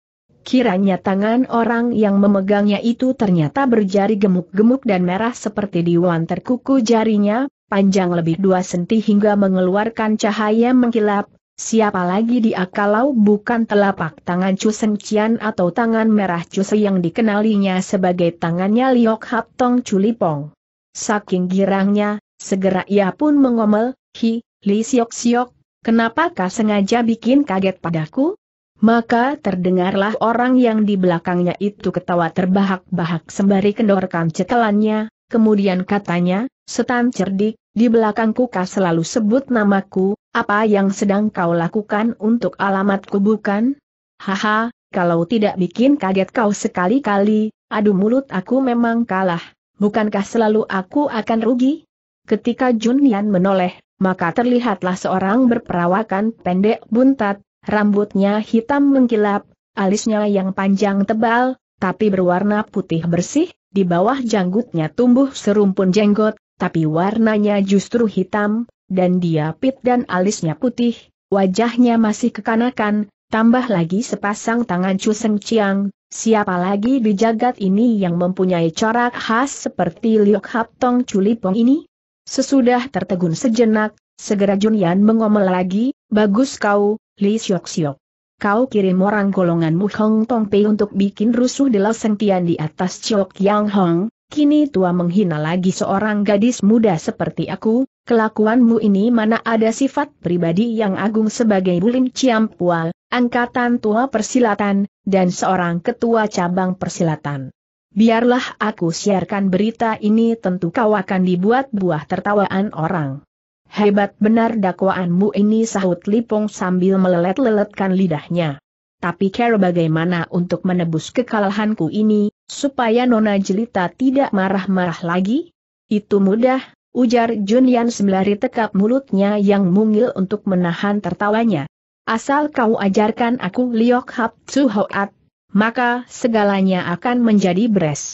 Kiranya tangan orang yang memegangnya itu ternyata berjari gemuk-gemuk dan merah seperti diwan terkuku jarinya, panjang lebih dua senti hingga mengeluarkan cahaya mengkilap, siapa lagi dia kalau bukan telapak tangan Seng cian atau tangan merah Se yang dikenalinya sebagai tangannya Liok Hap Tong Chulipong. Saking girangnya, segera ia pun mengomel, Hi, Li Siok Siok, kenapa kau sengaja bikin kaget padaku? Maka terdengarlah orang yang di belakangnya itu ketawa terbahak-bahak sembari kendorkan cetelannya. kemudian katanya, setan cerdik, di belakangku kau selalu sebut namaku, apa yang sedang kau lakukan untuk alamatku bukan? Haha, kalau tidak bikin kaget kau sekali-kali, adu mulut aku memang kalah bukankah selalu aku akan rugi? Ketika Junian menoleh, maka terlihatlah seorang berperawakan pendek buntat, rambutnya hitam mengkilap, alisnya yang panjang tebal, tapi berwarna putih bersih, di bawah janggutnya tumbuh serumpun jenggot, tapi warnanya justru hitam, dan dia pit dan alisnya putih, wajahnya masih kekanakan, Tambah lagi sepasang tangan Chu Seng Chiang, siapa lagi di jagat ini yang mempunyai corak khas seperti Liok Hap Tong Lipong ini? Sesudah tertegun sejenak, segera Junian mengomel lagi, bagus kau, Li Siok Siok. Kau kirim orang golonganmu Hong Tong Pei untuk bikin rusuh di Lao Seng Tian di atas Chok Yang Hong, Kini tua menghina lagi seorang gadis muda seperti aku, kelakuanmu ini mana ada sifat pribadi yang agung sebagai bulim ciampua, angkatan tua persilatan, dan seorang ketua cabang persilatan. Biarlah aku siarkan berita ini tentu kau akan dibuat buah tertawaan orang. Hebat benar dakwaanmu ini sahut Lipung sambil melelet-leletkan lidahnya. Tapi care bagaimana untuk menebus kekalahanku ini, supaya Nona Jelita tidak marah-marah lagi? Itu mudah, ujar Junian sembari tekap mulutnya yang mungil untuk menahan tertawanya. Asal kau ajarkan aku Liok Hap Tsu Hoat, maka segalanya akan menjadi beres.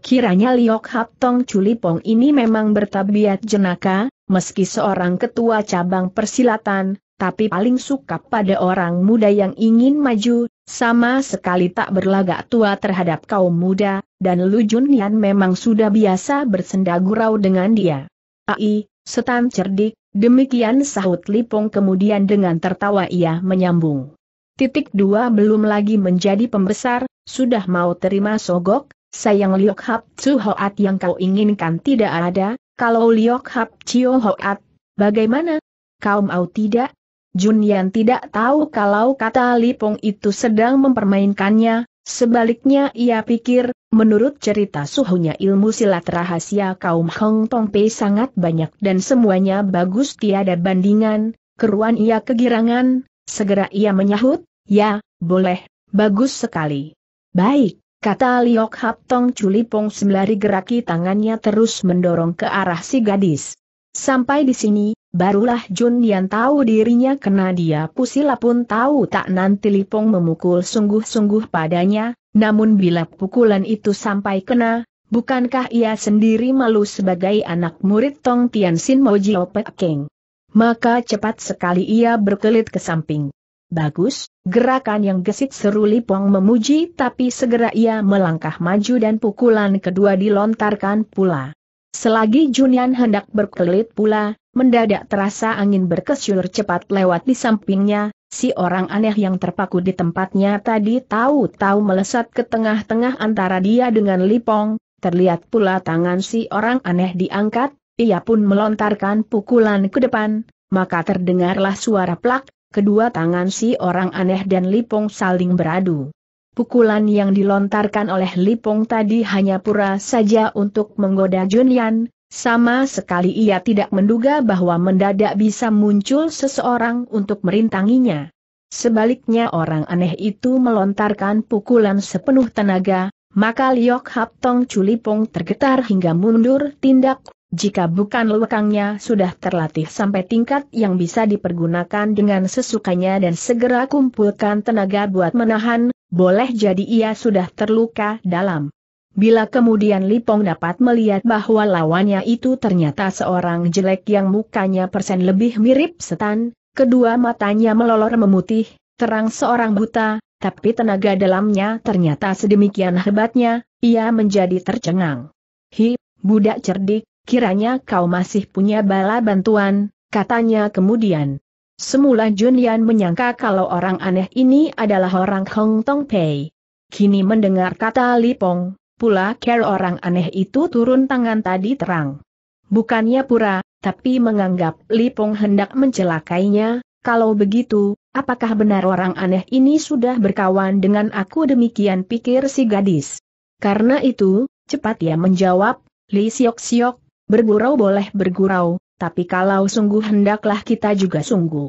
Kiranya Liok Hap Tong Culipong ini memang bertabiat jenaka, meski seorang ketua cabang persilatan, tapi paling suka pada orang muda yang ingin maju, sama sekali tak berlagak tua terhadap kaum muda, dan Lu Junyan memang sudah biasa bersenda gurau dengan dia. Ai, setan cerdik, demikian sahut Lipong kemudian dengan tertawa ia menyambung. Titik dua belum lagi menjadi pembesar, sudah mau terima sogok, sayang Liok Hap Hoat yang kau inginkan tidak ada, kalau Liok Hap Hoat, bagaimana? Kau mau tidak, Jun Yan tidak tahu kalau kata Lipong itu sedang mempermainkannya, sebaliknya ia pikir, menurut cerita suhunya ilmu silat rahasia kaum Hong Tong Pei sangat banyak dan semuanya bagus tiada bandingan, keruan ia kegirangan, segera ia menyahut, ya, boleh, bagus sekali. Baik, kata Liok Hap Tong Culipong sembari geraki tangannya terus mendorong ke arah si gadis. Sampai di sini, Barulah Jun Yan tahu dirinya kena dia pusila pun tahu tak nanti Lipong memukul sungguh-sungguh padanya, namun bila pukulan itu sampai kena, bukankah ia sendiri malu sebagai anak murid Tong Tian Sin Mojio Pek Keng? Maka cepat sekali ia berkelit ke samping. Bagus, gerakan yang gesit seru Lipong memuji tapi segera ia melangkah maju dan pukulan kedua dilontarkan pula. Selagi Junian hendak berkelit pula, mendadak terasa angin berkesyur cepat lewat di sampingnya, si orang aneh yang terpaku di tempatnya tadi tahu-tahu melesat ke tengah-tengah antara dia dengan Lipong, terlihat pula tangan si orang aneh diangkat, ia pun melontarkan pukulan ke depan, maka terdengarlah suara plak, kedua tangan si orang aneh dan Lipong saling beradu. Pukulan yang dilontarkan oleh Lipong tadi hanya pura saja untuk menggoda Junyan, sama sekali ia tidak menduga bahwa mendadak bisa muncul seseorang untuk merintanginya. Sebaliknya orang aneh itu melontarkan pukulan sepenuh tenaga, maka Liok Hap Tong Culipong tergetar hingga mundur tindak, jika bukan lekangnya sudah terlatih sampai tingkat yang bisa dipergunakan dengan sesukanya dan segera kumpulkan tenaga buat menahan, boleh jadi ia sudah terluka dalam. Bila kemudian Lipong dapat melihat bahwa lawannya itu ternyata seorang jelek yang mukanya persen lebih mirip setan, kedua matanya melolor memutih, terang seorang buta, tapi tenaga dalamnya ternyata sedemikian hebatnya, ia menjadi tercengang. Hi, budak cerdik, kiranya kau masih punya bala bantuan, katanya kemudian. Semula Junyan menyangka kalau orang aneh ini adalah orang Hong Tong Pei. Kini mendengar kata Lipong, pula care orang aneh itu turun tangan tadi terang. Bukannya pura, tapi menganggap Lipong hendak mencelakainya, kalau begitu, apakah benar orang aneh ini sudah berkawan dengan aku demikian pikir si gadis. Karena itu, cepat ia menjawab, Li Siok Siok, bergurau boleh bergurau, tapi kalau sungguh hendaklah kita juga sungguh.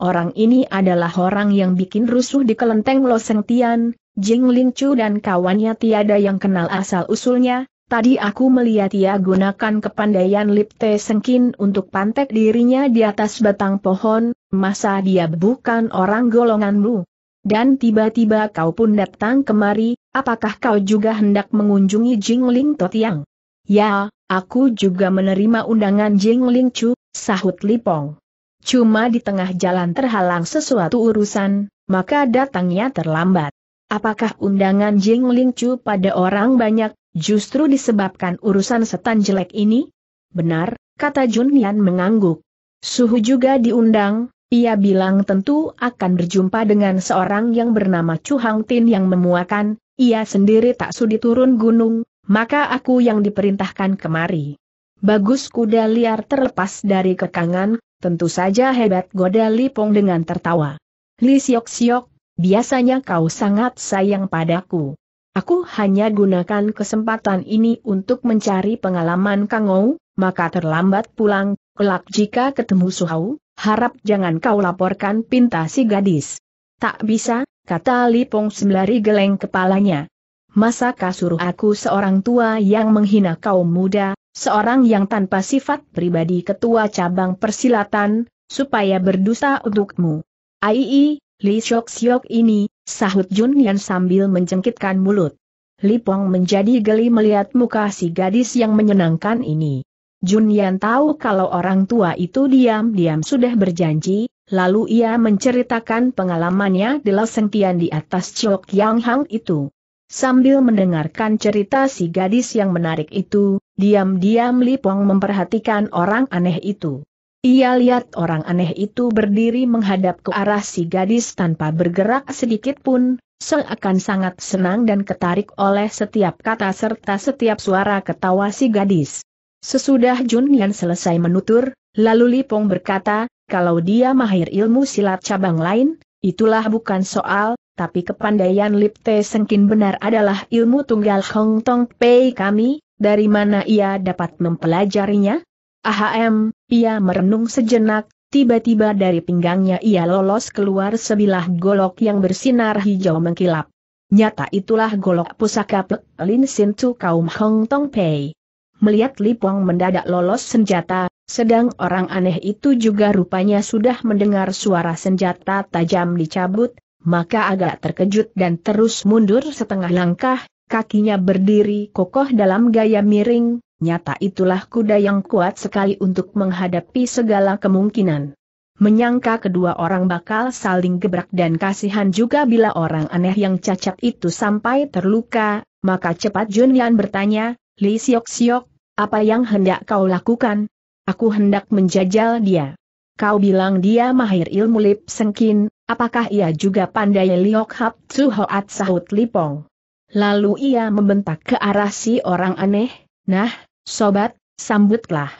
Orang ini adalah orang yang bikin rusuh di kelenteng Loseng Tian, Jing Lin Chu dan kawannya tiada yang kenal asal-usulnya, Tadi aku melihat ia gunakan kepandaian Lipte Sengkin untuk pantek dirinya di atas batang pohon, masa dia bukan orang golonganmu? Dan tiba-tiba kau pun datang kemari, apakah kau juga hendak mengunjungi Jingling Totiang? Ya, Aku juga menerima undangan Jing Ling Chu, sahut Lipong. Cuma di tengah jalan terhalang sesuatu urusan, maka datangnya terlambat. Apakah undangan Jing Ling Chu pada orang banyak, justru disebabkan urusan setan jelek ini? Benar, kata Jun Yan mengangguk. Suhu juga diundang, ia bilang tentu akan berjumpa dengan seorang yang bernama Chu Hang Tin yang memuakan, ia sendiri tak sudi turun gunung, maka aku yang diperintahkan kemari. Bagus kuda liar terlepas dari kekangan, tentu saja hebat goda Lipong dengan tertawa. Li Siok Siok, biasanya kau sangat sayang padaku. Aku hanya gunakan kesempatan ini untuk mencari pengalaman Kangou, maka terlambat pulang, kelak jika ketemu Suhau, harap jangan kau laporkan pinta si gadis. Tak bisa, kata Lipong sembari geleng kepalanya. Masakah suruh aku seorang tua yang menghina kaum muda, seorang yang tanpa sifat pribadi ketua cabang persilatan, supaya berdosa untukmu? Aii, Li Shok Siok ini, sahut Jun Yan sambil menjengkitkan mulut. Li Pong menjadi geli melihat muka si gadis yang menyenangkan ini. Jun Yan tahu kalau orang tua itu diam-diam sudah berjanji, lalu ia menceritakan pengalamannya di sentian di atas Chok Yang Hang itu. Sambil mendengarkan cerita si gadis yang menarik itu, diam-diam Lipong memperhatikan orang aneh itu. Ia lihat orang aneh itu berdiri menghadap ke arah si gadis tanpa bergerak sedikit pun, seakan sangat senang dan ketarik oleh setiap kata serta setiap suara ketawa si gadis. Sesudah Jun Yan selesai menutur, lalu Lipong berkata, kalau dia mahir ilmu silat cabang lain, itulah bukan soal, tapi kepandaian Te Sengkin benar adalah ilmu tunggal Hong Tong Pei kami, dari mana ia dapat mempelajarinya? Ahm, ia merenung sejenak, tiba-tiba dari pinggangnya ia lolos keluar sebilah golok yang bersinar hijau mengkilap. Nyata itulah golok pusaka Pek Lin Sin Tu kaum Hong Tong Pei. Melihat Lip Wong mendadak lolos senjata, sedang orang aneh itu juga rupanya sudah mendengar suara senjata tajam dicabut, maka agak terkejut dan terus mundur setengah langkah, kakinya berdiri kokoh dalam gaya miring, nyata itulah kuda yang kuat sekali untuk menghadapi segala kemungkinan. Menyangka kedua orang bakal saling gebrak dan kasihan juga bila orang aneh yang cacat itu sampai terluka, maka cepat Junian bertanya, Li Siok Siok, apa yang hendak kau lakukan? Aku hendak menjajal dia. Kau bilang dia mahir ilmu lip sengkin, Apakah ia juga pandai Liok Hap Tsu Hoat sahut Lipong? Lalu ia membentak ke arah si orang aneh, nah, sobat, sambutlah.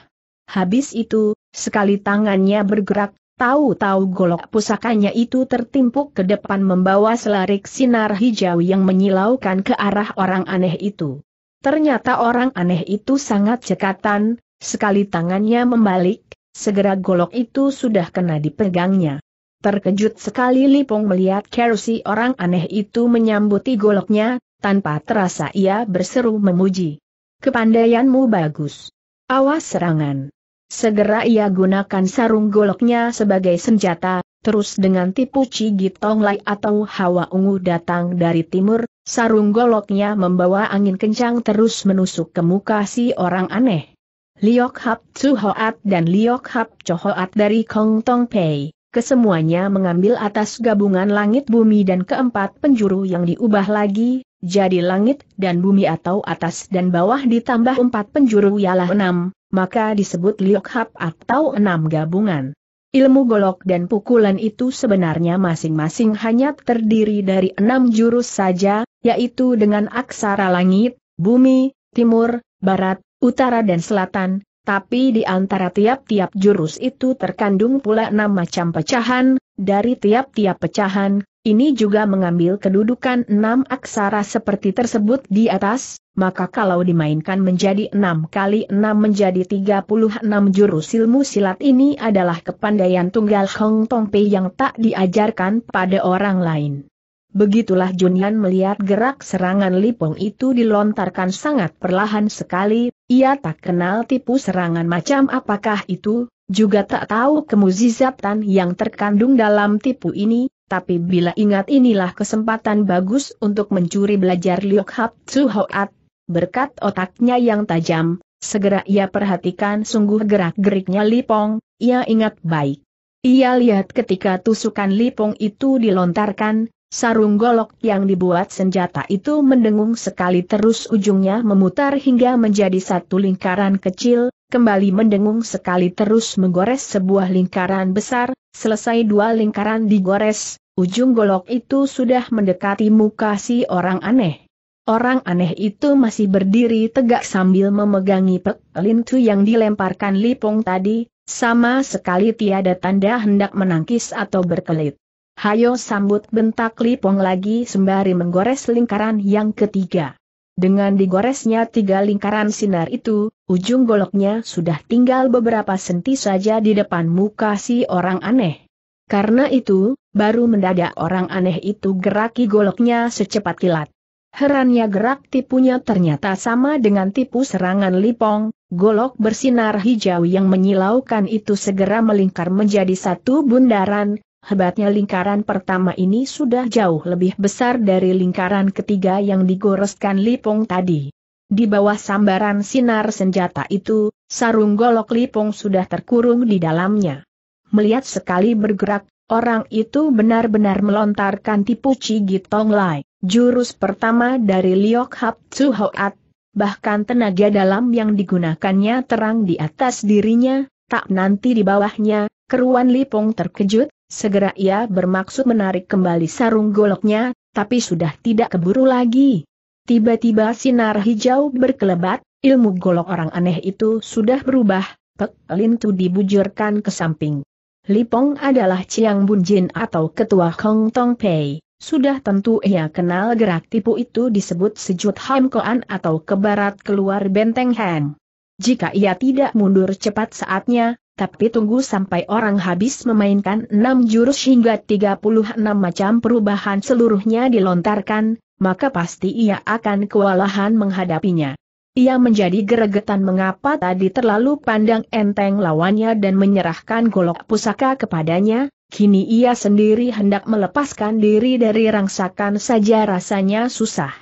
Habis itu, sekali tangannya bergerak, tahu-tahu golok pusakanya itu tertimpuk ke depan membawa selarik sinar hijau yang menyilaukan ke arah orang aneh itu. Ternyata orang aneh itu sangat cekatan, sekali tangannya membalik, segera golok itu sudah kena dipegangnya. Terkejut sekali Lipong melihat Kerusi orang aneh itu menyambuti goloknya, tanpa terasa ia berseru memuji. Kepandaianmu bagus. Awas serangan. Segera ia gunakan sarung goloknya sebagai senjata, terus dengan tipu cigit tonglai atau hawa ungu datang dari timur, sarung goloknya membawa angin kencang terus menusuk ke muka si orang aneh. Liok Hap Tsu Hoat dan Liok Hap Hoat dari Kong Tong Pei kesemuanya mengambil atas gabungan langit bumi dan keempat penjuru yang diubah lagi, jadi langit dan bumi atau atas dan bawah ditambah empat penjuru ialah enam, maka disebut liokhap atau enam gabungan. Ilmu golok dan pukulan itu sebenarnya masing-masing hanya terdiri dari enam jurus saja, yaitu dengan aksara langit, bumi, timur, barat, utara dan selatan, tapi di antara tiap-tiap jurus itu terkandung pula enam macam pecahan, dari tiap-tiap pecahan, ini juga mengambil kedudukan enam aksara seperti tersebut di atas, maka kalau dimainkan menjadi enam kali enam menjadi tiga puluh enam jurus ilmu silat ini adalah kepandaian tunggal Hong Tong Pei yang tak diajarkan pada orang lain. Begitulah Junyan melihat gerak serangan Lipong itu dilontarkan sangat perlahan sekali, ia tak kenal tipu serangan macam apakah itu, juga tak tahu kemuzizatan yang terkandung dalam tipu ini, tapi bila ingat inilah kesempatan bagus untuk mencuri belajar Liok Hap Hoat, berkat otaknya yang tajam, segera ia perhatikan sungguh gerak-geriknya Lipong, ia ingat baik. Ia lihat ketika tusukan Lipong itu dilontarkan, Sarung golok yang dibuat senjata itu mendengung sekali terus ujungnya memutar hingga menjadi satu lingkaran kecil, kembali mendengung sekali terus menggores sebuah lingkaran besar, selesai dua lingkaran digores, ujung golok itu sudah mendekati muka si orang aneh. Orang aneh itu masih berdiri tegak sambil memegangi pek lintu yang dilemparkan Lipong tadi, sama sekali tiada tanda hendak menangkis atau berkelit. Hayo sambut bentak Lipong lagi sembari menggores lingkaran yang ketiga. Dengan digoresnya tiga lingkaran sinar itu, ujung goloknya sudah tinggal beberapa senti saja di depan muka si orang aneh. Karena itu, baru mendadak orang aneh itu geraki goloknya secepat kilat. Herannya gerak tipunya ternyata sama dengan tipu serangan Lipong, golok bersinar hijau yang menyilaukan itu segera melingkar menjadi satu bundaran, hebatnya lingkaran pertama ini sudah jauh lebih besar dari lingkaran ketiga yang digoreskan Lipong tadi. Di bawah sambaran sinar senjata itu, sarung golok Lipong sudah terkurung di dalamnya. Melihat sekali bergerak, orang itu benar-benar melontarkan tipu Tong Lai, jurus pertama dari Liok Hap Tzu Hoat, bahkan tenaga dalam yang digunakannya terang di atas dirinya, tak nanti di bawahnya, keruan Lipong terkejut, Segera ia bermaksud menarik kembali sarung goloknya, tapi sudah tidak keburu lagi. Tiba-tiba sinar hijau berkelebat, ilmu golok orang aneh itu sudah berubah, Pek Lintu dibujurkan ke samping. Lipong adalah Chiang Bun Jin atau ketua Hong Tong Pei. Sudah tentu ia kenal gerak tipu itu disebut sejut Ham Koan atau ke barat keluar benteng Han. Jika ia tidak mundur cepat saatnya, tapi tunggu sampai orang habis memainkan enam jurus hingga 36 macam perubahan seluruhnya dilontarkan, maka pasti ia akan kewalahan menghadapinya. Ia menjadi geregetan mengapa tadi terlalu pandang enteng lawannya dan menyerahkan golok pusaka kepadanya, kini ia sendiri hendak melepaskan diri dari rangsakan saja rasanya susah.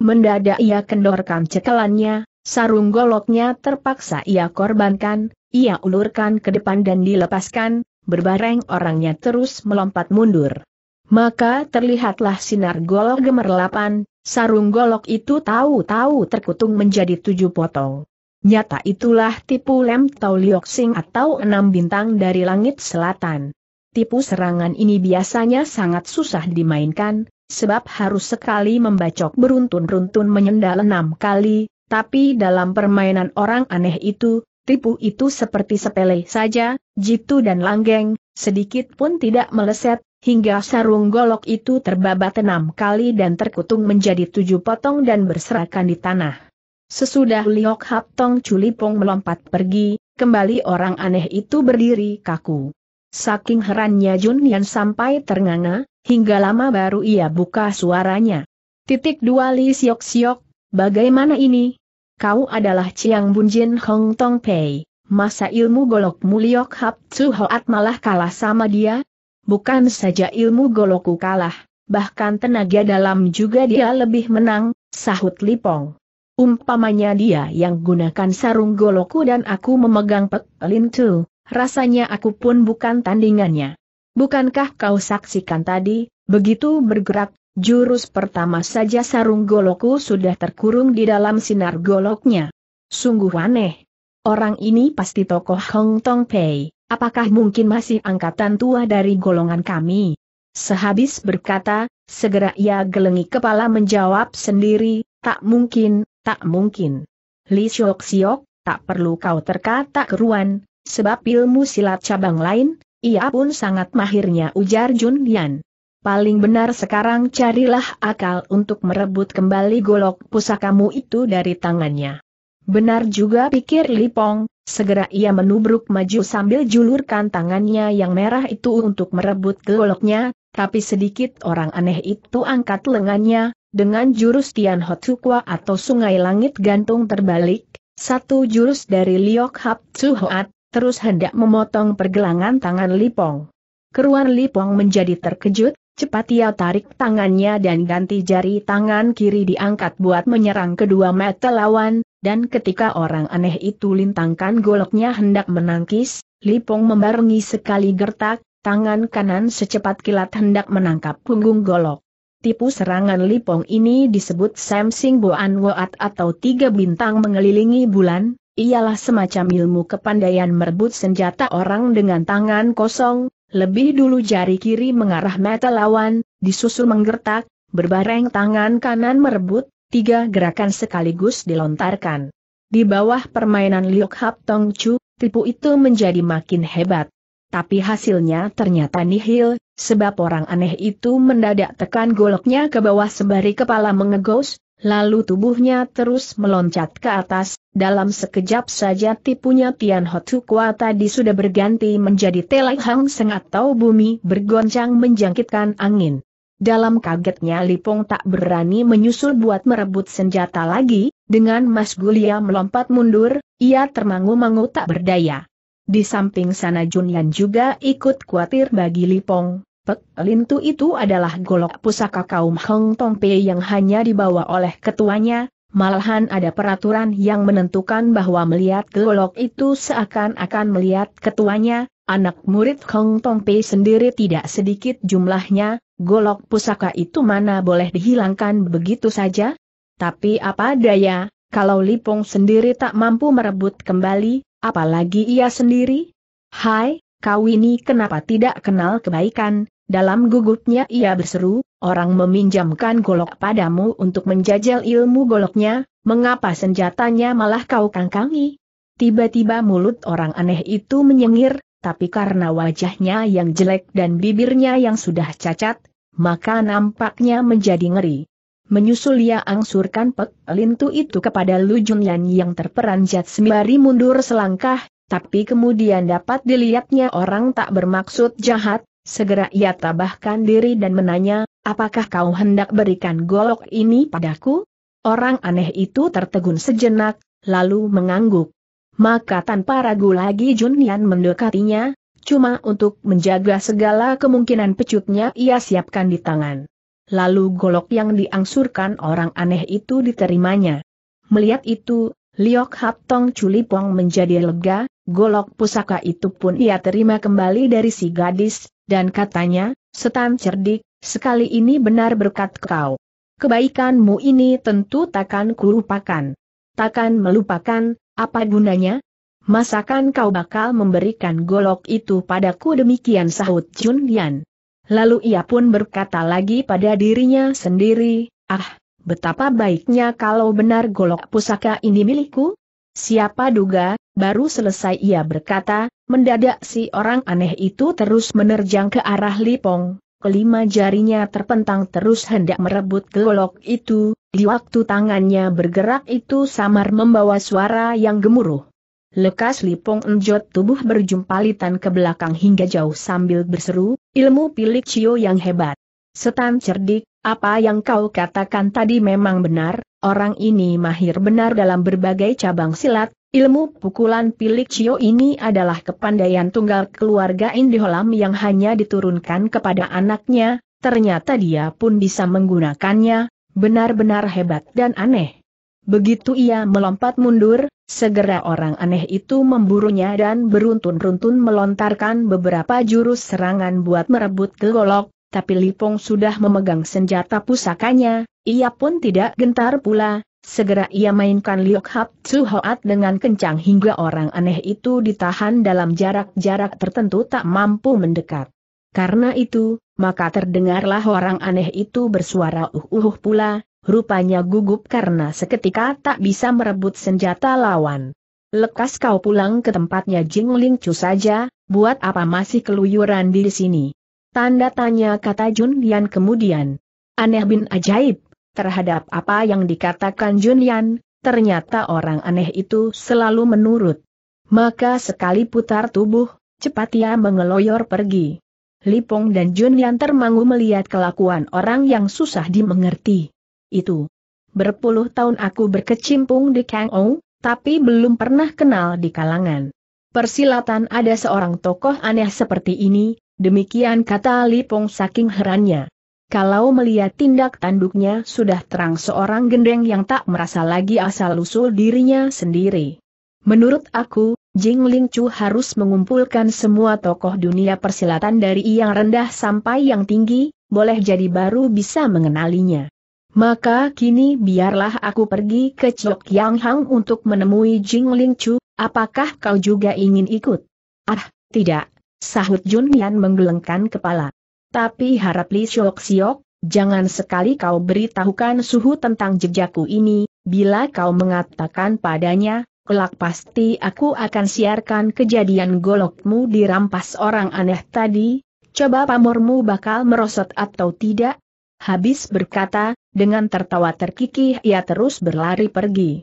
Mendadak ia kendorkan cekelannya, Sarung goloknya terpaksa ia korbankan, ia ulurkan ke depan dan dilepaskan, berbareng orangnya terus melompat mundur. Maka terlihatlah sinar golok gemerlapan, sarung golok itu tahu-tahu terkutung menjadi tujuh potong. Nyata itulah tipu lem Tau Liok atau enam bintang dari langit selatan. Tipu serangan ini biasanya sangat susah dimainkan, sebab harus sekali membacok beruntun-runtun menyendal enam kali, tapi dalam permainan orang aneh itu, tipu itu seperti sepele saja, jitu dan langgeng, sedikit pun tidak meleset, hingga sarung golok itu terbabat enam kali dan terkutung menjadi tujuh potong dan berserakan di tanah. Sesudah Liok Hap Tong Culipong melompat pergi, kembali orang aneh itu berdiri kaku. Saking herannya Jun Yan sampai ternganga, hingga lama baru ia buka suaranya. Titik dua Li Siok Siok, bagaimana ini? kau adalah Chiang Bunjin Hong Tong Pei. Masa ilmu golok Muliok Hap Tsu Hoat malah kalah sama dia? Bukan saja ilmu golokku kalah, bahkan tenaga dalam juga dia lebih menang, sahut Lipong. Umpamanya dia yang gunakan sarung golokku dan aku memegang pek tu. rasanya aku pun bukan tandingannya. Bukankah kau saksikan tadi, begitu bergerak Jurus pertama saja sarung golokku sudah terkurung di dalam sinar goloknya. Sungguh aneh. Orang ini pasti tokoh Hong Tong Pei, apakah mungkin masih angkatan tua dari golongan kami? Sehabis berkata, segera ia gelengi kepala menjawab sendiri, tak mungkin, tak mungkin. Li Shok Siok, tak perlu kau terkata keruan, sebab ilmu silat cabang lain, ia pun sangat mahirnya ujar Jun Yan paling benar sekarang carilah akal untuk merebut kembali golok pusakamu itu dari tangannya. Benar juga pikir Lipong, segera ia menubruk maju sambil julurkan tangannya yang merah itu untuk merebut goloknya, tapi sedikit orang aneh itu angkat lengannya, dengan jurus Tian Hotsukwa atau Sungai Langit gantung terbalik, satu jurus dari Liok Hap Tsuhoat, terus hendak memotong pergelangan tangan Lipong. Keruan Lipong menjadi terkejut, Cepat ia tarik tangannya dan ganti jari tangan kiri diangkat buat menyerang kedua mata lawan, dan ketika orang aneh itu lintangkan goloknya hendak menangkis, Lipong membarengi sekali gertak, tangan kanan secepat kilat hendak menangkap punggung golok. Tipu serangan Lipong ini disebut Samsing Boan Woat atau tiga bintang mengelilingi bulan, ialah semacam ilmu kepandaian merebut senjata orang dengan tangan kosong, lebih dulu jari kiri mengarah mata lawan, disusul menggertak, berbareng tangan kanan merebut, tiga gerakan sekaligus dilontarkan. Di bawah permainan Liok Hap Tong Chu, tipu itu menjadi makin hebat. Tapi hasilnya ternyata nihil, sebab orang aneh itu mendadak tekan goloknya ke bawah sebari kepala mengegos, Lalu tubuhnya terus meloncat ke atas, dalam sekejap saja tipunya Tian Hotukwa tadi sudah berganti menjadi telai hang seng atau bumi bergoncang menjangkitkan angin. Dalam kagetnya Lipong tak berani menyusul buat merebut senjata lagi, dengan Mas Gulia melompat mundur, ia termangu-mangu tak berdaya. Di samping sana Junyan juga ikut khawatir bagi Lipong, Pek Lintu itu adalah golok pusaka kaum Hong Tong Pei yang hanya dibawa oleh ketuanya, Malahan ada peraturan yang menentukan bahwa melihat golok itu seakan-akan melihat ketuanya, anak murid Hong Tong Pei sendiri tidak sedikit jumlahnya, golok pusaka itu mana boleh dihilangkan begitu saja? Tapi apa daya, kalau Lipong sendiri tak mampu merebut kembali, apalagi ia sendiri? Hai, kau ini kenapa tidak kenal kebaikan, dalam gugupnya ia berseru, orang meminjamkan golok padamu untuk menjajal ilmu goloknya, mengapa senjatanya malah kau kangkangi? Tiba-tiba mulut orang aneh itu menyengir, tapi karena wajahnya yang jelek dan bibirnya yang sudah cacat, maka nampaknya menjadi ngeri. Menyusul ia angsurkan pek lintu itu kepada Lu yang terperanjat sembari mundur selangkah, tapi kemudian dapat dilihatnya orang tak bermaksud jahat, Segera ia tabahkan diri dan menanya, apakah kau hendak berikan golok ini padaku? Orang aneh itu tertegun sejenak, lalu mengangguk. Maka tanpa ragu lagi Junian mendekatinya, cuma untuk menjaga segala kemungkinan pecutnya ia siapkan di tangan. Lalu golok yang diangsurkan orang aneh itu diterimanya. Melihat itu, Liok Hap Tong Pong menjadi lega, golok pusaka itu pun ia terima kembali dari si gadis, dan katanya, setan cerdik, sekali ini benar berkat kau. Kebaikanmu ini tentu takkan kulupakan. Takkan melupakan, apa gunanya? Masakan kau bakal memberikan golok itu padaku demikian sahut Jun Yan. Lalu ia pun berkata lagi pada dirinya sendiri, ah, Betapa baiknya kalau benar golok pusaka ini milikku? Siapa duga, baru selesai ia berkata, mendadak si orang aneh itu terus menerjang ke arah Lipong, kelima jarinya terpentang terus hendak merebut golok itu, di waktu tangannya bergerak itu samar membawa suara yang gemuruh. Lekas Lipong Enjot tubuh berjumpalitan ke belakang hingga jauh sambil berseru, ilmu pilik Cio yang hebat. Setan cerdik, apa yang kau katakan tadi memang benar, orang ini mahir benar dalam berbagai cabang silat, ilmu pukulan pilik Cio ini adalah kepandaian tunggal keluarga Indiholam yang hanya diturunkan kepada anaknya, ternyata dia pun bisa menggunakannya, benar-benar hebat dan aneh. Begitu ia melompat mundur, segera orang aneh itu memburunya dan beruntun-runtun melontarkan beberapa jurus serangan buat merebut golok tapi Lipong sudah memegang senjata pusakanya, ia pun tidak gentar pula, segera ia mainkan Liok Hap Tzu Hoat dengan kencang hingga orang aneh itu ditahan dalam jarak-jarak tertentu tak mampu mendekat. Karena itu, maka terdengarlah orang aneh itu bersuara uh-uh pula, rupanya gugup karena seketika tak bisa merebut senjata lawan. Lekas kau pulang ke tempatnya Jing Ling Chu saja, buat apa masih keluyuran di sini? Tanda tanya kata Jun Yan kemudian. Aneh bin ajaib, terhadap apa yang dikatakan Jun Yan, ternyata orang aneh itu selalu menurut. Maka sekali putar tubuh, cepat ia mengeloyor pergi. Lipong dan Jun Yan termangu melihat kelakuan orang yang susah dimengerti. Itu. Berpuluh tahun aku berkecimpung di Kang Ou, tapi belum pernah kenal di kalangan persilatan ada seorang tokoh aneh seperti ini, Demikian kata Lipong saking herannya. Kalau melihat tindak tanduknya sudah terang seorang gendeng yang tak merasa lagi asal-usul dirinya sendiri. Menurut aku, Jing Ling Chu harus mengumpulkan semua tokoh dunia persilatan dari yang rendah sampai yang tinggi, boleh jadi baru bisa mengenalinya. Maka kini biarlah aku pergi ke Chok Yang Hang untuk menemui Jing Ling Chu, apakah kau juga ingin ikut? Ah, tidak, Sahut Jun Yan menggelengkan kepala. Tapi harap Li Siok Siok, jangan sekali kau beritahukan suhu tentang jejakku ini, bila kau mengatakan padanya, kelak pasti aku akan siarkan kejadian golokmu dirampas orang aneh tadi, coba pamormu bakal merosot atau tidak? Habis berkata, dengan tertawa terkikih ia terus berlari pergi.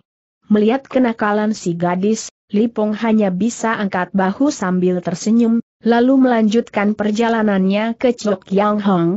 Melihat kenakalan si gadis, Lipong hanya bisa angkat bahu sambil tersenyum, lalu melanjutkan perjalanannya ke Chok Yang Hong.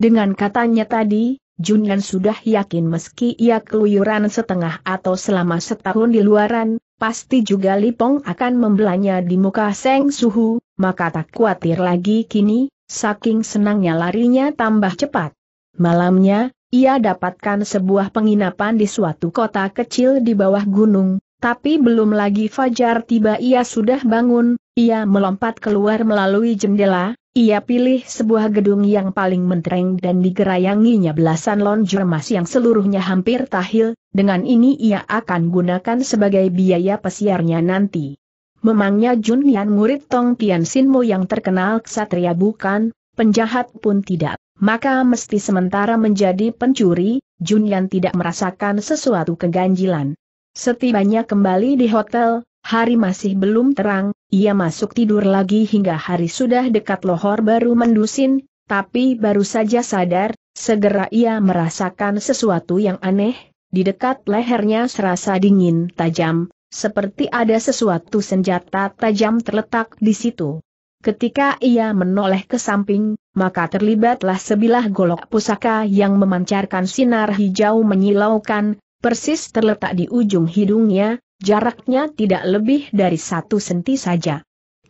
Dengan katanya tadi, Jun Yan sudah yakin meski ia keluyuran setengah atau selama setahun di luaran, pasti juga Lipong akan membelanya di muka Seng Suhu, maka tak khawatir lagi kini, saking senangnya larinya tambah cepat. Malamnya, ia dapatkan sebuah penginapan di suatu kota kecil di bawah gunung, tapi belum lagi fajar tiba ia sudah bangun, ia melompat keluar melalui jendela, ia pilih sebuah gedung yang paling mentereng dan digerayanginya belasan lonjor emas yang seluruhnya hampir tahil, dengan ini ia akan gunakan sebagai biaya pesiarnya nanti. Memangnya Jun Yan murid Tong Tian Mo yang terkenal ksatria bukan, penjahat pun tidak, maka mesti sementara menjadi pencuri, Jun Yan tidak merasakan sesuatu keganjilan. Setibanya kembali di hotel, hari masih belum terang, ia masuk tidur lagi hingga hari sudah dekat lohor baru mendusin, tapi baru saja sadar, segera ia merasakan sesuatu yang aneh, di dekat lehernya serasa dingin tajam, seperti ada sesuatu senjata tajam terletak di situ. Ketika ia menoleh ke samping, maka terlibatlah sebilah golok pusaka yang memancarkan sinar hijau menyilaukan, persis terletak di ujung hidungnya, jaraknya tidak lebih dari satu senti saja.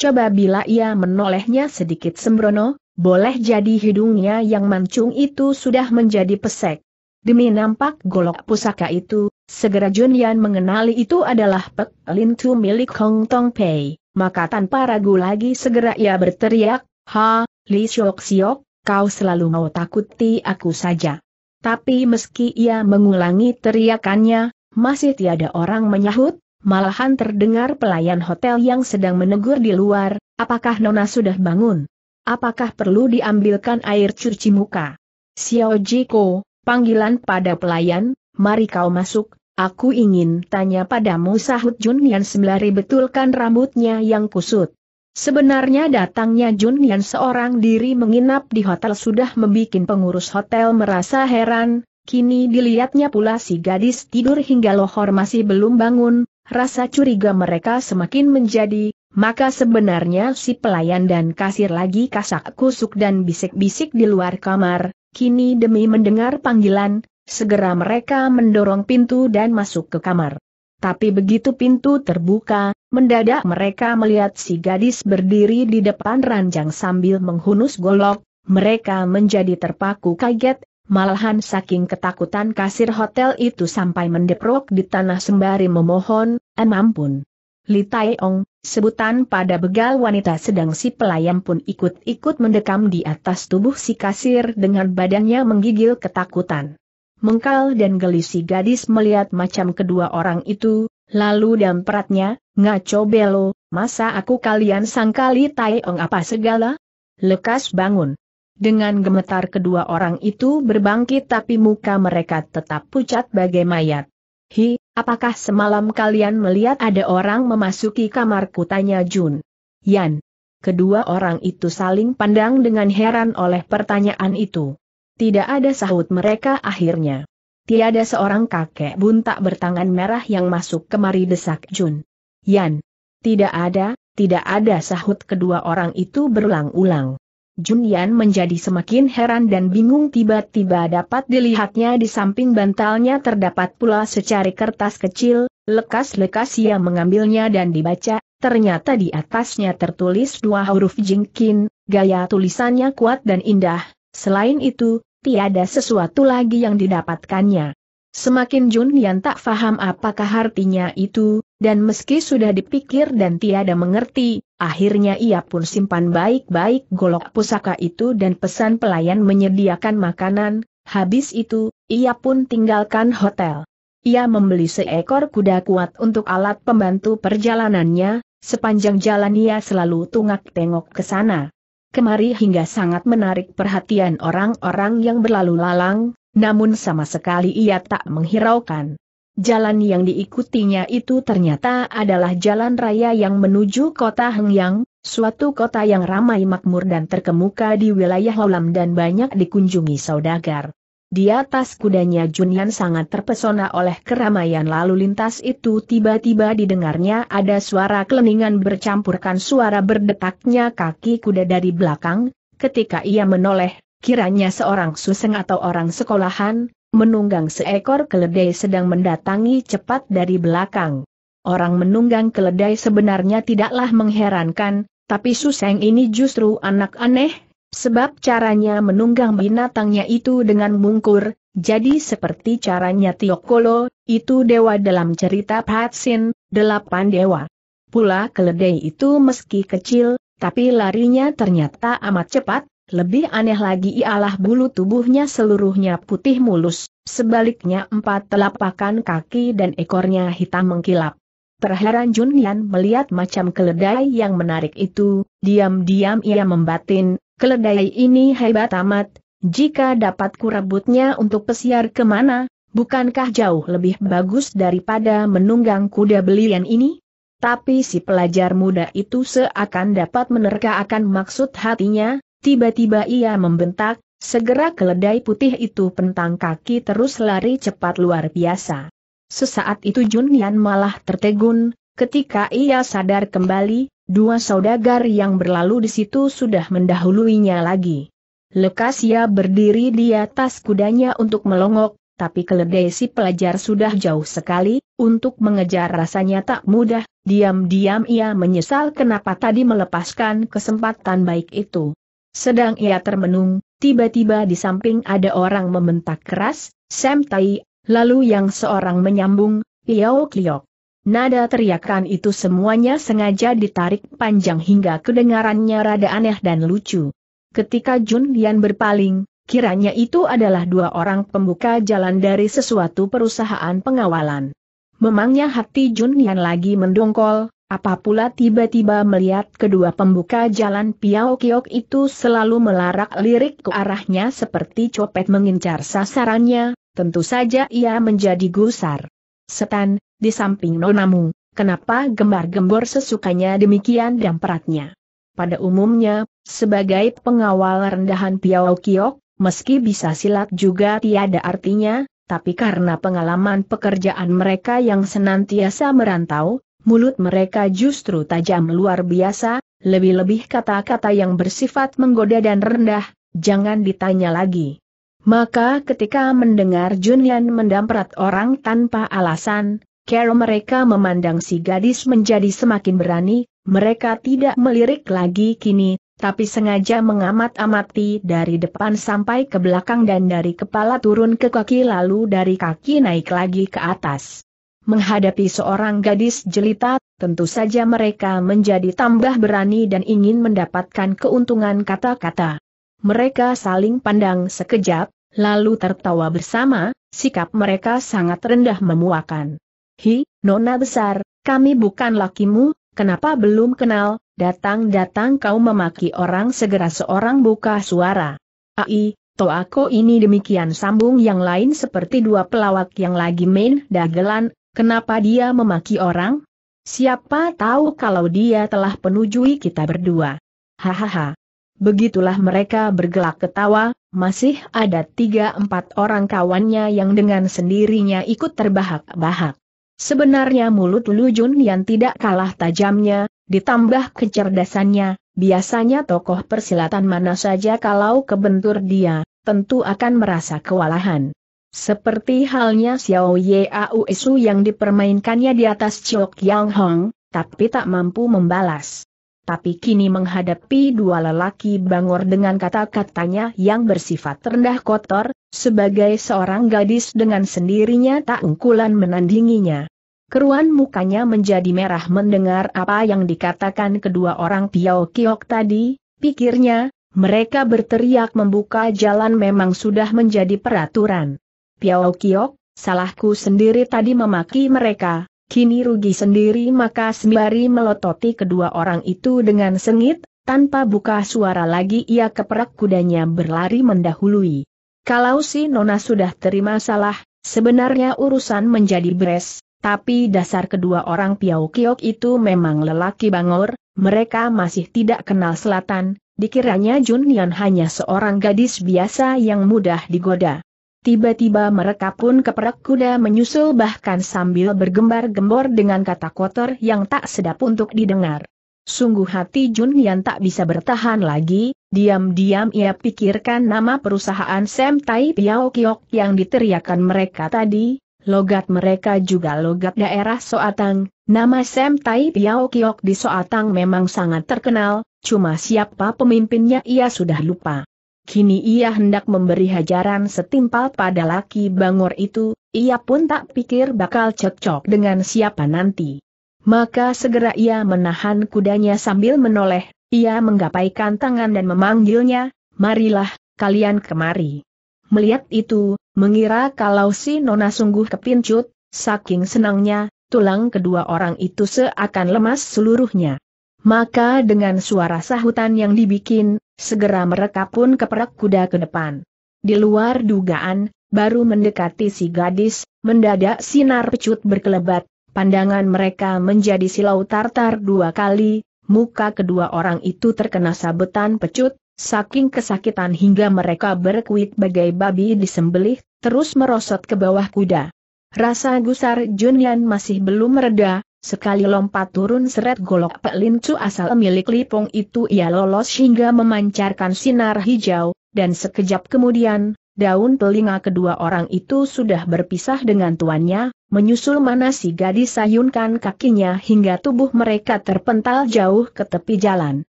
Coba bila ia menolehnya sedikit sembrono, boleh jadi hidungnya yang mancung itu sudah menjadi pesek. Demi nampak golok pusaka itu, segera Junian mengenali itu adalah Pek Lin milik Hong Tong Pei, maka tanpa ragu lagi segera ia berteriak, Ha, Li Siok Siok, kau selalu mau takuti aku saja. Tapi meski ia mengulangi teriakannya, masih tiada orang menyahut, malahan terdengar pelayan hotel yang sedang menegur di luar, apakah Nona sudah bangun? Apakah perlu diambilkan air cuci muka? Xiao Jiko, panggilan pada pelayan, mari kau masuk, Aku ingin tanya padamu sahut Jun Yan sembari betulkan rambutnya yang kusut. Sebenarnya datangnya Jun yang seorang diri menginap di hotel sudah membuat pengurus hotel merasa heran, kini dilihatnya pula si gadis tidur hingga lohor masih belum bangun, rasa curiga mereka semakin menjadi, maka sebenarnya si pelayan dan kasir lagi kasak kusuk dan bisik-bisik di luar kamar, kini demi mendengar panggilan, segera mereka mendorong pintu dan masuk ke kamar. Tapi begitu pintu terbuka, Mendadak mereka melihat si gadis berdiri di depan ranjang sambil menghunus golok, mereka menjadi terpaku kaget, malahan saking ketakutan kasir hotel itu sampai mendeprok di tanah sembari memohon, emampun. Li Taiyong, sebutan pada begal wanita sedang si pelayan pun ikut-ikut mendekam di atas tubuh si kasir dengan badannya menggigil ketakutan. Mengkal dan geli si gadis melihat macam kedua orang itu, Lalu dampratnya, ngaco belo, masa aku kalian sangkali taiong apa segala? Lekas bangun. Dengan gemetar kedua orang itu berbangkit tapi muka mereka tetap pucat bagai mayat. Hi, apakah semalam kalian melihat ada orang memasuki kamarku tanya Jun. Yan. Kedua orang itu saling pandang dengan heran oleh pertanyaan itu. Tidak ada sahut mereka akhirnya tiada seorang kakek buntak bertangan merah yang masuk kemari desak Jun. Yan. Tidak ada, tidak ada sahut kedua orang itu berulang-ulang. Jun Yan menjadi semakin heran dan bingung tiba-tiba dapat dilihatnya di samping bantalnya terdapat pula secari kertas kecil, lekas-lekas ia mengambilnya dan dibaca, ternyata di atasnya tertulis dua huruf jingkin, gaya tulisannya kuat dan indah, selain itu, tiada sesuatu lagi yang didapatkannya. Semakin Jun Yan tak faham apakah artinya itu, dan meski sudah dipikir dan tiada mengerti, akhirnya ia pun simpan baik-baik golok pusaka itu dan pesan pelayan menyediakan makanan, habis itu, ia pun tinggalkan hotel. Ia membeli seekor kuda kuat untuk alat pembantu perjalanannya, sepanjang jalan ia selalu tungak tengok ke sana kemari hingga sangat menarik perhatian orang-orang yang berlalu lalang, namun sama sekali ia tak menghiraukan. Jalan yang diikutinya itu ternyata adalah jalan raya yang menuju kota Hengyang, suatu kota yang ramai makmur dan terkemuka di wilayah Holam dan banyak dikunjungi saudagar. Di atas kudanya Junian sangat terpesona oleh keramaian lalu lintas itu tiba-tiba didengarnya ada suara keleningan bercampurkan suara berdetaknya kaki kuda dari belakang, ketika ia menoleh, kiranya seorang suseng atau orang sekolahan, menunggang seekor keledai sedang mendatangi cepat dari belakang. Orang menunggang keledai sebenarnya tidaklah mengherankan, tapi suseng ini justru anak aneh, Sebab caranya menunggang binatangnya itu dengan mungkur, jadi seperti caranya Tiokolo, itu dewa dalam cerita Patsin, delapan dewa. Pula keledai itu meski kecil, tapi larinya ternyata amat cepat, lebih aneh lagi ialah bulu tubuhnya seluruhnya putih mulus, sebaliknya empat telapakan kaki dan ekornya hitam mengkilap. Terheran Junian melihat macam keledai yang menarik itu, diam-diam ia membatin, keledai ini hebat amat, jika dapat kurebutnya untuk pesiar kemana, bukankah jauh lebih bagus daripada menunggang kuda belian ini? Tapi si pelajar muda itu seakan dapat menerka akan maksud hatinya, tiba-tiba ia membentak, segera keledai putih itu pentang kaki terus lari cepat luar biasa. Sesaat itu Junian malah tertegun, ketika ia sadar kembali, dua saudagar yang berlalu di situ sudah mendahuluinya lagi. Lekas ia berdiri di atas kudanya untuk melongok, tapi keledai si pelajar sudah jauh sekali, untuk mengejar rasanya tak mudah, diam-diam ia menyesal kenapa tadi melepaskan kesempatan baik itu. Sedang ia termenung, tiba-tiba di samping ada orang membentak keras, Sam Tai, Lalu yang seorang menyambung, Piao Kiok. Nada teriakan itu semuanya sengaja ditarik panjang hingga kedengarannya rada aneh dan lucu. Ketika Jun Lian berpaling, kiranya itu adalah dua orang pembuka jalan dari sesuatu perusahaan pengawalan. Memangnya hati Jun Lian lagi mendongkol, apa pula tiba-tiba melihat kedua pembuka jalan Piao Kiok itu selalu melarak lirik ke arahnya seperti copet mengincar sasarannya, tentu saja ia menjadi gusar. Setan, di samping nonamu, kenapa gembar-gembor sesukanya demikian dan peratnya? Pada umumnya, sebagai pengawal rendahan Piao Kiok, meski bisa silat juga tiada artinya, tapi karena pengalaman pekerjaan mereka yang senantiasa merantau, mulut mereka justru tajam luar biasa, lebih-lebih kata-kata yang bersifat menggoda dan rendah, jangan ditanya lagi. Maka ketika mendengar Junlian mendamprat orang tanpa alasan, kero mereka memandang si gadis menjadi semakin berani, mereka tidak melirik lagi kini, tapi sengaja mengamat-amati dari depan sampai ke belakang dan dari kepala turun ke kaki lalu dari kaki naik lagi ke atas. Menghadapi seorang gadis jelita, tentu saja mereka menjadi tambah berani dan ingin mendapatkan keuntungan kata-kata. Mereka saling pandang sekejap, lalu tertawa bersama, sikap mereka sangat rendah memuakan. Hi, nona besar, kami bukan lakimu, kenapa belum kenal, datang-datang kau memaki orang segera seorang buka suara. Ai, aku ini demikian sambung yang lain seperti dua pelawak yang lagi main dagelan, kenapa dia memaki orang? Siapa tahu kalau dia telah penujui kita berdua. Hahaha. Begitulah mereka bergelak ketawa, masih ada tiga empat orang kawannya yang dengan sendirinya ikut terbahak-bahak. Sebenarnya mulut Lu yang tidak kalah tajamnya, ditambah kecerdasannya, biasanya tokoh persilatan mana saja kalau kebentur dia, tentu akan merasa kewalahan. Seperti halnya Xiao Ye Au yang dipermainkannya di atas Chok Yang Hong, tapi tak mampu membalas tapi kini menghadapi dua lelaki bangor dengan kata-katanya yang bersifat rendah kotor, sebagai seorang gadis dengan sendirinya tak ungkulan menandinginya. Keruan mukanya menjadi merah mendengar apa yang dikatakan kedua orang Piao Kiok tadi, pikirnya, mereka berteriak membuka jalan memang sudah menjadi peraturan. Piao Kiok, salahku sendiri tadi memaki mereka, Kini rugi sendiri maka sembari melototi kedua orang itu dengan sengit, tanpa buka suara lagi ia keperak kudanya berlari mendahului. Kalau si Nona sudah terima salah, sebenarnya urusan menjadi beres, tapi dasar kedua orang Piau Kiok itu memang lelaki bangor, mereka masih tidak kenal selatan, dikiranya Jun Nian hanya seorang gadis biasa yang mudah digoda. Tiba-tiba mereka pun keperak kuda menyusul bahkan sambil bergembar-gembor dengan kata kotor yang tak sedap untuk didengar. Sungguh hati Jun yang tak bisa bertahan lagi, diam-diam ia pikirkan nama perusahaan Sam Tai Piao Kiok yang diteriakan mereka tadi, logat mereka juga logat daerah Soatang, nama Sam Tai Piao Kiok di Soatang memang sangat terkenal, cuma siapa pemimpinnya ia sudah lupa. Kini ia hendak memberi hajaran setimpal pada laki bangor itu, ia pun tak pikir bakal cocok dengan siapa nanti. Maka segera ia menahan kudanya sambil menoleh, ia menggapaikan tangan dan memanggilnya, marilah, kalian kemari. Melihat itu, mengira kalau si Nona sungguh kepincut, saking senangnya, tulang kedua orang itu seakan lemas seluruhnya. Maka dengan suara sahutan yang dibikin, segera mereka pun keperak kuda ke depan. Di luar dugaan, baru mendekati si gadis, mendadak sinar pecut berkelebat, pandangan mereka menjadi silau tartar dua kali, muka kedua orang itu terkena sabetan pecut, saking kesakitan hingga mereka berkuik bagai babi disembelih, terus merosot ke bawah kuda. Rasa gusar Junyan masih belum mereda, Sekali lompat turun seret golok pelincu asal milik Lipong itu ia lolos hingga memancarkan sinar hijau, dan sekejap kemudian, daun telinga kedua orang itu sudah berpisah dengan tuannya, menyusul mana si gadis sayunkan kakinya hingga tubuh mereka terpental jauh ke tepi jalan.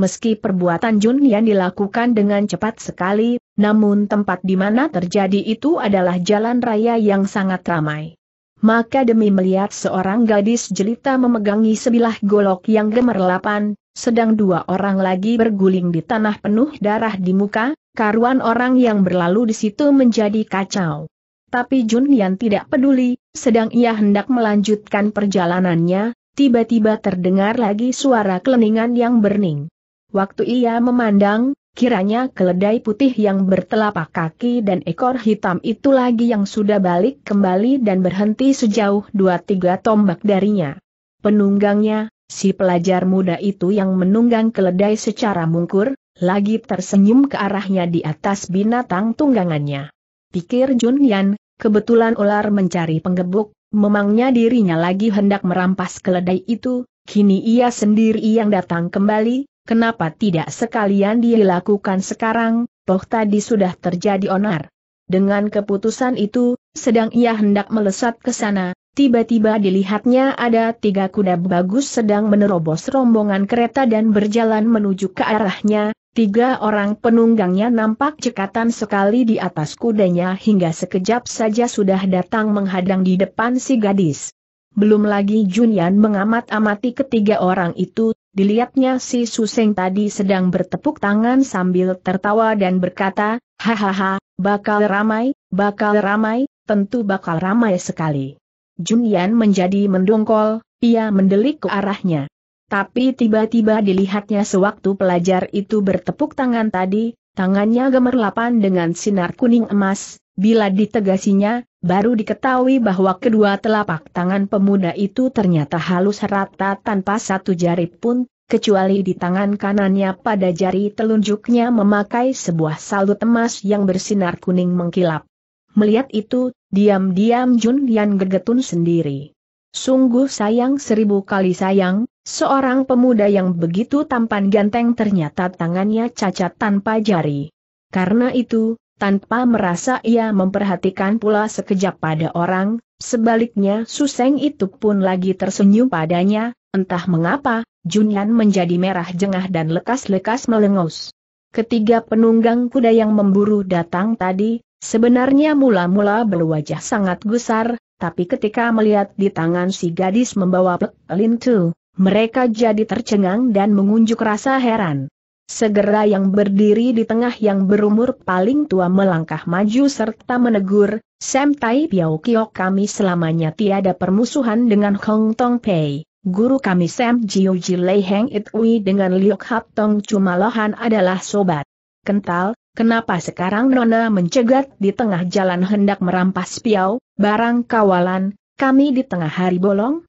Meski perbuatan Jun yang dilakukan dengan cepat sekali, namun tempat di mana terjadi itu adalah jalan raya yang sangat ramai maka demi melihat seorang gadis jelita memegangi sebilah golok yang gemerlapan, sedang dua orang lagi berguling di tanah penuh darah di muka, karuan orang yang berlalu di situ menjadi kacau. Tapi Jun Yan tidak peduli, sedang ia hendak melanjutkan perjalanannya, tiba-tiba terdengar lagi suara keleningan yang berning. Waktu ia memandang, Kiranya keledai putih yang bertelapak kaki dan ekor hitam itu lagi yang sudah balik kembali dan berhenti sejauh dua tiga tombak darinya. Penunggangnya, si pelajar muda itu yang menunggang keledai secara mungkur, lagi tersenyum ke arahnya di atas binatang tunggangannya. Pikir Jun Yan, kebetulan ular mencari penggebuk, memangnya dirinya lagi hendak merampas keledai itu, kini ia sendiri yang datang kembali, Kenapa tidak sekalian dilakukan sekarang, toh tadi sudah terjadi onar. Dengan keputusan itu, sedang ia hendak melesat ke sana, tiba-tiba dilihatnya ada tiga kuda bagus sedang menerobos rombongan kereta dan berjalan menuju ke arahnya, tiga orang penunggangnya nampak cekatan sekali di atas kudanya hingga sekejap saja sudah datang menghadang di depan si gadis. Belum lagi Junian mengamat-amati ketiga orang itu, Dilihatnya si Suseng tadi sedang bertepuk tangan sambil tertawa dan berkata, Hahaha, bakal ramai, bakal ramai, tentu bakal ramai sekali. Junian menjadi mendongkol, ia mendelik ke arahnya. Tapi tiba-tiba dilihatnya sewaktu pelajar itu bertepuk tangan tadi, tangannya gemerlapan dengan sinar kuning emas, bila ditegasinya, baru diketahui bahwa kedua telapak tangan pemuda itu ternyata halus rata tanpa satu jari pun, kecuali di tangan kanannya pada jari telunjuknya memakai sebuah salut emas yang bersinar kuning mengkilap. Melihat itu, diam-diam Jun Yan gegetun sendiri. Sungguh sayang seribu kali sayang, seorang pemuda yang begitu tampan ganteng ternyata tangannya cacat tanpa jari. Karena itu, tanpa merasa ia memperhatikan pula sekejap pada orang, sebaliknya Suseng itu pun lagi tersenyum padanya, entah mengapa, Junyan menjadi merah jengah dan lekas-lekas melengus. Ketiga penunggang kuda yang memburu datang tadi, sebenarnya mula-mula berwajah sangat gusar, tapi ketika melihat di tangan si gadis membawa pelintu, mereka jadi tercengang dan mengunjuk rasa heran. Segera yang berdiri di tengah yang berumur paling tua melangkah maju serta menegur, Sam Tai Piao Kiok kami selamanya tiada permusuhan dengan Hong Tong Pei. Guru kami Sam Jiu Ji Lei Heng It dengan Liok Hap Tong cuma Lohan adalah sobat. Kental, Kenapa sekarang Nona mencegat di tengah jalan hendak merampas Piao barang kawalan, kami di tengah hari bolong?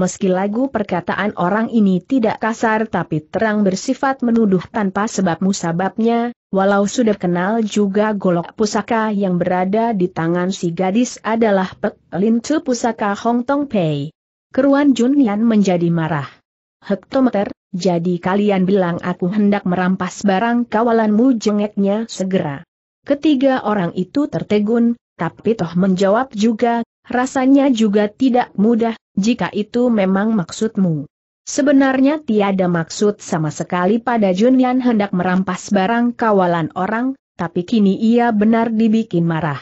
meski lagu perkataan orang ini tidak kasar tapi terang bersifat menuduh tanpa sebab musababnya, walau sudah kenal juga golok pusaka yang berada di tangan si gadis adalah Pek Pusaka Hong Tong Pei. Keruan Yan menjadi marah. Hektometer, jadi kalian bilang aku hendak merampas barang kawalanmu jengeknya segera. Ketiga orang itu tertegun, tapi toh menjawab juga, Rasanya juga tidak mudah, jika itu memang maksudmu. Sebenarnya tiada maksud sama sekali pada Junian hendak merampas barang kawalan orang, tapi kini ia benar dibikin marah.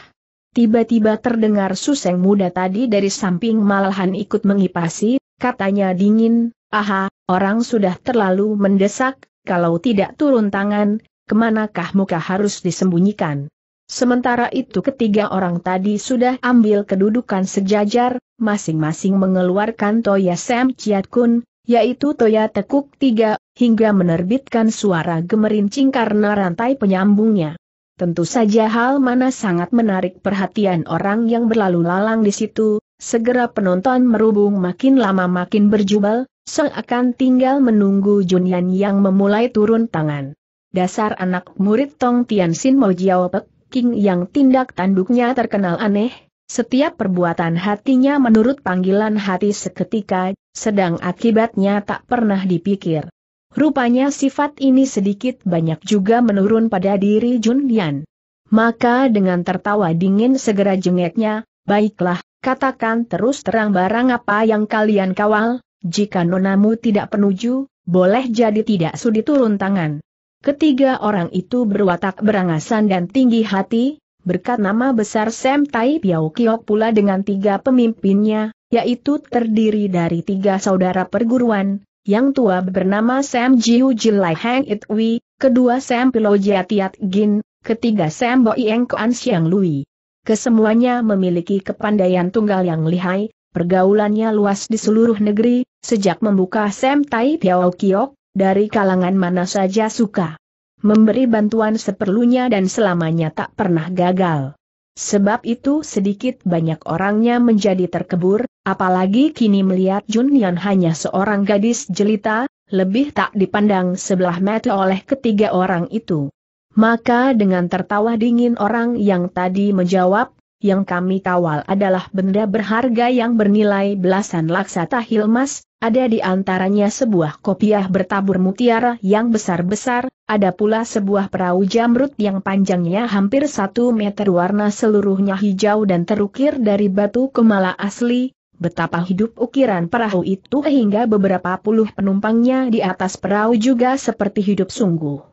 Tiba-tiba terdengar suseng muda tadi dari samping malahan ikut mengipasi, katanya dingin, aha, orang sudah terlalu mendesak, kalau tidak turun tangan, kemanakah muka harus disembunyikan. Sementara itu ketiga orang tadi sudah ambil kedudukan sejajar, masing-masing mengeluarkan Toya Sam Chiat Kun, yaitu Toya Tekuk Tiga, hingga menerbitkan suara gemerincing karena rantai penyambungnya. Tentu saja hal mana sangat menarik perhatian orang yang berlalu lalang di situ, segera penonton merubung makin lama makin berjubel, akan tinggal menunggu Junyan yang memulai turun tangan. Dasar anak murid Tong Tian Sin Mojiao Pek, King yang tindak tanduknya terkenal aneh, setiap perbuatan hatinya menurut panggilan hati seketika, sedang akibatnya tak pernah dipikir. Rupanya sifat ini sedikit banyak juga menurun pada diri Jun Yan. Maka dengan tertawa dingin segera jengeknya, baiklah, katakan terus terang barang apa yang kalian kawal, jika nonamu tidak penuju, boleh jadi tidak sudi turun tangan. Ketiga orang itu berwatak berangasan dan tinggi hati, berkat nama besar Sam Tai Piao Kiok pula dengan tiga pemimpinnya, yaitu terdiri dari tiga saudara perguruan, yang tua bernama Sam Jiu Jilai Hang It Wei, kedua Sam Pilo Jiatiat Gin, ketiga Sam Bo Ieng Koan Siang Lui. Kesemuanya memiliki kepandaian tunggal yang lihai, pergaulannya luas di seluruh negeri, sejak membuka Sam Tai Piao Kiok, dari kalangan mana saja suka memberi bantuan seperlunya dan selamanya tak pernah gagal. Sebab itu sedikit banyak orangnya menjadi terkebur, apalagi kini melihat Junian hanya seorang gadis jelita, lebih tak dipandang sebelah mata oleh ketiga orang itu. Maka dengan tertawa dingin orang yang tadi menjawab, yang kami kawal adalah benda berharga yang bernilai belasan laksa tahil emas. ada di antaranya sebuah kopiah bertabur mutiara yang besar-besar, ada pula sebuah perahu jamrut yang panjangnya hampir satu meter warna seluruhnya hijau dan terukir dari batu kemala asli, betapa hidup ukiran perahu itu hingga beberapa puluh penumpangnya di atas perahu juga seperti hidup sungguh.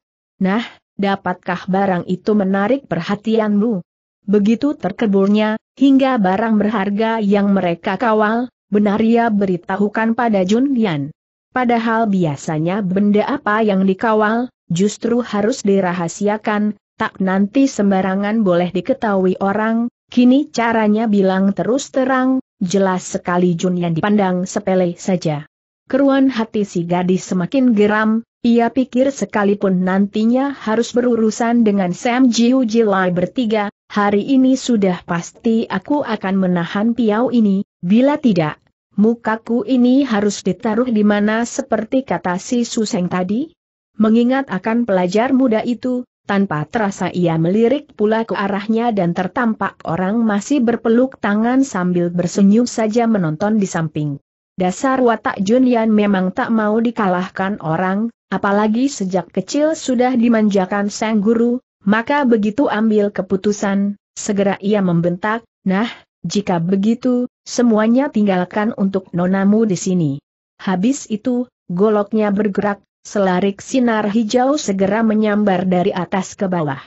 Nah, dapatkah barang itu menarik perhatianmu? Begitu terkeburnya, hingga barang berharga yang mereka kawal, benar ia beritahukan pada Jun Lian. Padahal biasanya benda apa yang dikawal, justru harus dirahasiakan, tak nanti sembarangan boleh diketahui orang, kini caranya bilang terus terang, jelas sekali Jun Yan dipandang sepele saja. Keruan hati si gadis semakin geram, ia pikir sekalipun nantinya harus berurusan dengan Sam Jiu Jilai bertiga, hari ini sudah pasti aku akan menahan piau ini, bila tidak, mukaku ini harus ditaruh di mana seperti kata si Suseng tadi? Mengingat akan pelajar muda itu, tanpa terasa ia melirik pula ke arahnya dan tertampak orang masih berpeluk tangan sambil bersenyum saja menonton di samping. Dasar watak Junian memang tak mau dikalahkan orang, apalagi sejak kecil sudah dimanjakan sang guru, maka begitu ambil keputusan, segera ia membentak, nah, jika begitu, semuanya tinggalkan untuk nonamu di sini. Habis itu, goloknya bergerak, selarik sinar hijau segera menyambar dari atas ke bawah.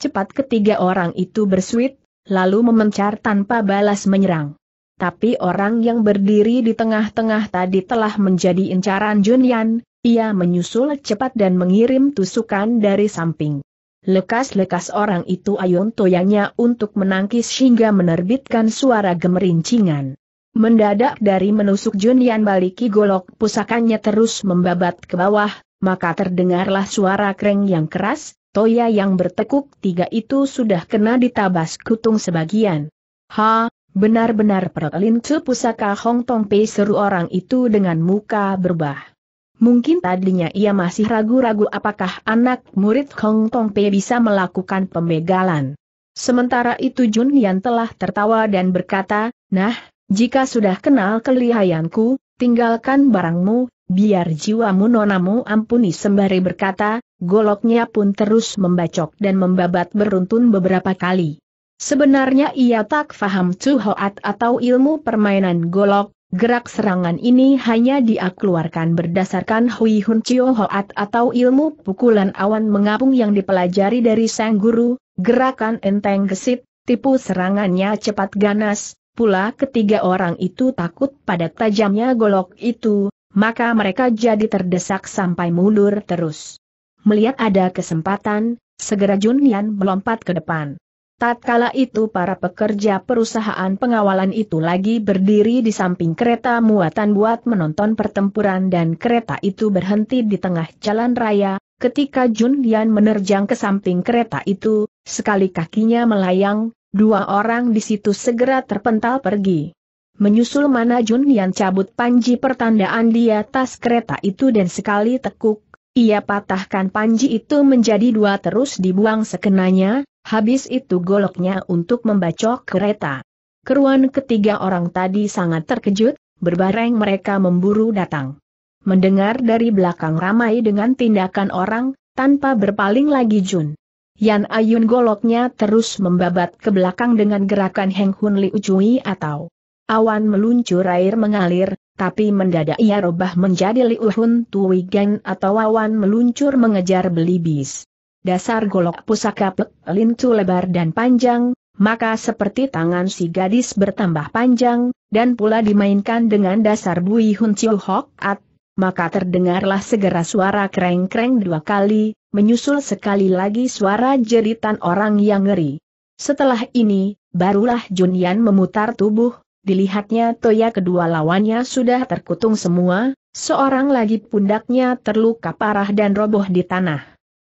Cepat ketiga orang itu bersuit, lalu memencar tanpa balas menyerang. Tapi orang yang berdiri di tengah-tengah tadi telah menjadi incaran Junian, ia menyusul cepat dan mengirim tusukan dari samping. Lekas-lekas orang itu ayun toyanya untuk menangkis hingga menerbitkan suara gemerincingan. Mendadak dari menusuk Junian baliki golok pusakanya terus membabat ke bawah, maka terdengarlah suara kreng yang keras, toya yang bertekuk tiga itu sudah kena ditabas kutung sebagian. Ha, benar-benar perlintu pusaka Hong Tong Pei seru orang itu dengan muka berbah. Mungkin tadinya ia masih ragu-ragu apakah anak murid Hong Tong Pei bisa melakukan pemegalan. Sementara itu Jun Yan telah tertawa dan berkata, Nah, jika sudah kenal kelihayanku, tinggalkan barangmu, biar jiwamu nonamu ampuni sembari berkata, goloknya pun terus membacok dan membabat beruntun beberapa kali. Sebenarnya ia tak faham cuhoat atau ilmu permainan golok, Gerak serangan ini hanya dia berdasarkan Hui Hun Chiu Hoat atau ilmu pukulan awan mengapung yang dipelajari dari sang guru, gerakan enteng gesit, tipu serangannya cepat ganas, pula ketiga orang itu takut pada tajamnya golok itu, maka mereka jadi terdesak sampai mundur terus. Melihat ada kesempatan, segera Jun Yan melompat ke depan. Tatkala itu para pekerja perusahaan pengawalan itu lagi berdiri di samping kereta muatan buat menonton pertempuran dan kereta itu berhenti di tengah jalan raya, ketika Jun Yan menerjang ke samping kereta itu, sekali kakinya melayang, dua orang di situ segera terpental pergi. Menyusul mana Jun Yan cabut panji pertandaan di atas kereta itu dan sekali tekuk, ia patahkan panji itu menjadi dua terus dibuang sekenanya, habis itu goloknya untuk membacok kereta. Keruan ketiga orang tadi sangat terkejut, berbareng mereka memburu datang. Mendengar dari belakang ramai dengan tindakan orang, tanpa berpaling lagi Jun. Yan Ayun goloknya terus membabat ke belakang dengan gerakan Heng Hun Liu Ucui atau awan meluncur air mengalir, tapi mendadak ia robah menjadi liuhun tui atau wawan meluncur mengejar belibis. Dasar golok pusaka pek, lintu lebar dan panjang, maka seperti tangan si gadis bertambah panjang, dan pula dimainkan dengan dasar bui hun ciu hok at, maka terdengarlah segera suara kreng-kreng dua kali, menyusul sekali lagi suara jeritan orang yang ngeri. Setelah ini, barulah Junian memutar tubuh, Dilihatnya Toya kedua lawannya sudah terkutung semua, seorang lagi pundaknya terluka parah dan roboh di tanah.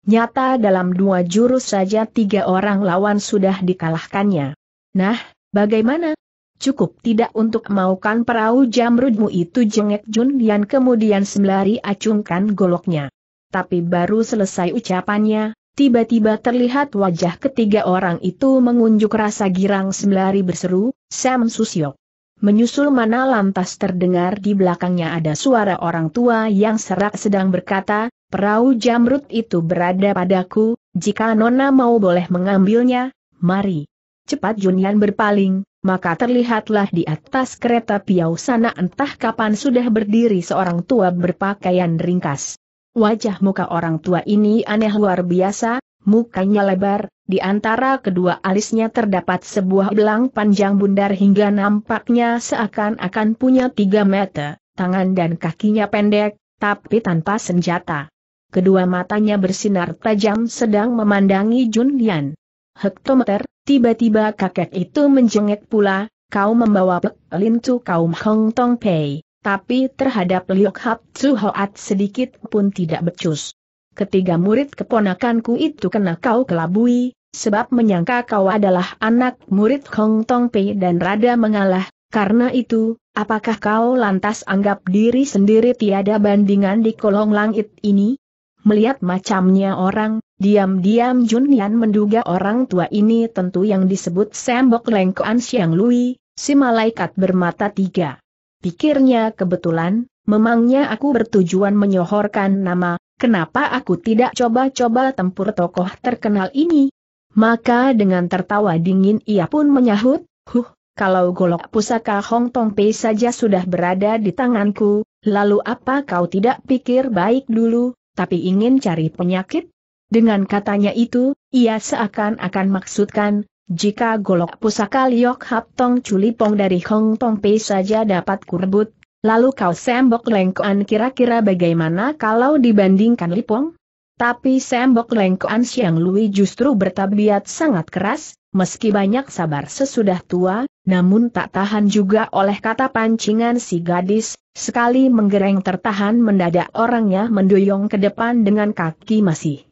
Nyata dalam dua jurus saja tiga orang lawan sudah dikalahkannya. Nah, bagaimana? Cukup tidak untuk maukan perahu jamrudmu itu jengek Jun yang kemudian sembari acungkan goloknya. Tapi baru selesai ucapannya, tiba-tiba terlihat wajah ketiga orang itu mengunjuk rasa girang sembari berseru, Sam Susyo. Menyusul mana lantas terdengar di belakangnya ada suara orang tua yang serak sedang berkata, perahu jamrut itu berada padaku, jika Nona mau boleh mengambilnya, mari. Cepat Junian berpaling, maka terlihatlah di atas kereta piau sana entah kapan sudah berdiri seorang tua berpakaian ringkas. Wajah muka orang tua ini aneh luar biasa, mukanya lebar, di antara kedua alisnya terdapat sebuah belang panjang bundar hingga nampaknya seakan-akan punya tiga meter, tangan dan kakinya pendek, tapi tanpa senjata. Kedua matanya bersinar tajam sedang memandangi Jun Lian. Hektometer, tiba-tiba kakek itu menjengek pula, kau membawa pelintu kaum Hong Tong Pei, tapi terhadap Liu Hap Tsu Hoat sedikit pun tidak becus ketiga murid keponakanku itu kena kau kelabui, sebab menyangka kau adalah anak murid Hong Tong Pei dan rada mengalah, karena itu, apakah kau lantas anggap diri sendiri tiada bandingan di kolong langit ini? Melihat macamnya orang, diam-diam Jun Yan menduga orang tua ini tentu yang disebut Sembok Lengkoan Siang Lui, si malaikat bermata tiga. Pikirnya kebetulan, memangnya aku bertujuan menyohorkan nama kenapa aku tidak coba-coba tempur tokoh terkenal ini? Maka dengan tertawa dingin ia pun menyahut, huh, kalau golok pusaka Hong Tong Pei saja sudah berada di tanganku, lalu apa kau tidak pikir baik dulu, tapi ingin cari penyakit? Dengan katanya itu, ia seakan-akan maksudkan, jika golok pusaka Liok Hap Tong Culipong dari Hong Tong Pei saja dapat kurebut, Lalu kau sembok lengkoan kira-kira bagaimana kalau dibandingkan Lipong? Tapi sembok lengkoan Siang Lui justru bertabiat sangat keras, meski banyak sabar sesudah tua, namun tak tahan juga oleh kata pancingan si gadis, sekali menggereng tertahan mendadak orangnya mendoyong ke depan dengan kaki masih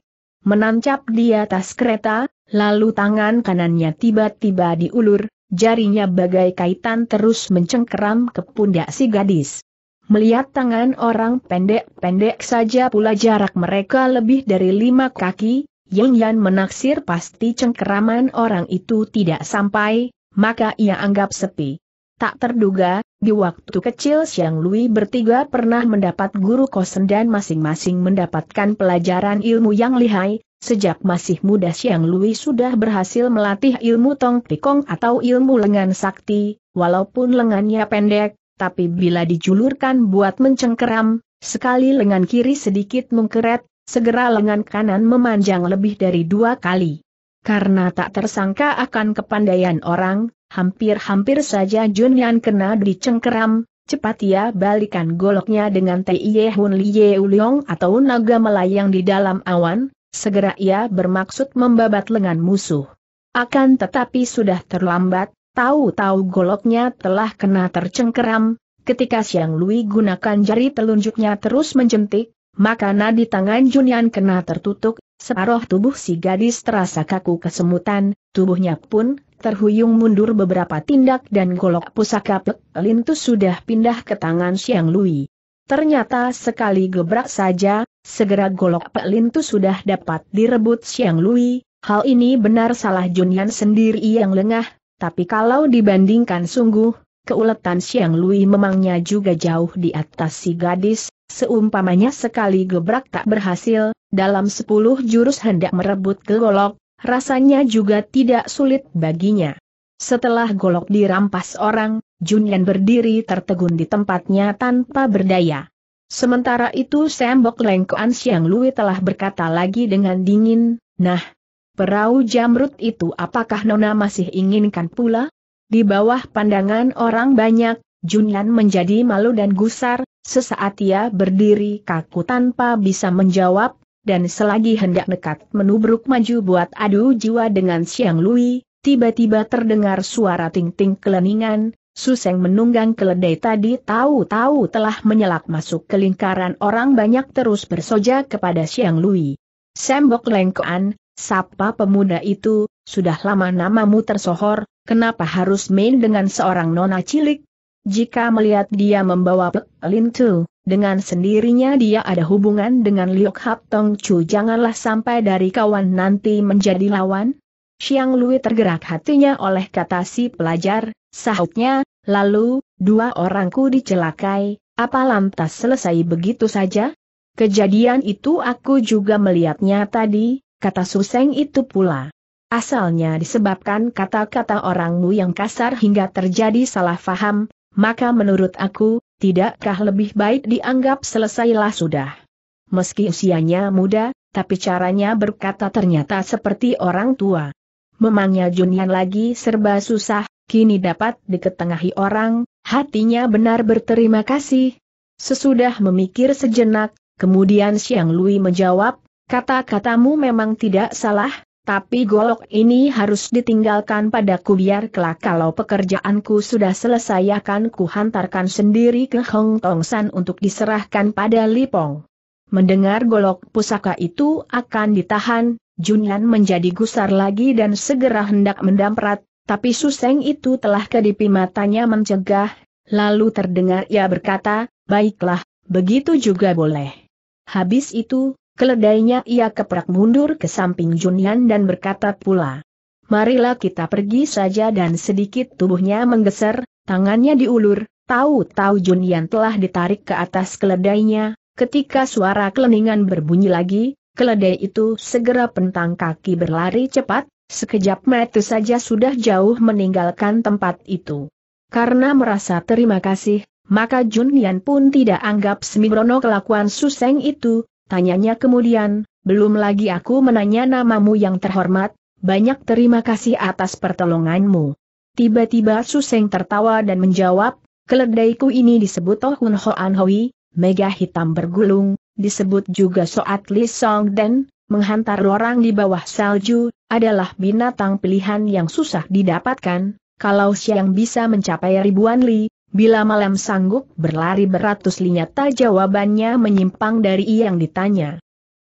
menancap di atas kereta, lalu tangan kanannya tiba-tiba diulur, jarinya bagai kaitan terus mencengkeram ke pundak si gadis. Melihat tangan orang pendek-pendek saja pula jarak mereka lebih dari lima kaki, Yang Yan menaksir pasti cengkeraman orang itu tidak sampai, maka ia anggap sepi. Tak terduga, di waktu kecil siang Lui bertiga pernah mendapat guru kosen dan masing-masing mendapatkan pelajaran ilmu yang lihai, Sejak masih muda Siang Lui sudah berhasil melatih ilmu Tong Pikong atau ilmu lengan sakti, walaupun lengannya pendek, tapi bila dijulurkan buat mencengkeram, sekali lengan kiri sedikit mengkeret, segera lengan kanan memanjang lebih dari dua kali. Karena tak tersangka akan kepandaian orang, hampir-hampir saja Jun Junyan kena dicengkeram, cepat ia balikan goloknya dengan Tie Hun Lie Uliong atau naga melayang di dalam awan, segera ia bermaksud membabat lengan musuh. Akan tetapi sudah terlambat, tahu-tahu goloknya telah kena tercengkeram, ketika Siang Lui gunakan jari telunjuknya terus menjentik, maka nadi tangan Junian kena tertutup, separuh tubuh si gadis terasa kaku kesemutan, tubuhnya pun terhuyung mundur beberapa tindak dan golok pusaka Pek Lintus sudah pindah ke tangan Siang Lui. Ternyata sekali gebrak saja, Segera golok Pak pelintu sudah dapat direbut Siang Lui, hal ini benar salah Junyan sendiri yang lengah, tapi kalau dibandingkan sungguh, keuletan Siang Lui memangnya juga jauh di atas si gadis, seumpamanya sekali gebrak tak berhasil, dalam sepuluh jurus hendak merebut golok, rasanya juga tidak sulit baginya. Setelah golok dirampas orang, Junyan berdiri tertegun di tempatnya tanpa berdaya. Sementara itu Sembok Lengkoan Siang Lui telah berkata lagi dengan dingin, nah, perahu jamrut itu apakah Nona masih inginkan pula? Di bawah pandangan orang banyak, Junyan menjadi malu dan gusar, sesaat ia berdiri kaku tanpa bisa menjawab, dan selagi hendak dekat menubruk maju buat adu jiwa dengan Siang Lui, tiba-tiba terdengar suara ting-ting keleningan, Suseng menunggang keledai tadi tahu-tahu telah menyelak masuk ke lingkaran orang banyak terus bersoja kepada Siang Lui. Sembok lengkoan, sapa pemuda itu, sudah lama namamu tersohor, kenapa harus main dengan seorang nona cilik? Jika melihat dia membawa Pek Lin Tu, dengan sendirinya dia ada hubungan dengan Liok Hap Tong Chu janganlah sampai dari kawan nanti menjadi lawan. Siang Lui tergerak hatinya oleh kata si pelajar, Sahutnya, lalu, dua orangku dicelakai, apa lantas selesai begitu saja? Kejadian itu aku juga melihatnya tadi, kata Suseng itu pula. Asalnya disebabkan kata-kata orangmu yang kasar hingga terjadi salah faham, maka menurut aku, tidakkah lebih baik dianggap selesailah sudah. Meski usianya muda, tapi caranya berkata ternyata seperti orang tua. Memangnya Junian lagi serba susah, kini dapat diketengahi orang, hatinya benar berterima kasih. Sesudah memikir sejenak, kemudian Siang Lui menjawab, kata-katamu memang tidak salah, tapi golok ini harus ditinggalkan padaku biar kelak kalau pekerjaanku sudah selesai akan kuhantarkan sendiri ke Hong Tong San untuk diserahkan pada Lipong. Mendengar golok pusaka itu akan ditahan, Junyan menjadi gusar lagi dan segera hendak mendamprat, tapi Suseng itu telah kedipi matanya mencegah, lalu terdengar ia berkata, baiklah, begitu juga boleh. Habis itu, keledainya ia keprak mundur ke samping Junian dan berkata pula, marilah kita pergi saja dan sedikit tubuhnya menggeser, tangannya diulur, tahu-tahu Junian telah ditarik ke atas keledainya, ketika suara keleningan berbunyi lagi, keledai itu segera pentang kaki berlari cepat, Sekejap mata saja sudah jauh meninggalkan tempat itu. Karena merasa terima kasih, maka Jun Yan pun tidak anggap sembrono kelakuan Suseng itu, tanyanya kemudian, belum lagi aku menanya namamu yang terhormat, banyak terima kasih atas pertolonganmu. Tiba-tiba Suseng tertawa dan menjawab, keledaiku ini disebut Tohun oh Hoan Hoi, mega hitam bergulung, disebut juga Soat Li Song Den, menghantar orang di bawah salju, adalah binatang pilihan yang susah didapatkan, kalau siang bisa mencapai ribuan li, bila malam sanggup berlari beratus linyata jawabannya menyimpang dari yang ditanya.